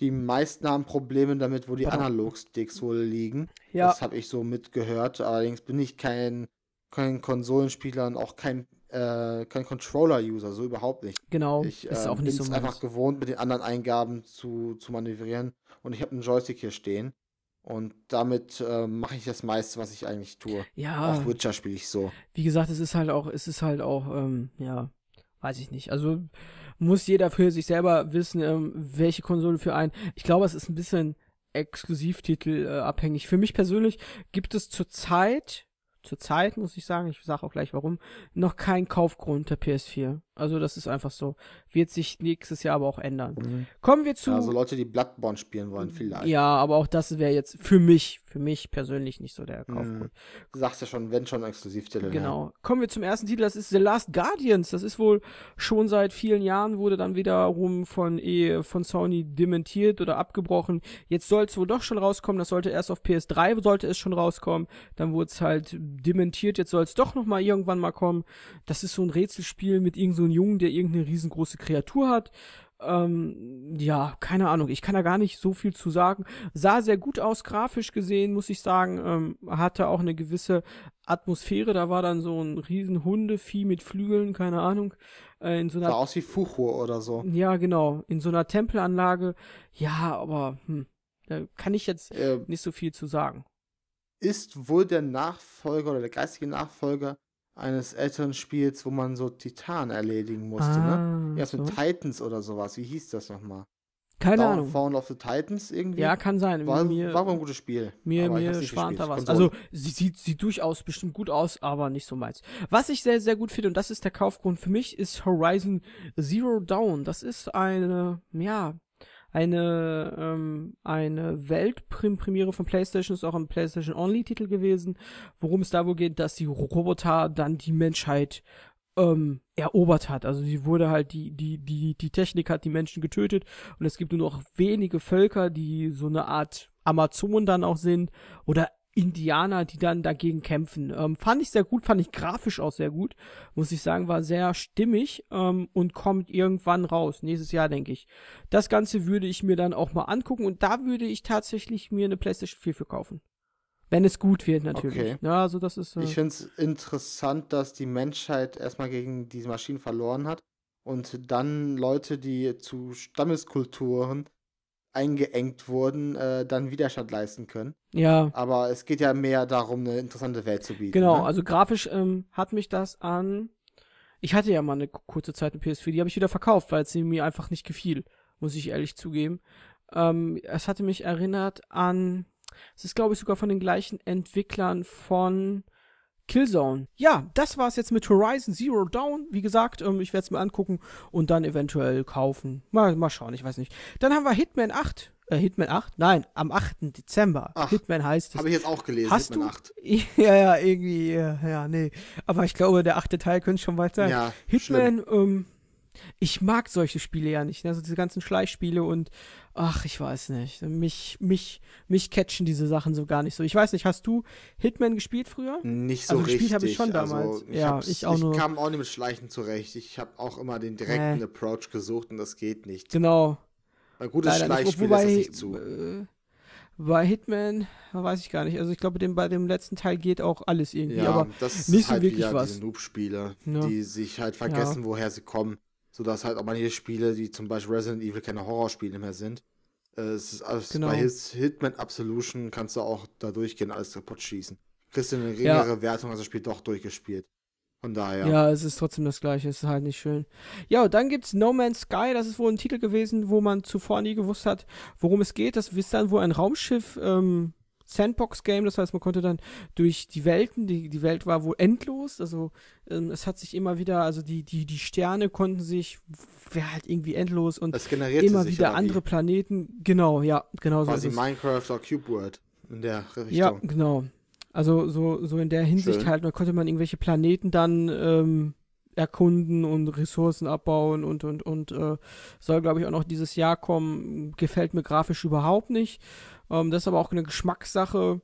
die meisten haben Probleme damit, wo die Analog-Sticks wohl liegen. Ja. Das habe ich so mitgehört. Allerdings bin ich kein, kein Konsolenspieler und auch kein äh, kein Controller-User, so überhaupt nicht. Genau, ich, ist äh, auch ähm, nicht so. einfach gewohnt, mit den anderen Eingaben zu, zu manövrieren und ich habe einen Joystick hier stehen. Und damit äh, mache ich das meiste, was ich eigentlich tue. Ja. Auch Witcher spiele ich so. Wie gesagt, es ist halt auch, es ist halt auch, ähm, ja, weiß ich nicht. Also muss jeder für sich selber wissen, ähm, welche Konsole für einen. Ich glaube, es ist ein bisschen Exklusivtitel äh, abhängig. Für mich persönlich gibt es zurzeit zurzeit, muss ich sagen, ich sage auch gleich warum, noch kein Kaufgrund der PS4. Also das ist einfach so wird sich nächstes Jahr aber auch ändern. Mhm. Kommen wir zu. Also Leute, die Bloodborne spielen wollen, mm, vielleicht. Ja, aber auch das wäre jetzt für mich, für mich persönlich nicht so der mm. Kaufgrund. Du sagst ja schon, wenn schon exklusiv Exklusivtitel. Genau. Kommen wir zum ersten Titel, das ist The Last Guardians. Das ist wohl schon seit vielen Jahren, wurde dann wiederum von, e von Sony dementiert oder abgebrochen. Jetzt soll es wohl doch schon rauskommen. Das sollte erst auf PS3 sollte es schon rauskommen. Dann wurde es halt dementiert. Jetzt soll es doch nochmal irgendwann mal kommen. Das ist so ein Rätselspiel mit irgendeinem so Jungen, der irgendeine riesengroße Kreatur hat. Ähm, ja, keine Ahnung, ich kann da gar nicht so viel zu sagen. Sah sehr gut aus, grafisch gesehen, muss ich sagen. Ähm, hatte auch eine gewisse Atmosphäre. Da war dann so ein riesen Hundevieh mit Flügeln, keine Ahnung. Äh, in so einer, sah aus wie Fuchu oder so. Ja, genau. In so einer Tempelanlage. Ja, aber hm, da kann ich jetzt äh, nicht so viel zu sagen. Ist wohl der Nachfolger oder der geistige Nachfolger eines älteren Spiels, wo man so Titan erledigen musste, ne? ah, ne? Ja, so mit Titans oder sowas. Wie hieß das nochmal? Keine Down, Ahnung. Found of the Titans irgendwie? Ja, kann sein. War, mir, war ein gutes Spiel. Mir, mir schwant da was. Also, sie sieht, sieht durchaus bestimmt gut aus, aber nicht so meins. Was ich sehr, sehr gut finde, und das ist der Kaufgrund für mich, ist Horizon Zero Dawn. Das ist eine, ja, eine, ähm, eine Weltpremiere von PlayStation, ist auch ein PlayStation-Only-Titel gewesen, worum es da wohl geht, dass die Roboter dann die Menschheit ähm, erobert hat. Also sie wurde halt, die, die, die, die Technik hat die Menschen getötet und es gibt nur noch wenige Völker, die so eine Art Amazonen dann auch sind oder Indianer, die dann dagegen kämpfen. Ähm, fand ich sehr gut, fand ich grafisch auch sehr gut, muss ich sagen, war sehr stimmig ähm, und kommt irgendwann raus, nächstes Jahr denke ich. Das Ganze würde ich mir dann auch mal angucken und da würde ich tatsächlich mir eine PlayStation 4 für kaufen. Wenn es gut wird, natürlich. Okay. Ja, also das ist, äh ich finde es interessant, dass die Menschheit erstmal gegen diese Maschinen verloren hat und dann Leute, die zu Stammeskulturen eingeengt wurden, äh, dann Widerstand leisten können. Ja. Aber es geht ja mehr darum, eine interessante Welt zu bieten. Genau, ne? also grafisch ähm, hat mich das an. Ich hatte ja mal eine kurze Zeit eine PS4, die habe ich wieder verkauft, weil sie mir einfach nicht gefiel, muss ich ehrlich zugeben. Ähm, es hatte mich erinnert an. Es ist, glaube ich, sogar von den gleichen Entwicklern von Killzone. Ja, das war's jetzt mit Horizon Zero Dawn. Wie gesagt, ähm, ich werde es mir angucken und dann eventuell kaufen. Mal, mal schauen, ich weiß nicht. Dann haben wir Hitman 8. Äh, Hitman 8? Nein, am 8. Dezember. Ach, Hitman heißt es. Habe ich jetzt auch gelesen, Hast Hitman 8. Ja, ja, irgendwie, ja, ja, nee. Aber ich glaube, der achte Teil könnte schon weit sein. Ja, Hitman, schlimm. ähm, ich mag solche Spiele ja nicht, ne? also diese ganzen Schleichspiele und ach, ich weiß nicht. Mich, mich, mich catchen diese Sachen so gar nicht so. Ich weiß nicht, hast du Hitman gespielt früher? Nicht so also gespielt richtig. Gespielt habe ich schon also, damals. Also, ich ja, ich auch ich kam auch nicht mit Schleichen zurecht. Ich habe auch immer den direkten äh. Approach gesucht und das geht nicht. Genau. Ein gutes Leider Schleichspiel nicht. Wobei, lässt das nicht zu. Äh, bei Hitman weiß ich gar nicht. Also ich glaube, bei dem letzten Teil geht auch alles irgendwie. Ja, aber das nicht ist halt so wirklich wieder was. diese Noob-Spiele, ja. die sich halt vergessen, ja. woher sie kommen sodass halt auch manche Spiele, die zum Beispiel Resident Evil keine Horrorspiele mehr sind, äh, es ist alles genau. bei Hitman Absolution kannst du auch da durchgehen, alles kaputt schießen. Kriegst du eine geringere ja. Wertung, also das Spiel doch durchgespielt. Von daher. Ja, es ist trotzdem das gleiche, es ist halt nicht schön. Ja, und dann gibt's No Man's Sky, das ist wohl ein Titel gewesen, wo man zuvor nie gewusst hat, worum es geht. Das ist dann wohl ein Raumschiff, ähm, Sandbox-Game, das heißt, man konnte dann durch die Welten, die, die Welt war wohl endlos, also ähm, es hat sich immer wieder, also die, die, die Sterne konnten sich, wäre halt irgendwie endlos und immer wieder andere Planeten, genau, ja, genau so. Quasi Minecraft oder Cube World in der Richtung. Ja, genau. Also so, so in der Hinsicht Schön. halt, da konnte man irgendwelche Planeten dann ähm, erkunden und Ressourcen abbauen und und und äh, soll glaube ich auch noch dieses Jahr kommen. Gefällt mir grafisch überhaupt nicht. Ähm, das ist aber auch eine Geschmackssache.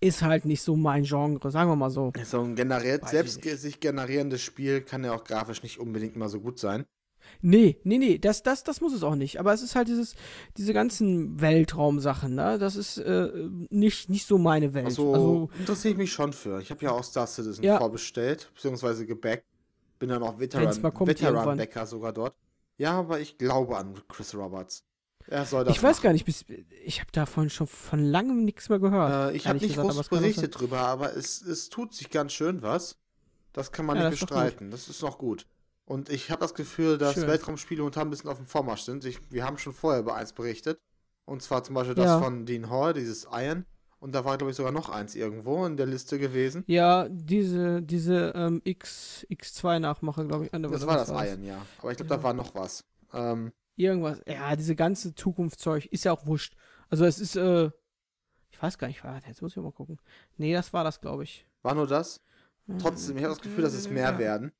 Ist halt nicht so mein Genre, sagen wir mal so. So ein generiert, selbst sich generierendes Spiel kann ja auch grafisch nicht unbedingt immer so gut sein. Nee, nee, nee, das, das, das muss es auch nicht. Aber es ist halt dieses, diese ganzen Weltraumsachen, ne? Das ist äh, nicht, nicht so meine Welt. Also, also interessiere ich mich schon für. Ich habe ja auch Star Citizen ja. vorbestellt, beziehungsweise gebackt. Bin dann auch Veteran, Veteran Bäcker sogar dort. Ja, aber ich glaube an Chris Roberts ich weiß machen. gar nicht, ich habe davon schon von langem nichts mehr gehört. Äh, ich habe nicht gesagt, groß berichtet drüber, aber es, es tut sich ganz schön was. Das kann man ja, nicht das bestreiten. Das ist noch gut. Und ich habe das Gefühl, dass schön. Weltraumspiele momentan ein bisschen auf dem Vormarsch sind. Ich, wir haben schon vorher über eins berichtet. Und zwar zum Beispiel das ja. von Dean Hall, dieses Iron. Und da war, glaube ich, sogar noch eins irgendwo in der Liste gewesen. Ja, diese, diese ähm, X, x 2 nachmache glaube ich. Das war das Iron, ja. Aber ich glaube, ja. da war noch was. Ähm, irgendwas. Ja, diese ganze Zukunftszeug ist ja auch wurscht. Also es ist, äh, ich weiß gar nicht, jetzt muss ich mal gucken. Nee, das war das, glaube ich. War nur das? Hm. Trotzdem, ich habe das Gefühl, dass es mehr ja. werden.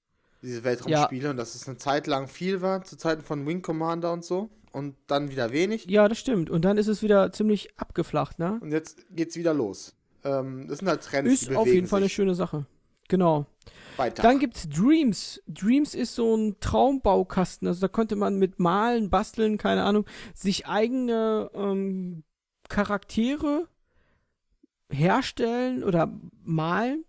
Diese Weltraumspiele ja. und dass es eine Zeit lang viel war, zu Zeiten von Wing Commander und so. Und dann wieder wenig. Ja, das stimmt. Und dann ist es wieder ziemlich abgeflacht, ne? Und jetzt geht's wieder los. Ähm, das sind halt Trends. Ist auf jeden Fall eine schöne Sache. Genau. Weiter. Dann gibt es Dreams. Dreams ist so ein Traumbaukasten. Also da könnte man mit Malen, Basteln, keine Ahnung, sich eigene ähm, Charaktere herstellen oder malen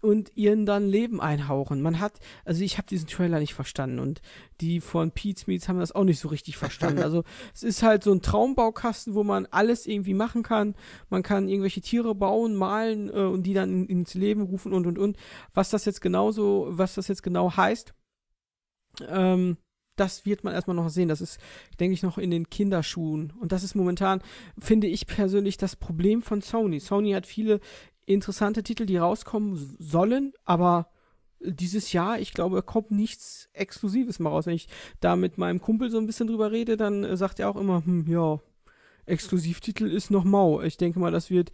und ihren dann Leben einhauchen. Man hat, also ich habe diesen Trailer nicht verstanden und die von Pete's Meets haben das auch nicht so richtig verstanden. Also es ist halt so ein Traumbaukasten, wo man alles irgendwie machen kann. Man kann irgendwelche Tiere bauen, malen äh, und die dann in, ins Leben rufen und und und. Was das jetzt genau so, was das jetzt genau heißt, ähm, das wird man erstmal noch sehen. Das ist, denke ich, noch in den Kinderschuhen. Und das ist momentan, finde ich persönlich, das Problem von Sony. Sony hat viele interessante Titel, die rauskommen sollen, aber dieses Jahr, ich glaube, kommt nichts Exklusives mal raus. Wenn ich da mit meinem Kumpel so ein bisschen drüber rede, dann äh, sagt er auch immer, hm, ja, Exklusivtitel ist noch mau. Ich denke mal, das wird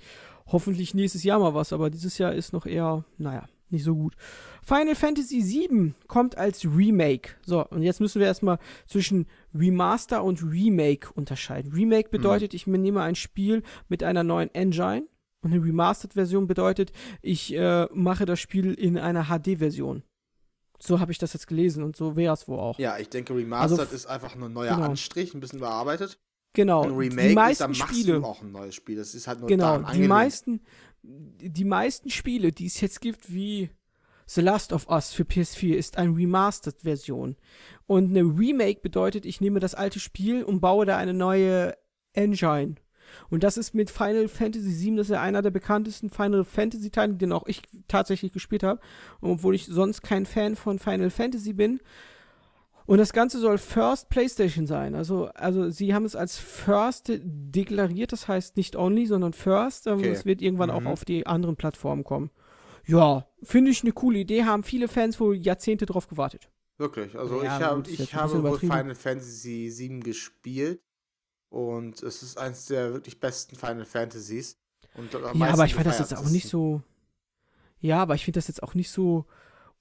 hoffentlich nächstes Jahr mal was, aber dieses Jahr ist noch eher, naja, nicht so gut. Final Fantasy VII kommt als Remake. So, und jetzt müssen wir erstmal zwischen Remaster und Remake unterscheiden. Remake mhm. bedeutet, mhm. ich nehme ein Spiel mit einer neuen Engine und eine Remastered-Version bedeutet, ich äh, mache das Spiel in einer HD-Version. So habe ich das jetzt gelesen und so wäre es wohl auch. Ja, ich denke, also Remastered also, ist einfach nur ein neuer genau. Anstrich, ein bisschen bearbeitet. Genau. Ein Remake die meisten ist, dann Spiele, auch ein neues Spiel. Das ist halt nur Genau, die meisten, die meisten Spiele, die es jetzt gibt, wie The Last of Us für PS4 ist eine Remastered-Version. Und eine Remake bedeutet, ich nehme das alte Spiel und baue da eine neue Engine und das ist mit Final Fantasy VII, das ist ja einer der bekanntesten Final Fantasy Teile, den auch ich tatsächlich gespielt habe, obwohl ich sonst kein Fan von Final Fantasy bin. Und das Ganze soll First PlayStation sein. Also, also sie haben es als First deklariert, das heißt nicht Only, sondern First. Ähm, okay. Es wird irgendwann mhm. auch auf die anderen Plattformen kommen. Ja, finde ich eine coole Idee, haben viele Fans wohl Jahrzehnte drauf gewartet. Wirklich, also ja, ich, hab, ich habe Final Fantasy VII gespielt und es ist eins der wirklich besten Final Fantasies. Und ja, aber ich fand das jetzt auch nicht so. Ja, aber ich finde das jetzt auch nicht so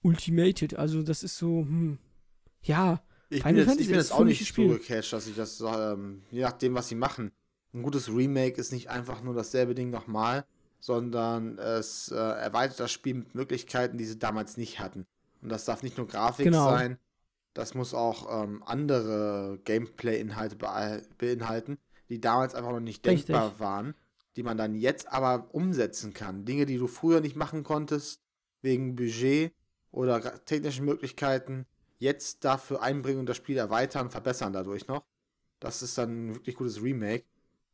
ultimated. Also, das ist so, hm, ja. Ich Final bin, Fantasy jetzt, ich bin jetzt auch nicht so gecashed, dass ich das, ähm, je nachdem, was sie machen. Ein gutes Remake ist nicht einfach nur dasselbe Ding nochmal, sondern es äh, erweitert das Spiel mit Möglichkeiten, die sie damals nicht hatten. Und das darf nicht nur Grafik genau. sein, das muss auch ähm, andere Gameplay-Inhalte beinhalten, die damals einfach noch nicht denkbar Richtig. waren, die man dann jetzt aber umsetzen kann. Dinge, die du früher nicht machen konntest, wegen Budget oder technischen Möglichkeiten, jetzt dafür einbringen und das Spiel erweitern, verbessern dadurch noch. Das ist dann ein wirklich gutes Remake.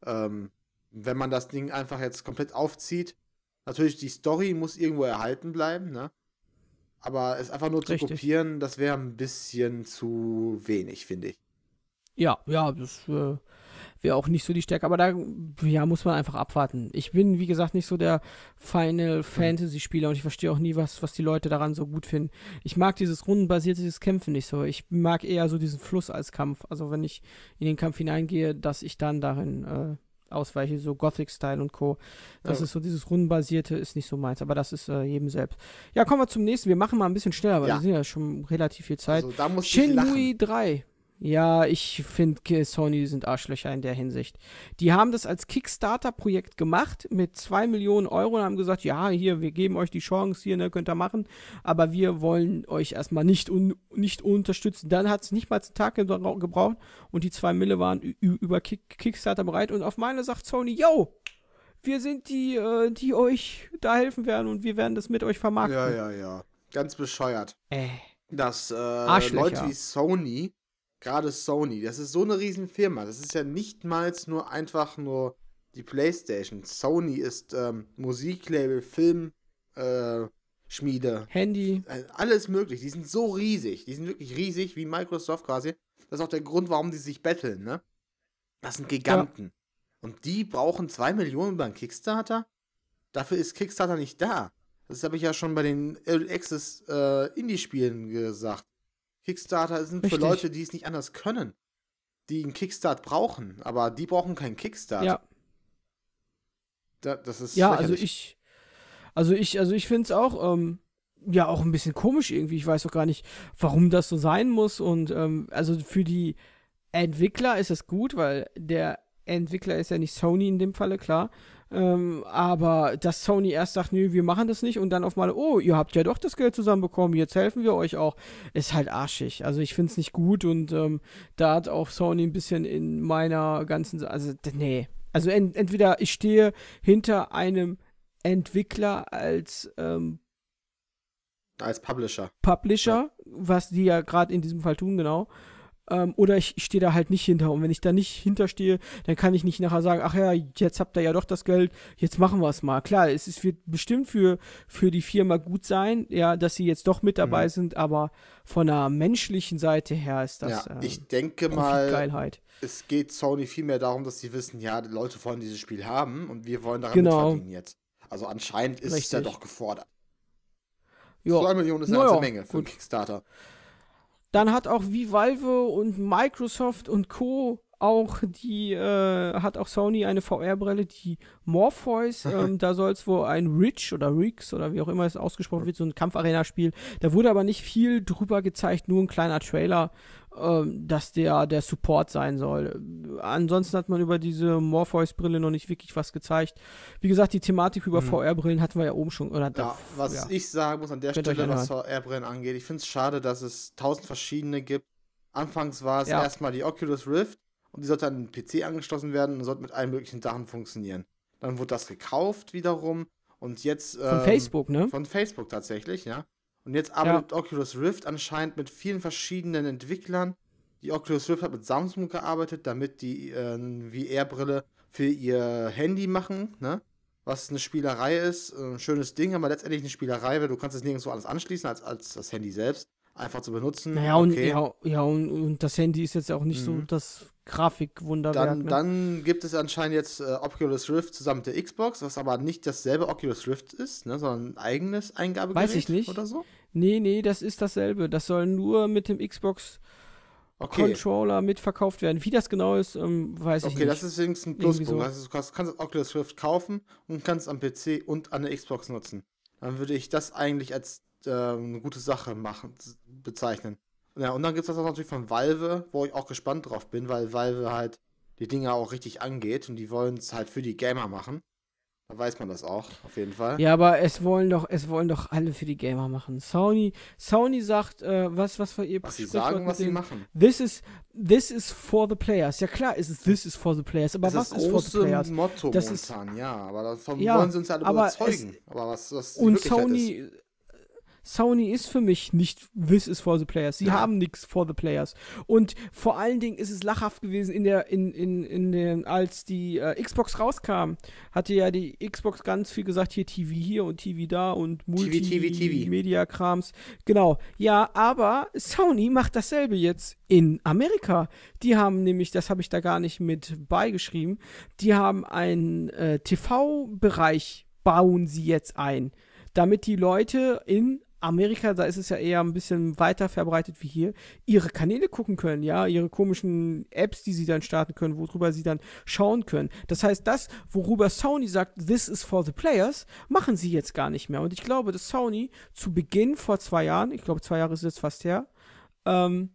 Ähm, wenn man das Ding einfach jetzt komplett aufzieht, natürlich die Story muss irgendwo erhalten bleiben, ne? Aber es einfach nur zu Richtig. kopieren, das wäre ein bisschen zu wenig, finde ich. Ja, ja, das äh, wäre auch nicht so die Stärke, aber da ja, muss man einfach abwarten. Ich bin, wie gesagt, nicht so der Final hm. Fantasy-Spieler und ich verstehe auch nie, was, was die Leute daran so gut finden. Ich mag dieses rundenbasierte Kämpfen nicht so. Ich mag eher so diesen Fluss als Kampf. Also wenn ich in den Kampf hineingehe, dass ich dann darin äh, ausweiche, so Gothic-Style und Co. Das ja. ist so dieses rundenbasierte, ist nicht so meins, aber das ist äh, jedem selbst. Ja, kommen wir zum nächsten. Wir machen mal ein bisschen schneller, weil ja. wir sind ja schon relativ viel Zeit. Also, da muss Shin Louis 3. Ja, ich finde, Sony sind Arschlöcher in der Hinsicht. Die haben das als Kickstarter-Projekt gemacht mit 2 Millionen Euro und haben gesagt, ja, hier, wir geben euch die Chance, hier, ne, könnt ihr machen, aber wir wollen euch erstmal nicht, un nicht unterstützen. Dann hat es nicht mal einen Tag gebraucht und die 2 Mille waren über Kick Kickstarter bereit und auf meine sagt Sony, yo, wir sind die, äh, die euch da helfen werden und wir werden das mit euch vermarkten. Ja, ja, ja. Ganz bescheuert. Äh. Dass äh, Leute wie Sony gerade Sony, das ist so eine riesen Firma. Das ist ja nicht mal nur einfach nur die PlayStation. Sony ist ähm, Musiklabel, Film, äh, Schmiede, Handy, äh, alles möglich. Die sind so riesig, die sind wirklich riesig wie Microsoft quasi. Das ist auch der Grund, warum die sich betteln, ne? Das sind Giganten. Ja. Und die brauchen zwei Millionen beim Kickstarter? Dafür ist Kickstarter nicht da. Das habe ich ja schon bei den Access äh, Indie-Spielen gesagt. Kickstarter sind Richtig. für Leute, die es nicht anders können, die einen Kickstart brauchen, aber die brauchen keinen Kickstart. Ja. Da, das ist ja, also ich, also ich, also ich finde es auch, ähm, ja, auch ein bisschen komisch irgendwie. Ich weiß auch gar nicht, warum das so sein muss. Und ähm, also für die Entwickler ist es gut, weil der Entwickler ist ja nicht Sony in dem Falle, klar. Ähm, aber dass Sony erst sagt, nee, wir machen das nicht und dann auf mal, oh, ihr habt ja doch das Geld zusammenbekommen, jetzt helfen wir euch auch, ist halt arschig. Also ich finde es nicht gut und ähm, da hat auch Sony ein bisschen in meiner ganzen, also nee. Also ent entweder ich stehe hinter einem Entwickler als ähm, als Publisher. Publisher, ja. was die ja gerade in diesem Fall tun, genau. Ähm, oder ich, ich stehe da halt nicht hinter. Und wenn ich da nicht hinterstehe, dann kann ich nicht nachher sagen, ach ja, jetzt habt ihr ja doch das Geld, jetzt machen wir es mal. Klar, es ist, wird bestimmt für, für die Firma gut sein, ja, dass sie jetzt doch mit mhm. dabei mhm. sind, aber von der menschlichen Seite her ist das. Ja, ähm, ich denke mal, es geht Sony vielmehr darum, dass sie wissen, ja, Leute wollen dieses Spiel haben und wir wollen daran genau. verdienen jetzt. Also anscheinend ist Richtig. es ja doch gefordert. 2 Millionen ist eine ganze Menge für Kickstarter. Dann hat auch wie Valve und Microsoft und Co. auch die, äh, hat auch Sony eine VR-Brille, die Morpheus, ähm, da soll es wohl ein Rich oder Rix oder wie auch immer es ausgesprochen wird, so ein Kampfarena-Spiel. Da wurde aber nicht viel drüber gezeigt, nur ein kleiner Trailer. Ähm, dass der der Support sein soll. Ansonsten hat man über diese Morpheus-Brille noch nicht wirklich was gezeigt. Wie gesagt, die Thematik über hm. VR-Brillen hatten wir ja oben schon. Oder ja, da, was ja. ich sagen muss an der Könnt Stelle, was VR-Brillen angeht, ich finde es schade, dass es tausend verschiedene gibt. Anfangs war es ja. erstmal die Oculus Rift und die sollte an den PC angeschlossen werden und sollte mit allen möglichen Sachen funktionieren. Dann wurde das gekauft wiederum und jetzt. Ähm, von Facebook, ne? Von Facebook tatsächlich, ja. Und jetzt arbeitet ja. Oculus Rift anscheinend mit vielen verschiedenen Entwicklern. Die Oculus Rift hat mit Samsung gearbeitet, damit die äh, VR-Brille für ihr Handy machen, ne? was eine Spielerei ist. Äh, ein schönes Ding, aber letztendlich eine Spielerei, weil du kannst es nirgendwo alles anschließen als, als das Handy selbst. Einfach zu benutzen. Naja, okay. und, ja, ja und, und, das Handy ist jetzt auch nicht mhm. so das Grafikwunderwerk. Dann, ne? dann, gibt es anscheinend jetzt äh, Oculus Rift zusammen mit der Xbox, was aber nicht dasselbe Oculus Rift ist, ne, sondern ein eigenes Eingabegerät Weiß ich nicht. oder so? Nee, nee, das ist dasselbe. Das soll nur mit dem Xbox okay. Controller mitverkauft werden. Wie das genau ist, ähm, weiß okay, ich nicht. Okay, das ist übrigens ein Pluspunkt. So. Also du kannst, kannst Oculus Rift kaufen und kannst am PC und an der Xbox nutzen. Dann würde ich das eigentlich als äh, eine gute Sache machen, bezeichnen. Ja, und dann gibt es das natürlich von Valve, wo ich auch gespannt drauf bin, weil Valve halt die Dinge auch richtig angeht und die wollen es halt für die Gamer machen. Da weiß man das auch, auf jeden Fall. Ja, aber es wollen doch, es wollen doch alle für die Gamer machen. Sony, Sony sagt, äh, was, was für ihr Was sie sagen, was sie machen. This is, this is for the players. Ja klar, ist es this is for the players. Aber das was ist, ist for the players? Motto das momentan, ist, ja. Aber davon ja, wollen sie uns alle aber überzeugen. Es, aber was, was und Sony, ist. Sony ist für mich nicht This is for the Players. Sie ja. haben nichts for the Players. Und vor allen Dingen ist es lachhaft gewesen, in der, in, in, in den, als die äh, Xbox rauskam, hatte ja die Xbox ganz viel gesagt, hier TV hier und TV da und Multimedia-Krams. Genau. Ja, aber Sony macht dasselbe jetzt in Amerika. Die haben nämlich, das habe ich da gar nicht mit beigeschrieben, die haben einen äh, TV-Bereich bauen sie jetzt ein, damit die Leute in Amerika, da ist es ja eher ein bisschen weiter verbreitet wie hier, ihre Kanäle gucken können, ja, ihre komischen Apps, die sie dann starten können, worüber sie dann schauen können. Das heißt, das, worüber Sony sagt, this is for the players, machen sie jetzt gar nicht mehr. Und ich glaube, dass Sony zu Beginn vor zwei Jahren, ich glaube, zwei Jahre ist jetzt fast her, ähm,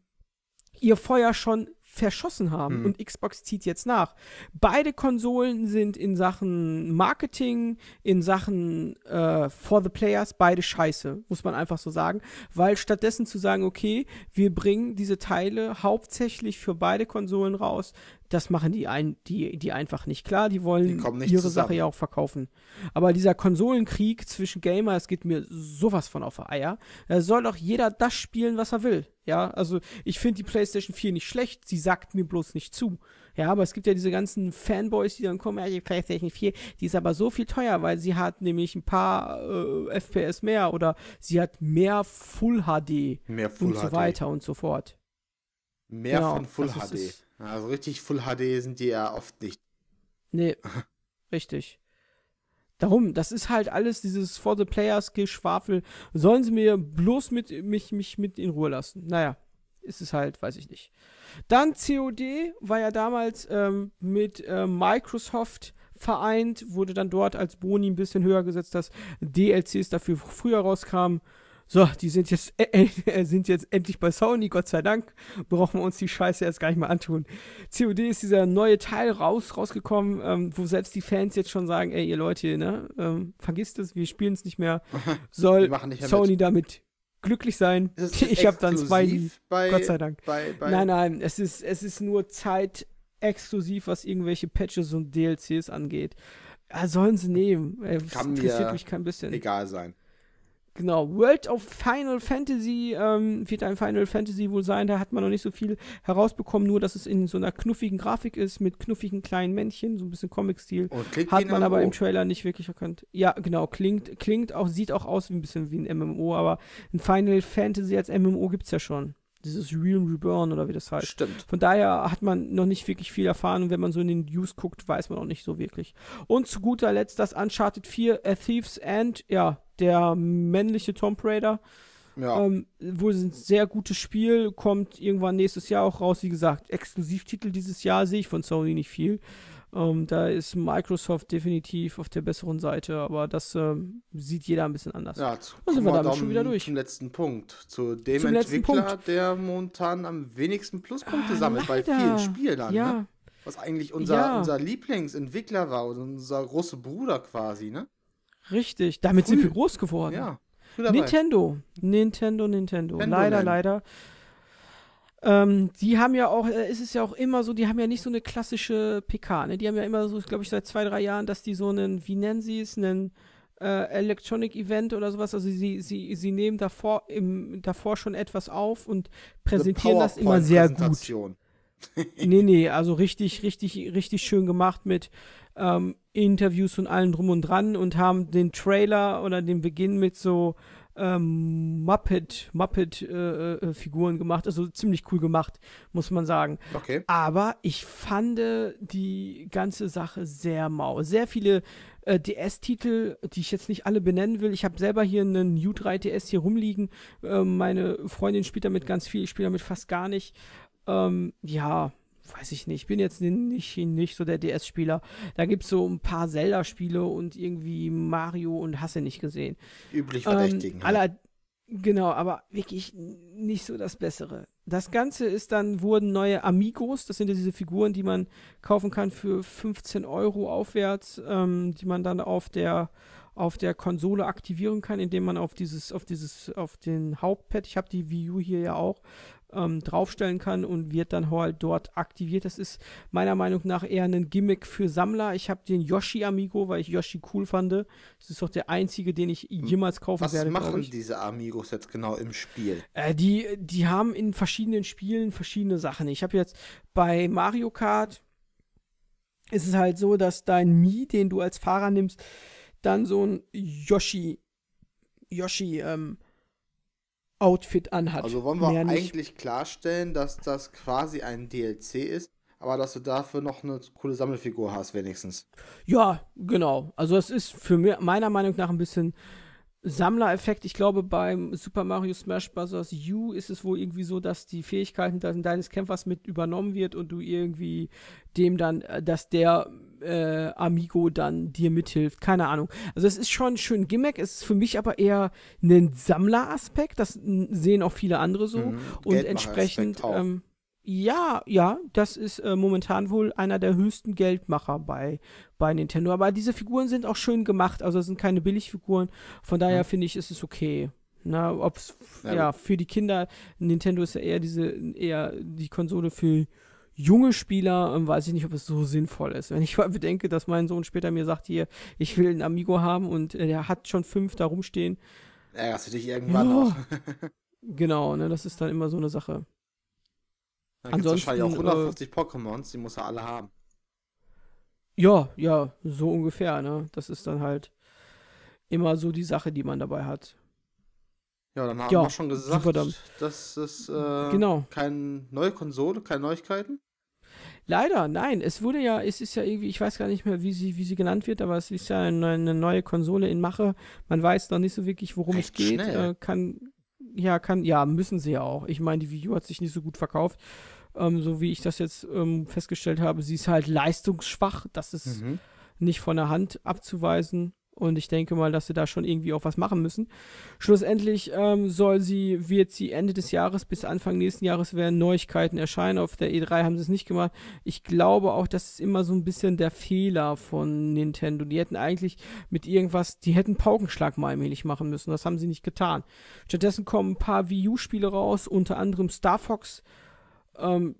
ihr Feuer schon verschossen haben. Mhm. Und Xbox zieht jetzt nach. Beide Konsolen sind in Sachen Marketing, in Sachen äh, For the Players, beide scheiße, muss man einfach so sagen. Weil stattdessen zu sagen, okay, wir bringen diese Teile hauptsächlich für beide Konsolen raus, das machen die, ein, die, die einfach nicht klar. Die wollen die ihre zusammen. Sache ja auch verkaufen. Aber dieser Konsolenkrieg zwischen Gamer, es geht mir sowas von auf Eier. Da soll doch jeder das spielen, was er will. Ja, also ich finde die PlayStation 4 nicht schlecht. Sie sagt mir bloß nicht zu. Ja, aber es gibt ja diese ganzen Fanboys, die dann kommen, ja, die PlayStation 4, die ist aber so viel teuer, weil sie hat nämlich ein paar äh, FPS mehr oder sie hat mehr Full HD mehr Full und so HD. weiter und so fort. Mehr genau, von Full HD. Ist, also richtig Full HD sind die ja oft nicht. Nee, richtig. Darum, das ist halt alles dieses For the Players Geschwafel. Sollen sie mir bloß mit mich, mich mit in Ruhe lassen? Naja, ist es halt, weiß ich nicht. Dann COD war ja damals ähm, mit äh, Microsoft vereint, wurde dann dort als Boni ein bisschen höher gesetzt, dass DLCs dafür früher rauskamen so, die sind jetzt, äh, äh, sind jetzt endlich bei Sony, Gott sei Dank. Brauchen wir uns die Scheiße erst gar nicht mehr antun. COD ist dieser neue Teil raus, rausgekommen, ähm, wo selbst die Fans jetzt schon sagen, ey, ihr Leute, ne, ähm, vergisst es, wir spielen es nicht mehr. Soll nicht Sony damit glücklich sein. ich habe dann zwei, bei, Gott sei Dank. Bei, bei nein, nein, es ist, es ist nur Zeit exklusiv, was irgendwelche Patches und DLCs angeht. Ja, ah, sollen sie nehmen. Ey, das interessiert mir mich kein bisschen. Egal sein. Genau, World of Final Fantasy ähm, wird ein Final Fantasy wohl sein. Da hat man noch nicht so viel herausbekommen, nur dass es in so einer knuffigen Grafik ist mit knuffigen kleinen Männchen, so ein bisschen Comic-Stil. Hat man aber im Trailer nicht wirklich erkannt. Ja, genau, klingt, klingt auch, sieht auch aus wie ein bisschen wie ein MMO, aber ein Final Fantasy als MMO gibt's ja schon dieses Real Reborn oder wie das heißt. Stimmt. Von daher hat man noch nicht wirklich viel erfahren und wenn man so in den News guckt, weiß man auch nicht so wirklich. Und zu guter Letzt das Uncharted 4 A Thieves End, ja, der männliche Tomb Raider. Ja. Ähm, wohl ein sehr gutes Spiel, kommt irgendwann nächstes Jahr auch raus. Wie gesagt, Exklusivtitel dieses Jahr sehe ich von Sony nicht viel. Ähm, da ist Microsoft definitiv auf der besseren Seite, aber das ähm, sieht jeder ein bisschen anders. Ja, jetzt also sind wir damit schon wieder durch. Zum letzten Punkt. Zu dem zum Entwickler, der momentan am wenigsten Pluspunkte ah, sammelt bei vielen Spielen. Ne? Ja. Ne? Was eigentlich unser, ja. unser Lieblingsentwickler war, also unser großer Bruder quasi, ne? Richtig, damit Früh. sind wir groß geworden. Ja. Nintendo. Nintendo, Nintendo. Nintendo leider, Land. leider. Ähm, die haben ja auch, äh, ist es ja auch immer so, die haben ja nicht so eine klassische PK, ne? Die haben ja immer so, glaube ich, seit zwei, drei Jahren, dass die so einen, wie nennen sie es, einen äh, Electronic Event oder sowas. Also sie, sie, sie nehmen davor, im, davor schon etwas auf und präsentieren das immer sehr gut. nee, nee, also richtig, richtig, richtig schön gemacht mit ähm, Interviews und allem drum und dran und haben den Trailer oder den Beginn mit so ähm, Muppet, Muppet äh, äh, Figuren gemacht, also ziemlich cool gemacht, muss man sagen. Okay. Aber ich fand äh, die ganze Sache sehr mau. Sehr viele äh, DS-Titel, die ich jetzt nicht alle benennen will. Ich habe selber hier einen U3 DS hier rumliegen. Ähm, meine Freundin spielt damit ganz viel, ich spiele damit fast gar nicht. Ähm, ja, weiß ich nicht, ich bin jetzt nicht, nicht so der DS-Spieler. Da gibt es so ein paar Zelda-Spiele und irgendwie Mario und Hasse nicht gesehen. Üblich ähm, Verdächtigen. Ähm, aller, genau, aber wirklich nicht so das Bessere. Das Ganze ist dann, wurden neue Amigos, das sind ja diese Figuren, die man kaufen kann für 15 Euro aufwärts, ähm, die man dann auf der auf der Konsole aktivieren kann, indem man auf dieses, auf dieses, auf den Hauptpad, ich habe die Wii U hier ja auch, ähm, draufstellen kann und wird dann halt dort aktiviert. Das ist meiner Meinung nach eher ein Gimmick für Sammler. Ich habe den Yoshi Amigo, weil ich Yoshi cool fand. Das ist doch der einzige, den ich hm. jemals kaufen Was werde. Was machen diese Amigos jetzt genau im Spiel? Äh, die, die haben in verschiedenen Spielen verschiedene Sachen. Ich habe jetzt bei Mario Kart ist es halt so, dass dein Mii, den du als Fahrer nimmst, dann so ein Yoshi, Yoshi, ähm, Outfit anhat. Also wollen wir eigentlich nicht. klarstellen, dass das quasi ein DLC ist, aber dass du dafür noch eine coole Sammelfigur hast, wenigstens. Ja, genau. Also es ist für mich meiner Meinung nach ein bisschen Sammlereffekt. Ich glaube, beim Super Mario Smash Bros. U ist es wohl irgendwie so, dass die Fähigkeiten deines Kämpfers mit übernommen wird und du irgendwie dem dann, äh, dass der äh, Amigo dann dir mithilft. Keine Ahnung. Also es ist schon ein schön Gimmick, es ist für mich aber eher ein Sammleraspekt, das sehen auch viele andere so. Mhm. Und entsprechend, ähm, ja, ja, das ist äh, momentan wohl einer der höchsten Geldmacher bei, bei Nintendo. Aber diese Figuren sind auch schön gemacht, also es sind keine Billigfiguren. Von daher mhm. finde ich, ist es okay. Na, ob's, ja, ja für die Kinder, Nintendo ist ja eher diese, eher die Konsole für junge Spieler ähm, weiß ich nicht, ob es so sinnvoll ist. Wenn ich mal bedenke, dass mein Sohn später mir sagt, hier, ich will einen Amigo haben und äh, der hat schon fünf da rumstehen. Ärgerst du dich irgendwann ja. auch. genau, ne, das ist dann immer so eine Sache. Da gibt wahrscheinlich auch 150 äh, Pokémons, die muss er alle haben. Ja, ja, so ungefähr, ne? Das ist dann halt immer so die Sache, die man dabei hat. Ja, dann haben ja, wir schon gesagt, dass es äh, genau. keine neue Konsole, keine Neuigkeiten. Leider, nein. Es wurde ja, es ist ja irgendwie, ich weiß gar nicht mehr, wie sie, wie sie genannt wird, aber es ist ja eine, eine neue Konsole in Mache. Man weiß noch nicht so wirklich, worum Echt es geht. Äh, kann, ja, kann, ja, müssen sie ja auch. Ich meine, die Wii U hat sich nicht so gut verkauft. Ähm, so wie ich das jetzt ähm, festgestellt habe, sie ist halt leistungsschwach. Das ist mhm. nicht von der Hand abzuweisen. Und ich denke mal, dass sie da schon irgendwie auch was machen müssen. Schlussendlich ähm, soll sie, wird sie Ende des Jahres bis Anfang nächsten Jahres werden Neuigkeiten erscheinen. Auf der E3 haben sie es nicht gemacht. Ich glaube auch, das ist immer so ein bisschen der Fehler von Nintendo. Die hätten eigentlich mit irgendwas, die hätten Paukenschlag mal allmählich machen müssen. Das haben sie nicht getan. Stattdessen kommen ein paar Wii U-Spiele raus, unter anderem Star Fox. Ähm,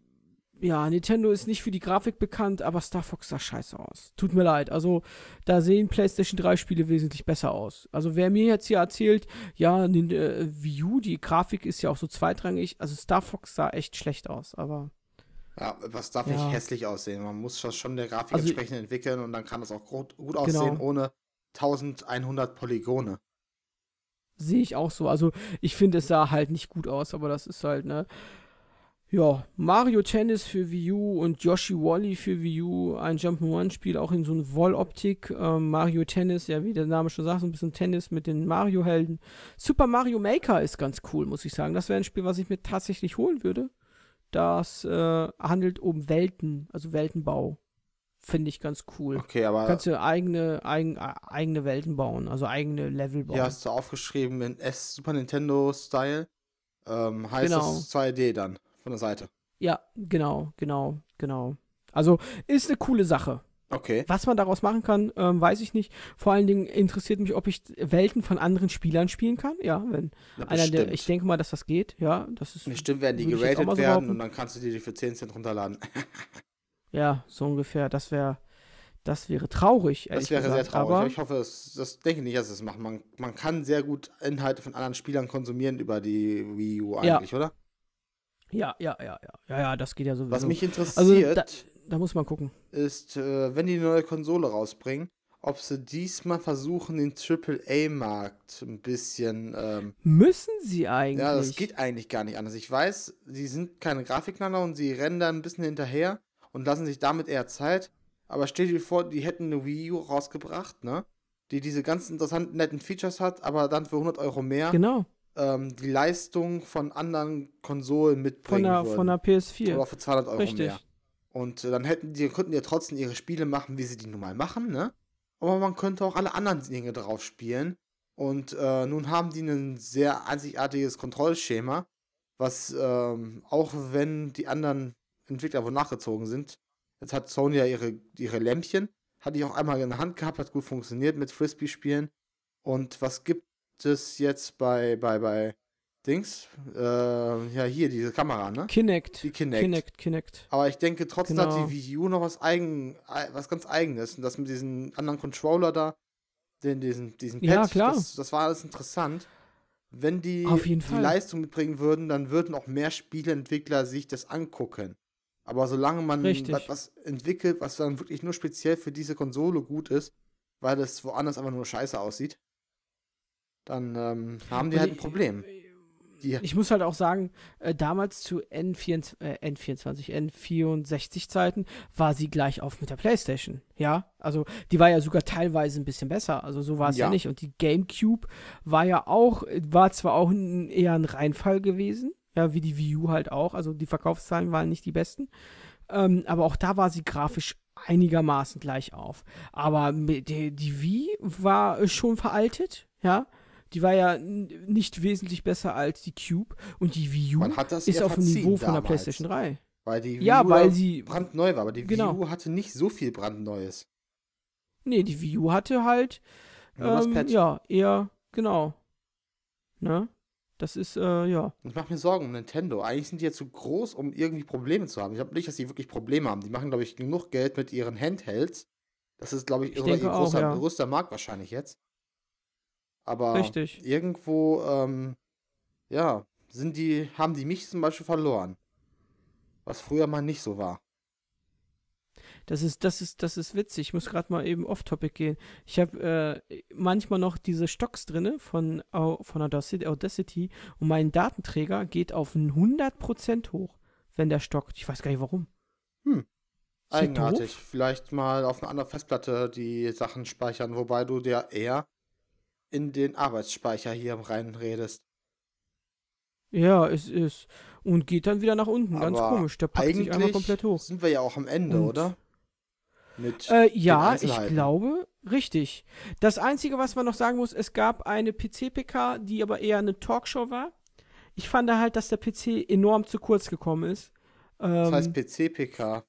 ja, Nintendo ist nicht für die Grafik bekannt, aber Star Fox sah scheiße aus. Tut mir leid. Also, da sehen PlayStation 3 Spiele wesentlich besser aus. Also, wer mir jetzt hier erzählt, ja, in, äh, Wii U, die Grafik ist ja auch so zweitrangig. Also, Star Fox sah echt schlecht aus, aber. Ja, was darf ja. nicht hässlich aussehen? Man muss das schon der Grafik also, entsprechend entwickeln und dann kann das auch gut, gut genau. aussehen genau. ohne 1100 Polygone. Sehe ich auch so. Also, ich finde, es sah halt nicht gut aus, aber das ist halt, ne? ja, Mario Tennis für Wii U und Yoshi Wally für Wii U, ein Jump'n'Run-Spiel, auch in so einer woll optik Ähm, Mario Tennis, ja, wie der Name schon sagt, so ein bisschen Tennis mit den Mario-Helden. Super Mario Maker ist ganz cool, muss ich sagen. Das wäre ein Spiel, was ich mir tatsächlich holen würde. Das äh, handelt um Welten, also Weltenbau. Finde ich ganz cool. Okay, aber. Kannst du eigene, eigen, äh, eigene Welten bauen, also eigene Level bauen. Ja, hast du aufgeschrieben in S Super Nintendo-Style. Ähm, heißt genau. das 2D dann von der Seite. Ja, genau, genau, genau. Also ist eine coole Sache. Okay. Was man daraus machen kann, ähm, weiß ich nicht. Vor allen Dingen interessiert mich, ob ich Welten von anderen Spielern spielen kann. Ja, wenn Na, einer der, ich denke mal, dass das geht. Ja, das ist. Bestimmt werden die geratet so werden und dann kannst du die für 10 Cent runterladen. ja, so ungefähr. Das wäre, das wäre traurig. Das wäre gesagt. sehr traurig. Aber ich hoffe, das, das denke ich nicht, dass es das macht. Man, man kann sehr gut Inhalte von anderen Spielern konsumieren über die Wii U eigentlich, ja. oder? Ja, ja, ja, ja, ja, ja, das geht ja so. Was mich interessiert, also, da, da muss man gucken, ist, äh, wenn die eine neue Konsole rausbringen, ob sie diesmal versuchen, den AAA-Markt ein bisschen. Ähm, Müssen sie eigentlich? Ja, das geht eigentlich gar nicht anders. Ich weiß, sie sind keine Grafikknaller und sie rennen da ein bisschen hinterher und lassen sich damit eher Zeit. Aber stell dir vor, die hätten eine Wii U rausgebracht, ne? Die diese ganz interessanten, netten Features hat, aber dann für 100 Euro mehr. Genau ähm, die Leistung von anderen Konsolen mitbringen von der, würden. Von der PS4. Oder für 200 Euro Richtig. mehr. Und äh, dann hätten die, könnten die ja trotzdem ihre Spiele machen, wie sie die nun mal machen, ne? Aber man könnte auch alle anderen Dinge drauf spielen. Und äh, nun haben die ein sehr einzigartiges Kontrollschema, was ähm, auch wenn die anderen Entwickler wohl nachgezogen sind, jetzt hat Sony ja ihre, ihre Lämpchen, hatte ich auch einmal in der Hand gehabt, hat gut funktioniert mit Frisbee-Spielen. Und was gibt das jetzt bei, bei, bei Dings, äh, ja, hier, diese Kamera, ne? Kinect. Die Kinect. Kinect, Kinect. Aber ich denke, trotzdem genau. hat die Wii U noch was, eigen, was ganz Eigenes. Und das mit diesem anderen Controller da, den, diesen, diesen Pad, ja, klar. Das, das war alles interessant. Wenn die die Fall. Leistung mitbringen würden, dann würden auch mehr Spieleentwickler sich das angucken. Aber solange man was, was entwickelt, was dann wirklich nur speziell für diese Konsole gut ist, weil das woanders einfach nur scheiße aussieht, dann ähm, haben die halt ein Problem. Die, ich muss halt auch sagen, äh, damals zu n 4 äh, N24, N64-Zeiten war sie gleich auf mit der PlayStation. Ja, also die war ja sogar teilweise ein bisschen besser. Also so war es ja. ja. nicht. Und die GameCube war ja auch, war zwar auch ein, eher ein Reinfall gewesen, ja, wie die Wii U halt auch. Also die Verkaufszahlen waren nicht die besten. Ähm, aber auch da war sie grafisch einigermaßen gleich auf. Aber die, die Wii war äh, schon veraltet, ja. Die war ja nicht wesentlich besser als die Cube und die Wii U ist auf dem Niveau von der PlayStation 3. Weil die Wii ja, U weil sie, brandneu war, aber die genau. Wii U hatte nicht so viel brandneues. Nee, die Wii U hatte halt ähm, ja, eher genau. Ne? Das ist, äh, ja. Ich mache mir Sorgen um Nintendo. Eigentlich sind die ja zu groß, um irgendwie Probleme zu haben. Ich glaube nicht, dass die wirklich Probleme haben. Die machen, glaube ich, genug Geld mit ihren Handhelds. Das ist, glaube ich, ich ihr großer, ja. größter Markt wahrscheinlich jetzt. Aber Richtig. irgendwo, ähm, ja, sind die, haben die mich zum Beispiel verloren. Was früher mal nicht so war. Das ist, das ist, das ist witzig. Ich muss gerade mal eben off-topic gehen. Ich habe äh, manchmal noch diese Stocks drin von, von Audacity und mein Datenträger geht auf 100% hoch, wenn der stockt. Ich weiß gar nicht warum. Hm. Eigenartig. Vielleicht mal auf einer anderen Festplatte die Sachen speichern, wobei du dir eher in den Arbeitsspeicher hier redest. Ja, es ist. Und geht dann wieder nach unten. Ganz Aber komisch. Der packt sich einmal komplett hoch. Sind wir ja auch am Ende, Und, oder? Mit äh, ja, ich glaube, richtig. Das Einzige, was man noch sagen muss, es gab eine PC-PK, die aber eher eine Talkshow war. Ich fand halt, dass der PC enorm zu kurz gekommen ist. Ähm, das heißt ähm, PC-PK.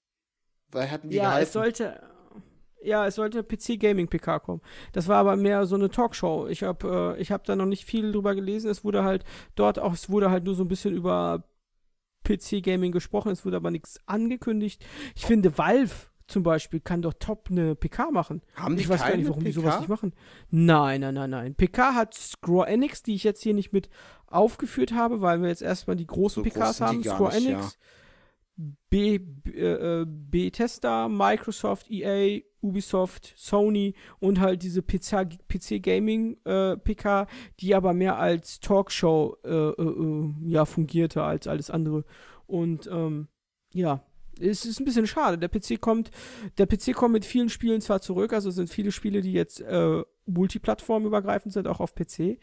Weil hatten die Ja, gehalten? es sollte ja, es sollte PC Gaming PK kommen. Das war aber mehr so eine Talkshow. Ich habe äh, ich hab da noch nicht viel drüber gelesen. Es wurde halt dort auch, es wurde halt nur so ein bisschen über PC Gaming gesprochen. Es wurde aber nichts angekündigt. Ich finde, Valve zum Beispiel kann doch top eine PK machen. Haben die ich weiß gar nicht, warum PK? die sowas nicht machen. Nein, nein, nein, nein. PK hat Square Enix, die ich jetzt hier nicht mit aufgeführt habe, weil wir jetzt erstmal die großen so PKs haben. Square Enix. Ja B, äh, äh, Bethesda, Microsoft, EA, Ubisoft, Sony und halt diese PC, PC Gaming äh, PK, die aber mehr als Talkshow äh, äh, äh, ja fungierte als alles andere. Und ähm, ja, es ist ein bisschen schade. Der PC kommt, der PC kommt mit vielen Spielen zwar zurück, also sind viele Spiele, die jetzt multiplattformübergreifend sind, auch auf PC.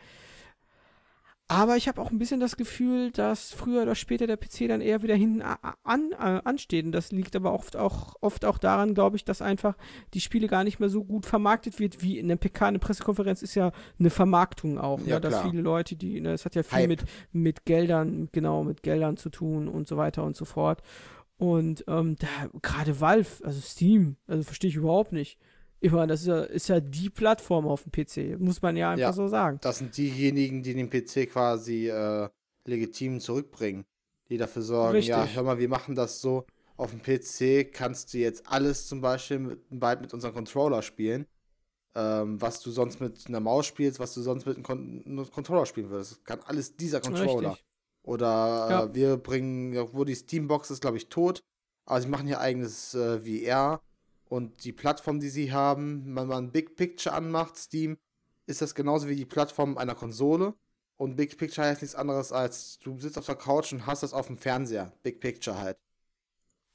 Aber ich habe auch ein bisschen das Gefühl, dass früher oder später der PC dann eher wieder hinten an, äh, ansteht. Und das liegt aber oft auch, oft auch daran, glaube ich, dass einfach die Spiele gar nicht mehr so gut vermarktet wird, wie in der PK. Eine Pressekonferenz ist ja eine Vermarktung auch. Ne? Ja, ne? Dass viele Leute, die, ne, es hat ja viel mit, mit Geldern, genau, mit Geldern zu tun und so weiter und so fort. Und ähm, da gerade Valve, also Steam, also verstehe ich überhaupt nicht. Ich meine, das ist ja, ist ja die Plattform auf dem PC, muss man ja einfach ja, so sagen. Das sind diejenigen, die den PC quasi äh, legitim zurückbringen, die dafür sorgen, Richtig. ja, hör mal, wir machen das so. Auf dem PC kannst du jetzt alles zum Beispiel mit, bald mit unserem Controller spielen, ähm, was du sonst mit einer Maus spielst, was du sonst mit einem, Kon Controller spielen würdest. Kann alles dieser Controller. Richtig. Oder äh, ja. wir bringen, wo die Steambox ist, glaube ich, tot. Aber sie machen ihr eigenes äh, VR. Und die Plattform, die sie haben, wenn man Big Picture anmacht, Steam, ist das genauso wie die Plattform einer Konsole. Und Big Picture heißt nichts anderes als, du sitzt auf der Couch und hast das auf dem Fernseher. Big Picture halt.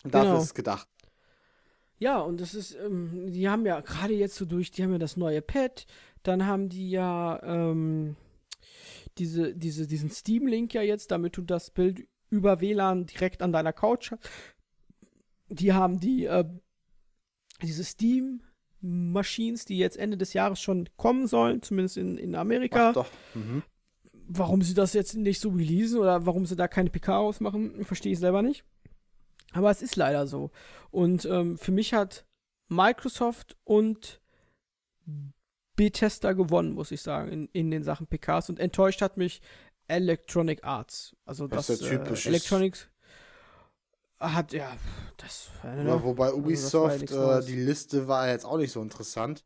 Und dafür genau. ist es gedacht. Ja, und das ist, ähm, die haben ja gerade jetzt so durch, die haben ja das neue Pad, dann haben die ja ähm, diese, diese, diesen Steam-Link ja jetzt, damit du das Bild über WLAN direkt an deiner Couch hast. Die haben die äh, diese Steam Machines, die jetzt Ende des Jahres schon kommen sollen, zumindest in, in Amerika. Ach doch. Mhm. Warum sie das jetzt nicht so releasen oder warum sie da keine PK ausmachen, verstehe ich selber nicht. Aber es ist leider so. Und ähm, für mich hat Microsoft und Bethesda gewonnen, muss ich sagen, in, in den Sachen PKs. Und enttäuscht hat mich Electronic Arts. Also das, das ist äh, Electronics hat, ja, das. Äh, ja, wobei Ubisoft, also das äh, die Liste war jetzt auch nicht so interessant.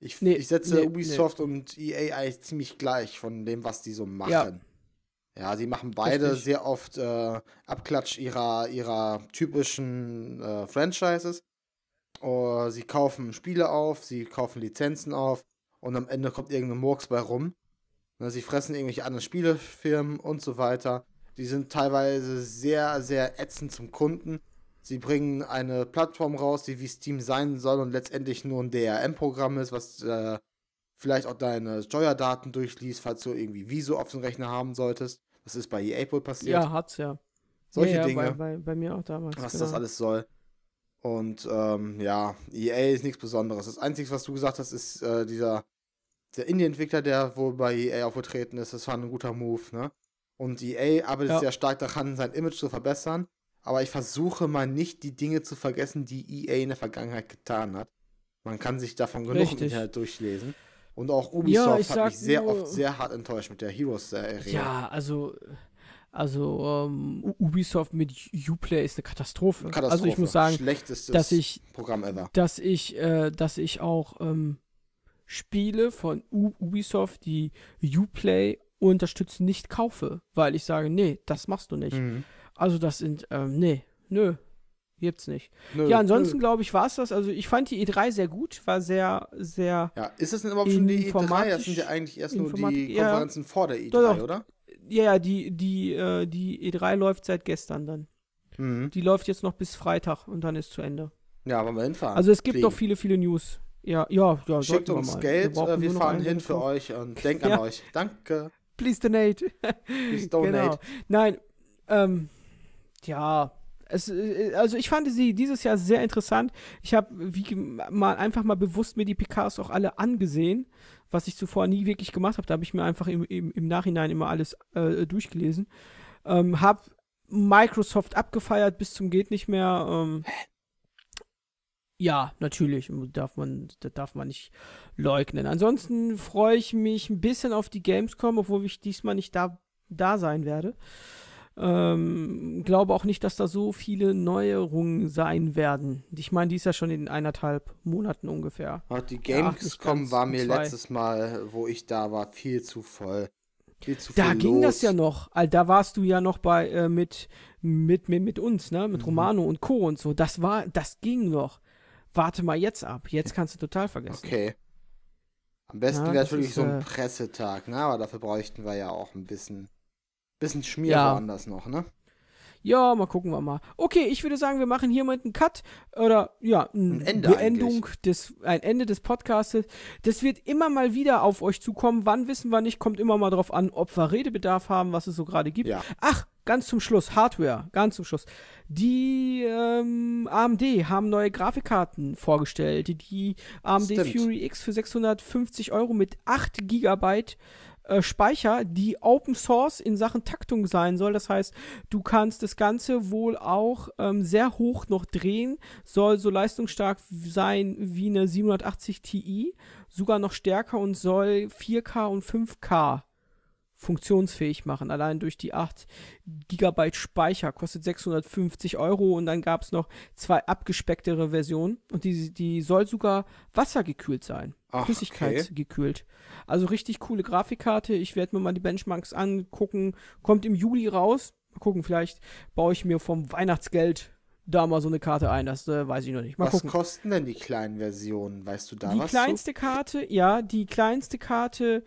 Ich, nee, ich setze nee, Ubisoft nee. und EA eigentlich ziemlich gleich von dem, was die so machen. Ja. Ja, sie machen beide Richtig. sehr oft äh, Abklatsch ihrer, ihrer typischen äh, Franchises. Oh, sie kaufen Spiele auf, sie kaufen Lizenzen auf und am Ende kommt irgendein Murks bei rum. Na, ne, sie fressen irgendwelche anderen Spielefirmen und so weiter. Die sind teilweise sehr, sehr ätzend zum Kunden. Sie bringen eine Plattform raus, die wie Steam sein soll und letztendlich nur ein DRM-Programm ist, was äh, vielleicht auch deine Steuerdaten durchliest, falls du irgendwie Viso auf dem Rechner haben solltest. Das ist bei EA wohl passiert. Ja, hat's ja. Solche ja, ja, Dinge. Bei, bei, bei, mir auch damals. Was genau. das alles soll. Und ähm, ja, EA ist nichts Besonderes. Das Einzige, was du gesagt hast, ist äh, dieser der Indie-Entwickler, der wohl bei EA aufgetreten ist. Das war ein guter Move, ne? Und EA arbeitet ja. sehr stark daran, sein Image zu verbessern. Aber ich versuche mal nicht, die Dinge zu vergessen, die EA in der Vergangenheit getan hat. Man kann sich davon genug Richtig. im Internet durchlesen. Und auch Ubisoft ja, hat mich sehr oft sehr hart enttäuscht mit der Heroes-Serie. Ja, also, also um, ähm, Ubisoft mit Uplay ist eine Katastrophe. Katastrophe. Also ich muss sagen, dass ich, Programm ever. Dass ich, äh, dass ich auch ähm, Spiele von U Ubisoft, die Uplay unterstützen nicht kaufe, weil ich sage, nee, das machst du nicht. Mhm. Also das sind, ähm, nee, nö, gibt's nicht. Nö, ja, ansonsten glaube ich, war es das. Also ich fand die E3 sehr gut, war sehr, sehr. Ja, ist das denn überhaupt schon die E3? Das sind ja eigentlich erst nur die Konferenzen ja, vor der E3, doch, oder? Ja, ja, die, die, äh, die E3 läuft seit gestern dann. Mhm. Die läuft jetzt noch bis Freitag und dann ist zu Ende. Ja, wollen wir hinfahren. Also es gibt noch viele, viele News. Ja, ja, ja. Schickt uns wir Geld, äh, wir, wir fahren hin für euch und denkt ja. an euch. Danke. Please donate. Please donate. Genau. Nein, ähm, ja, es, äh, also ich fand sie dieses Jahr sehr interessant. Ich habe mal einfach mal bewusst mir die PKs auch alle angesehen, was ich zuvor nie wirklich gemacht habe. Da habe ich mir einfach im, im, im Nachhinein immer alles äh, durchgelesen. Ähm, habe Microsoft abgefeiert bis zum geht nicht mehr. Ähm, ja, natürlich, darf man, darf man nicht leugnen. Ansonsten freue ich mich ein bisschen auf die Gamescom, obwohl ich diesmal nicht da, da sein werde. Ähm, glaube auch nicht, dass da so viele Neuerungen sein werden. Ich meine, die ist ja schon in eineinhalb Monaten ungefähr. Ach, die Gamescom ja, war mir zwei. letztes Mal, wo ich da war, viel zu voll. Viel zu da ging los. das ja noch. Da warst du ja noch bei äh, mit, mit, mit, mit uns, ne? Mit mhm. Romano und Co. und so. Das war, das ging noch warte mal jetzt ab. Jetzt kannst du total vergessen. Okay. Am besten ja, wäre natürlich so ein äh, Pressetag, ne? Aber dafür bräuchten wir ja auch ein bisschen, bisschen Schmier ja. woanders noch, ne? Ja, mal gucken wir mal. Okay, ich würde sagen, wir machen hiermit einen Cut oder ja, ein, ein Ende Beendung des, ein Ende des Podcastes. Das wird immer mal wieder auf euch zukommen. Wann wissen wir nicht, kommt immer mal drauf an, ob wir Redebedarf haben, was es so gerade gibt. Ja. Ach, ganz zum Schluss, Hardware, ganz zum Schluss. Die ähm, AMD haben neue Grafikkarten vorgestellt, die, AMD Stimmt. Fury X für 650 Euro mit 8 GB äh, Speicher, die Open Source in Sachen Taktung sein soll. Das heißt, du kannst das Ganze wohl auch ähm, sehr hoch noch drehen, soll so leistungsstark sein wie eine 780 Ti, sogar noch stärker und soll 4K und 5K funktionsfähig machen. Allein durch die 8 GB Speicher kostet 650 Euro und dann gab es noch zwei abgespecktere Versionen und die, die soll sogar wassergekühlt sein. Ach, Flüssigkeit okay. gekühlt. Also richtig coole Grafikkarte. Ich werde mir mal die Benchmarks angucken. Kommt im Juli raus. Mal gucken, vielleicht baue ich mir vom Weihnachtsgeld da mal so eine Karte ein. Das äh, weiß ich noch nicht. Mal was gucken. kosten denn die kleinen Versionen? Weißt du da die was? Die kleinste so? Karte, ja, die kleinste Karte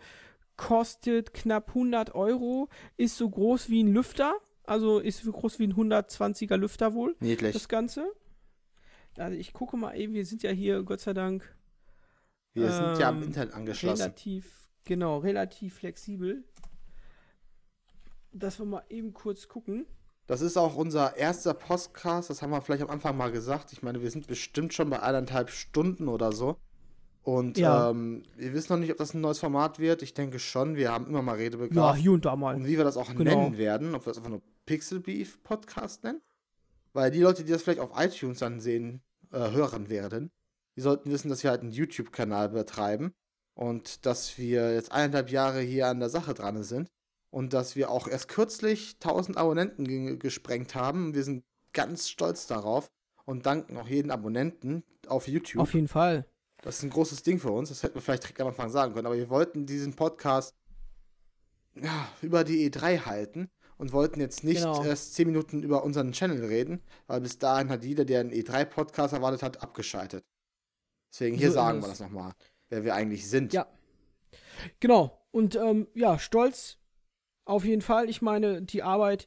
kostet knapp 100 Euro, ist so groß wie ein Lüfter, also ist so groß wie ein 120er Lüfter wohl. Niedlich. Das Ganze. Also ich gucke mal, eben, wir sind ja hier, Gott sei Dank. Wir ähm, sind ja am ähm, Internet angeschlossen. Relativ, genau, relativ flexibel. Dass wir mal eben kurz gucken. Das ist auch unser erster Podcast, das haben wir vielleicht am Anfang mal gesagt. Ich meine, wir sind bestimmt schon bei eineinhalb Stunden oder so. Und ja. ähm, wir wissen noch nicht, ob das ein neues Format wird. Ich denke schon, wir haben immer mal Rede bekommen. Ja, hier und da mal. Und wie wir das auch genau. nennen werden, ob wir das einfach nur Pixel Beef Podcast nennen. Weil die Leute, die das vielleicht auf iTunes dann sehen, äh, hören werden, die sollten wissen, dass wir halt einen YouTube-Kanal betreiben und dass wir jetzt eineinhalb Jahre hier an der Sache dran sind und dass wir auch erst kürzlich 1000 Abonnenten gesprengt haben. Wir sind ganz stolz darauf und danken auch jeden Abonnenten auf YouTube. Auf jeden Fall. Das ist ein großes Ding für uns. Das hätten wir vielleicht direkt am Anfang sagen können. Aber wir wollten diesen Podcast ja, über die E3 halten und wollten jetzt nicht genau. erst 10 Minuten über unseren Channel reden, weil bis dahin hat jeder, der einen E3-Podcast erwartet hat, abgeschaltet. Deswegen hier so sagen wir das nochmal, wer wir eigentlich sind. Ja. Genau. Und ähm, ja, stolz auf jeden Fall. Ich meine, die Arbeit,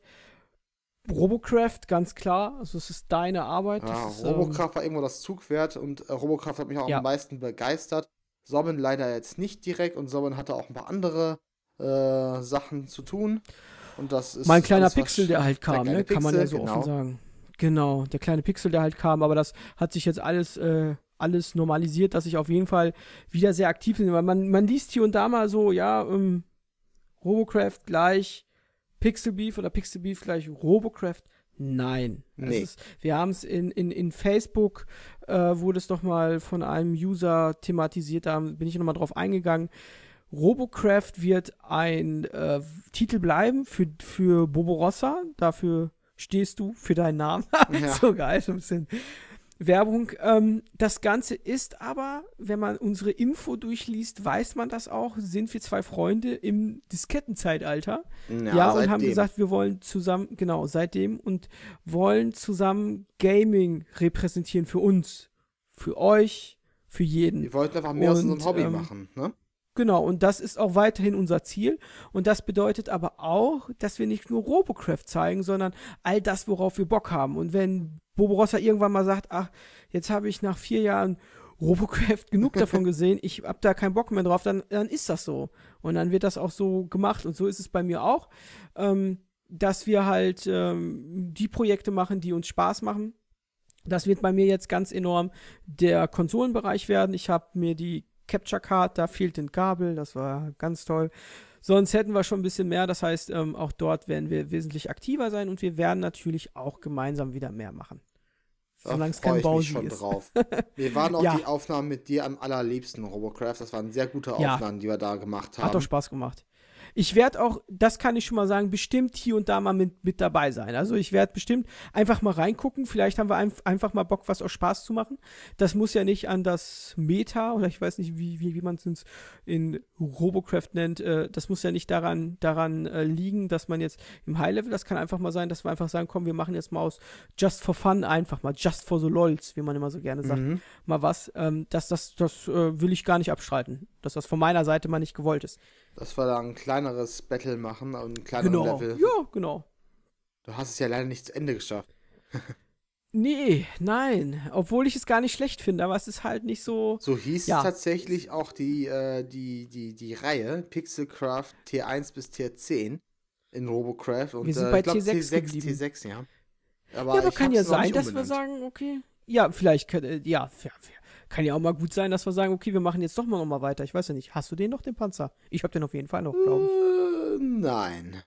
Robocraft, ganz klar. Also es ist deine Arbeit. Ja, ist, ähm, Robocraft ähm, war irgendwo das Zugwert und äh, Robocraft hat mich auch ja. am meisten begeistert. Sobin leider jetzt nicht direkt und Sobin hatte auch ein paar andere äh, Sachen zu tun. Und das ist. Mein kleiner Pixel, der halt kam, der ne? Pixel, kann man ja so genau. offen sagen. Genau, der kleine Pixel, der halt kam, aber das hat sich jetzt alles, äh, alles normalisiert, dass ich auf jeden Fall wieder sehr aktiv bin, weil man, man liest hier und da mal so, ja, ähm, Robocraft gleich Pixel Beef oder Pixel Beef gleich Robocraft? Nein. Also nee. Ist, wir haben es in, in, in Facebook, äh, wurde es nochmal von einem User thematisiert, da bin ich nochmal drauf eingegangen. Robocraft wird ein äh, Titel bleiben für, für Boborossa. Dafür stehst du für deinen Namen. Ja. so geil, so ein bisschen Werbung. Ähm, das Ganze ist aber, wenn man unsere Info durchliest, weiß man das auch, sind wir zwei Freunde im Diskettenzeitalter. Ja, ja und haben gesagt, wir wollen zusammen, genau, seitdem und wollen zusammen Gaming repräsentieren für uns, für euch, für jeden. Wir wollten einfach mehr und, aus unserem Hobby ähm, machen, ne? Genau, und das ist auch weiterhin unser Ziel. Und das bedeutet aber auch, dass wir nicht nur Robocraft zeigen, sondern all das, worauf wir Bock haben. Und wenn Boborossa irgendwann mal sagt, ach, jetzt habe ich nach vier Jahren Robocraft genug davon gesehen, ich habe da keinen Bock mehr drauf, dann, dann ist das so. Und dann wird das auch so gemacht. Und so ist es bei mir auch, ähm, dass wir halt ähm, die Projekte machen, die uns Spaß machen. Das wird bei mir jetzt ganz enorm der Konsolenbereich werden. Ich habe mir die Capture Card, da fehlt ein Kabel, das war ganz toll. Sonst hätten wir schon ein bisschen mehr. Das heißt, ähm, auch dort werden wir wesentlich aktiver sein und wir werden natürlich auch gemeinsam wieder mehr machen. Solange es kein Bausi schon ist. drauf. Mir waren auch ja. die Aufnahmen mit dir am allerliebsten, Robocraft. Das waren sehr gute Aufnahmen, ja. die wir da gemacht haben. Hat doch Spaß gemacht. Ich werde auch, das kann ich schon mal sagen, bestimmt hier und da mal mit, mit dabei sein. Also ich werde bestimmt einfach mal reingucken. Vielleicht haben wir ein, einfach mal Bock, was aus Spaß zu machen. Das muss ja nicht an das Meta oder ich weiß nicht, wie, wie, wie man es in Robocraft nennt. Äh, das muss ja nicht daran, daran äh, liegen, dass man jetzt im High-Level, das kann einfach mal sein, dass wir einfach sagen, komm, wir machen jetzt mal aus Just for Fun einfach mal, Just for the LOLs, wie man immer so gerne sagt, mhm. mal was. Ähm, das das, das äh, will ich gar nicht abstreiten, dass das von meiner Seite mal nicht gewollt ist. Dass wir da ein kleineres Battle machen und ein kleineres genau. Level. Ja, genau. Du hast es ja leider nicht zu Ende geschafft. nee, nein. Obwohl ich es gar nicht schlecht finde, aber es ist halt nicht so. So hieß ja. tatsächlich auch die, äh, die, die, die Reihe Pixelcraft T1 bis T10 in Robocraft. Und, wir sind äh, bei glaub, T6, T6, ja. Aber, ja, aber kann ja sein, dass wir sagen, okay, ja, vielleicht könnte, ja, ja, kann ja auch mal gut sein, dass wir sagen, okay, wir machen jetzt doch mal nochmal weiter. Ich weiß ja nicht, hast du den noch, den Panzer? Ich hab den auf jeden Fall noch, glaube ich. Äh, nein.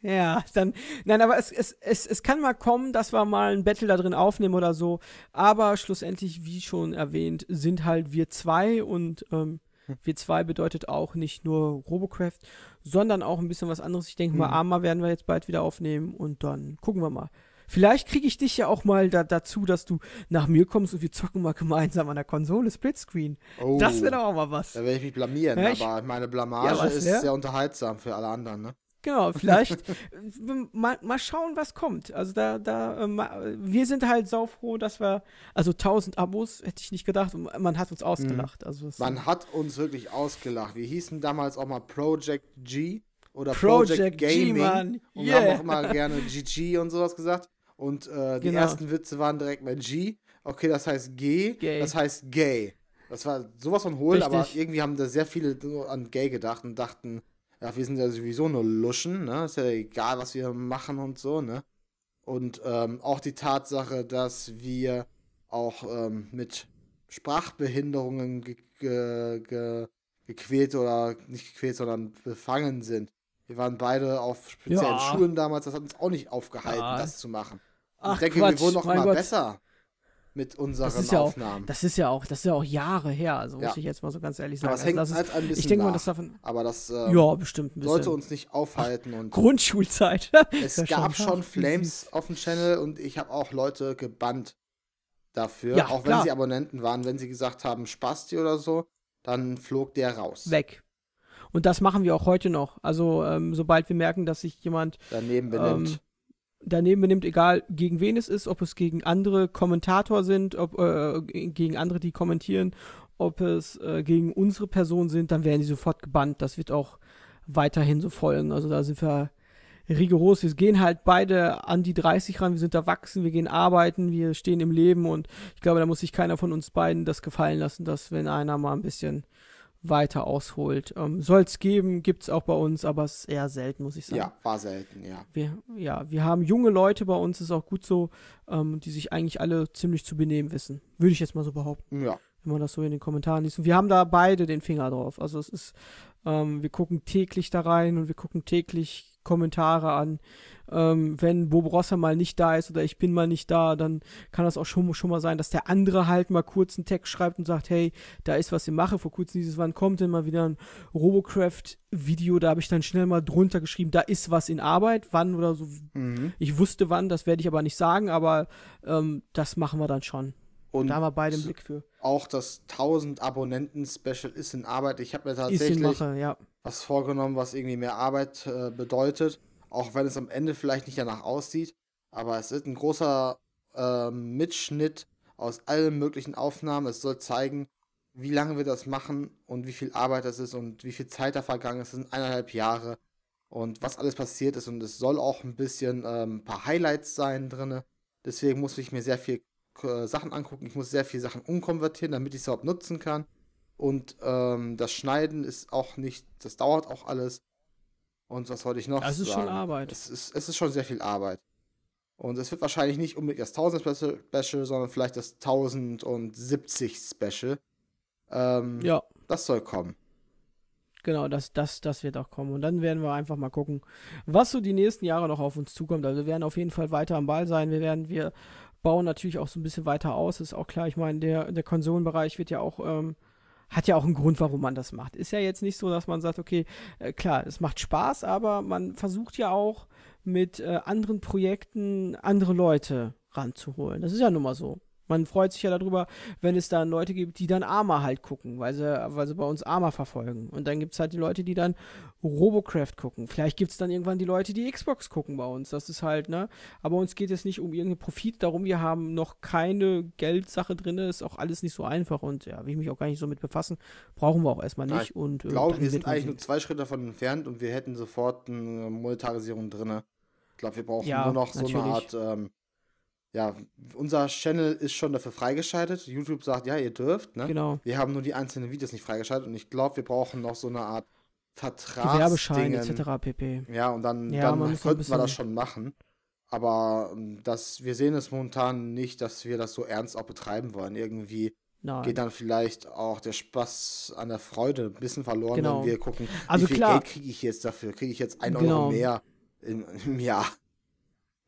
Ja, dann, nein, aber es, es, es, es kann mal kommen, dass wir mal ein Battle da drin aufnehmen oder so. Aber schlussendlich, wie schon erwähnt, sind halt wir zwei und ähm, hm. wir zwei bedeutet auch nicht nur Robocraft, sondern auch ein bisschen was anderes. Ich denke mal, hm. Arma werden wir jetzt bald wieder aufnehmen und dann gucken wir mal. Vielleicht kriege ich dich ja auch mal da, dazu, dass du nach mir kommst und wir zocken mal gemeinsam an der Konsole Splitscreen. Oh, das wäre doch auch mal was. Da werde ich mich blamieren, ja, ich, aber meine Blamage ja, was, ist ja? sehr unterhaltsam für alle anderen, ne? Genau, vielleicht äh, mal, mal schauen, was kommt. Also da, da, äh, äh, wir sind halt saufroh, dass wir, also 1000 Abos hätte ich nicht gedacht und man hat uns ausgelacht. Hm. Also man hat uns wirklich ausgelacht. Wir hießen damals auch mal Project G oder Project, Project Gaming G, und yeah. haben auch mal gerne GG und sowas gesagt. Und äh, die genau. ersten Witze waren direkt mit G. Okay, das heißt G, gay. das heißt gay. Das war sowas von hohl, aber irgendwie haben da sehr viele nur an gay gedacht und dachten, ja, wir sind ja sowieso nur Luschen, ne? Ist ja egal, was wir machen und so, ne? Und ähm, auch die Tatsache, dass wir auch ähm, mit Sprachbehinderungen ge ge ge gequält oder nicht gequält, sondern befangen sind. Wir waren beide auf speziellen ja. Schulen damals, das hat uns auch nicht aufgehalten, ja. das zu machen. Ach, ich denke, Quatsch, wir wurden noch immer Gott. besser mit unseren das ja Aufnahmen. Auch, das ist ja auch, das ist ja auch Jahre her, also muss ich jetzt mal so ganz ehrlich sagen. Aber es also hängt also, halt ein bisschen ich denke mal, das davon. Aber das äh, ja, bestimmt ein sollte uns nicht aufhalten Ach, und Grundschulzeit. es gab schon, schon Flames auf dem Channel und ich habe auch Leute gebannt dafür, ja, auch wenn klar. sie Abonnenten waren, wenn sie gesagt haben Spasti oder so, dann flog der raus. Weg. Und das machen wir auch heute noch. Also ähm, sobald wir merken, dass sich jemand daneben benimmt. Ähm, daneben benimmt, egal gegen wen es ist, ob es gegen andere Kommentator sind, ob äh, äh gegen andere, die kommentieren, ob es äh, gegen unsere Personen sind, dann werden die sofort gebannt. Das wird auch weiterhin so folgen. Also da sind wir rigoros. Wir gehen halt beide an die 30 ran, wir sind erwachsen, wir gehen arbeiten, wir stehen im Leben und ich glaube, da muss sich keiner von uns beiden das gefallen lassen, dass wenn einer mal ein bisschen weiter ausholt. Ähm, Soll es geben, gibt es auch bei uns, aber es ist eher selten, muss ich sagen. Ja, war selten, ja. Wir, ja, wir haben junge Leute bei uns, ist auch gut so, ähm, die sich eigentlich alle ziemlich zu benehmen wissen. Würde ich jetzt mal so behaupten. Ja. Wenn man das so in den Kommentaren liest. Und wir haben da beide den Finger drauf. Also es ist, ähm, wir gucken täglich da rein und wir gucken täglich Kommentare an. Ähm, wenn Bob Rosser mal nicht da ist oder ich bin mal nicht da, dann kann das auch schon, schon mal sein, dass der andere halt mal kurz einen Text schreibt und sagt, hey, da ist was ich mache. Vor kurzem dieses Wann kommt denn mal wieder ein Robocraft-Video, da habe ich dann schnell mal drunter geschrieben, da ist was in Arbeit, wann oder so. Mhm. Ich wusste wann, das werde ich aber nicht sagen, aber ähm, das machen wir dann schon. Und da haben wir beide im Blick für. Auch das 1000 Abonnenten-Special ist in Arbeit. Ich habe mir tatsächlich Mache, ja was vorgenommen, was irgendwie mehr Arbeit äh, bedeutet, auch wenn es am Ende vielleicht nicht danach aussieht. Aber es ist ein großer äh, Mitschnitt aus allen möglichen Aufnahmen. Es soll zeigen, wie lange wir das machen und wie viel Arbeit das ist und wie viel Zeit da vergangen ist. Es sind eineinhalb Jahre und was alles passiert ist. Und es soll auch ein bisschen ähm, ein paar Highlights sein drin. Deswegen muss ich mir sehr viel äh, Sachen angucken. Ich muss sehr viel Sachen umkonvertieren, damit ich es überhaupt nutzen kann. Und ähm, das Schneiden ist auch nicht, das dauert auch alles. Und was wollte ich noch? sagen? Das ist sagen? schon Arbeit. Es ist, es ist schon sehr viel Arbeit. Und es wird wahrscheinlich nicht unbedingt das 1000 Special, sondern vielleicht das 1070 Special. Ähm, ja. Das soll kommen. Genau, das, das, das wird auch kommen. Und dann werden wir einfach mal gucken, was so die nächsten Jahre noch auf uns zukommt. Also wir werden auf jeden Fall weiter am Ball sein. Wir werden, wir bauen natürlich auch so ein bisschen weiter aus. Ist auch klar, ich meine, der, der Konsolenbereich wird ja auch ähm, hat ja auch einen Grund, warum man das macht. Ist ja jetzt nicht so, dass man sagt, okay, äh, klar, es macht Spaß, aber man versucht ja auch mit äh, anderen Projekten andere Leute ranzuholen. Das ist ja nun mal so. Man freut sich ja darüber, wenn es dann Leute gibt, die dann Arma halt gucken, weil sie, weil sie bei uns Arma verfolgen. Und dann gibt es halt die Leute, die dann Robocraft gucken. Vielleicht gibt es dann irgendwann die Leute, die Xbox gucken bei uns. Das ist halt, ne? Aber uns geht es nicht um irgendeinen Profit darum. Wir haben noch keine Geldsache drin. Ist auch alles nicht so einfach. Und ja, will ich mich auch gar nicht so mit befassen. Brauchen wir auch erstmal nicht. ich und, äh, glaube, wir sind eigentlich nur zwei Schritte davon entfernt und wir hätten sofort eine Monetarisierung drin. Ich glaube, wir brauchen ja, nur noch so natürlich. eine Art. Ähm ja, unser Channel ist schon dafür freigeschaltet. YouTube sagt, ja, ihr dürft, ne? Genau. Wir haben nur die einzelnen Videos nicht freigeschaltet und ich glaube, wir brauchen noch so eine Art Vertrag. Gewerbeschein etc. pp. Ja, und dann, ja, dann könnten wir das schon machen. Aber ähm, das, wir sehen es momentan nicht, dass wir das so ernst auch betreiben wollen. Irgendwie Nein. geht dann vielleicht auch der Spaß an der Freude ein bisschen verloren, genau. wenn wir gucken, also wie viel klar. Geld kriege ich jetzt dafür? Kriege ich jetzt ein genau. Euro mehr im, im Jahr?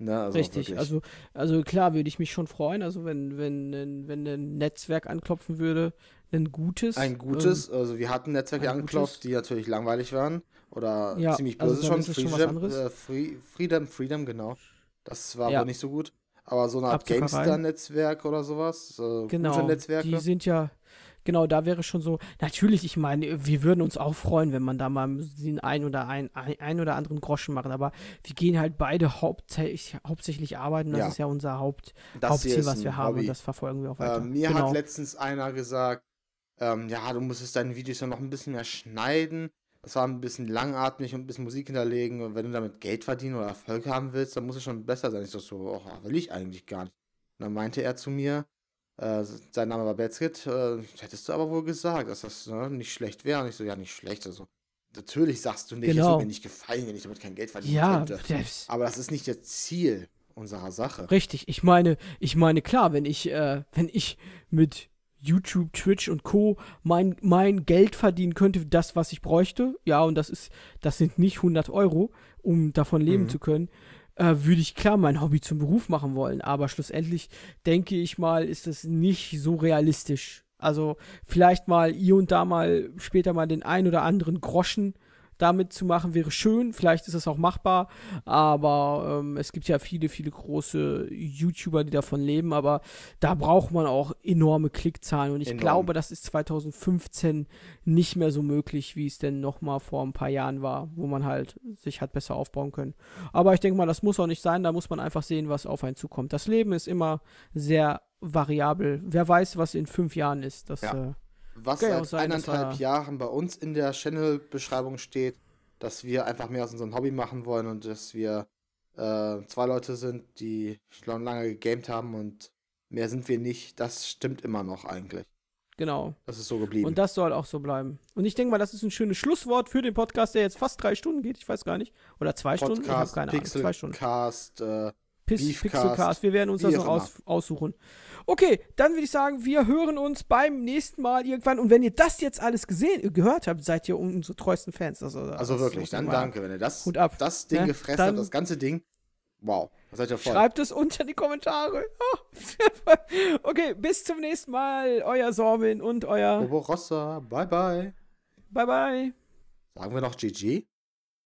Na, ne, also Richtig, also, also klar würde ich mich schon freuen, also wenn, wenn, wenn ein Netzwerk anklopfen würde, ein gutes. Ein ähm, gutes, ähm, also wir hatten Netzwerke angeklopft, gutes. die natürlich langweilig waren oder ja, ziemlich also böse also schon. Freedom, schon äh, Freedom, Freedom, genau. Das war ja. aber nicht so gut. Aber so eine Art gangster netzwerk oder sowas, so genau, gute Netzwerke. Die sind ja, genau, da wäre schon so, natürlich, ich meine, wir würden uns auch freuen, wenn man da mal den ein oder ein, ein, ein oder anderen Groschen machen, aber wir gehen halt beide hauptsächlich, hauptsächlich arbeiten, das ja. ist ja unser Haupt, das Hauptziel, was wir haben und das verfolgen wir auch ähm, weiter. Äh, mir genau. hat letztens einer gesagt, ähm, ja, du musstest deine Videos ja noch ein bisschen mehr schneiden, das war ein bisschen langatmig und ein bisschen Musik hinterlegen und wenn du damit Geld verdienen oder Erfolg haben willst, dann muss es schon besser sein. Ich dachte so, oh, will ich eigentlich gar nicht. Und dann meinte er zu mir, äh, sein Name war Betzkit. Äh, hättest du aber wohl gesagt, dass das ne, nicht schlecht wäre. Und ich so, ja, nicht schlecht. Also, natürlich sagst du nicht, genau. es würde mir nicht gefallen, wenn ich damit kein Geld verdienen ja, könnte. Das aber das ist nicht das Ziel unserer Sache. Richtig. Ich meine, ich meine, klar, wenn ich, äh, wenn ich mit YouTube, Twitch und Co. mein, mein Geld verdienen könnte, das, was ich bräuchte. Ja, und das ist, das sind nicht 100 Euro, um davon leben mhm. zu können äh, würde ich klar mein Hobby zum Beruf machen wollen. Aber schlussendlich denke ich mal, ist das nicht so realistisch. Also vielleicht mal hier und da mal später mal den ein oder anderen Groschen damit zu machen, wäre schön. Vielleicht ist es auch machbar, aber ähm, es gibt ja viele, viele große YouTuber, die davon leben, aber da braucht man auch enorme Klickzahlen und ich Enorm. glaube, das ist 2015 nicht mehr so möglich, wie es denn nochmal vor ein paar Jahren war, wo man halt sich hat besser aufbauen können. Aber ich denke mal, das muss auch nicht sein, da muss man einfach sehen, was auf einen zukommt. Das Leben ist immer sehr variabel. Wer weiß, was in fünf Jahren ist. Das, ja. äh, was genau, seit sein, eineinhalb Jahren bei uns in der Channel-Beschreibung steht, dass wir einfach mehr aus unserem Hobby machen wollen und dass wir äh, zwei Leute sind, die schon lange gegamed haben und mehr sind wir nicht. Das stimmt immer noch eigentlich. Genau. Das ist so geblieben. Und das soll halt auch so bleiben. Und ich denke mal, das ist ein schönes Schlusswort für den Podcast, der jetzt fast drei Stunden geht. Ich weiß gar nicht. Oder zwei Podcast, Stunden? Ich habe keine Pixel Ahnung. Zwei Stunden. Cast, äh, Pixelcast. Wir werden uns das noch aus, aussuchen. Okay, dann würde ich sagen, wir hören uns beim nächsten Mal irgendwann. Und wenn ihr das jetzt alles gesehen, gehört habt, seid ihr unsere treuesten Fans. Also, also wirklich, dann danke, wenn ihr das, ab. das Ding ja, ne? gefressen habt, das ganze Ding. Wow, das seid ihr voll. Schreibt es unter die Kommentare. okay, bis zum nächsten Mal. Euer Sormin und euer. Bobo Bye, bye. Bye, bye. Sagen wir noch GG?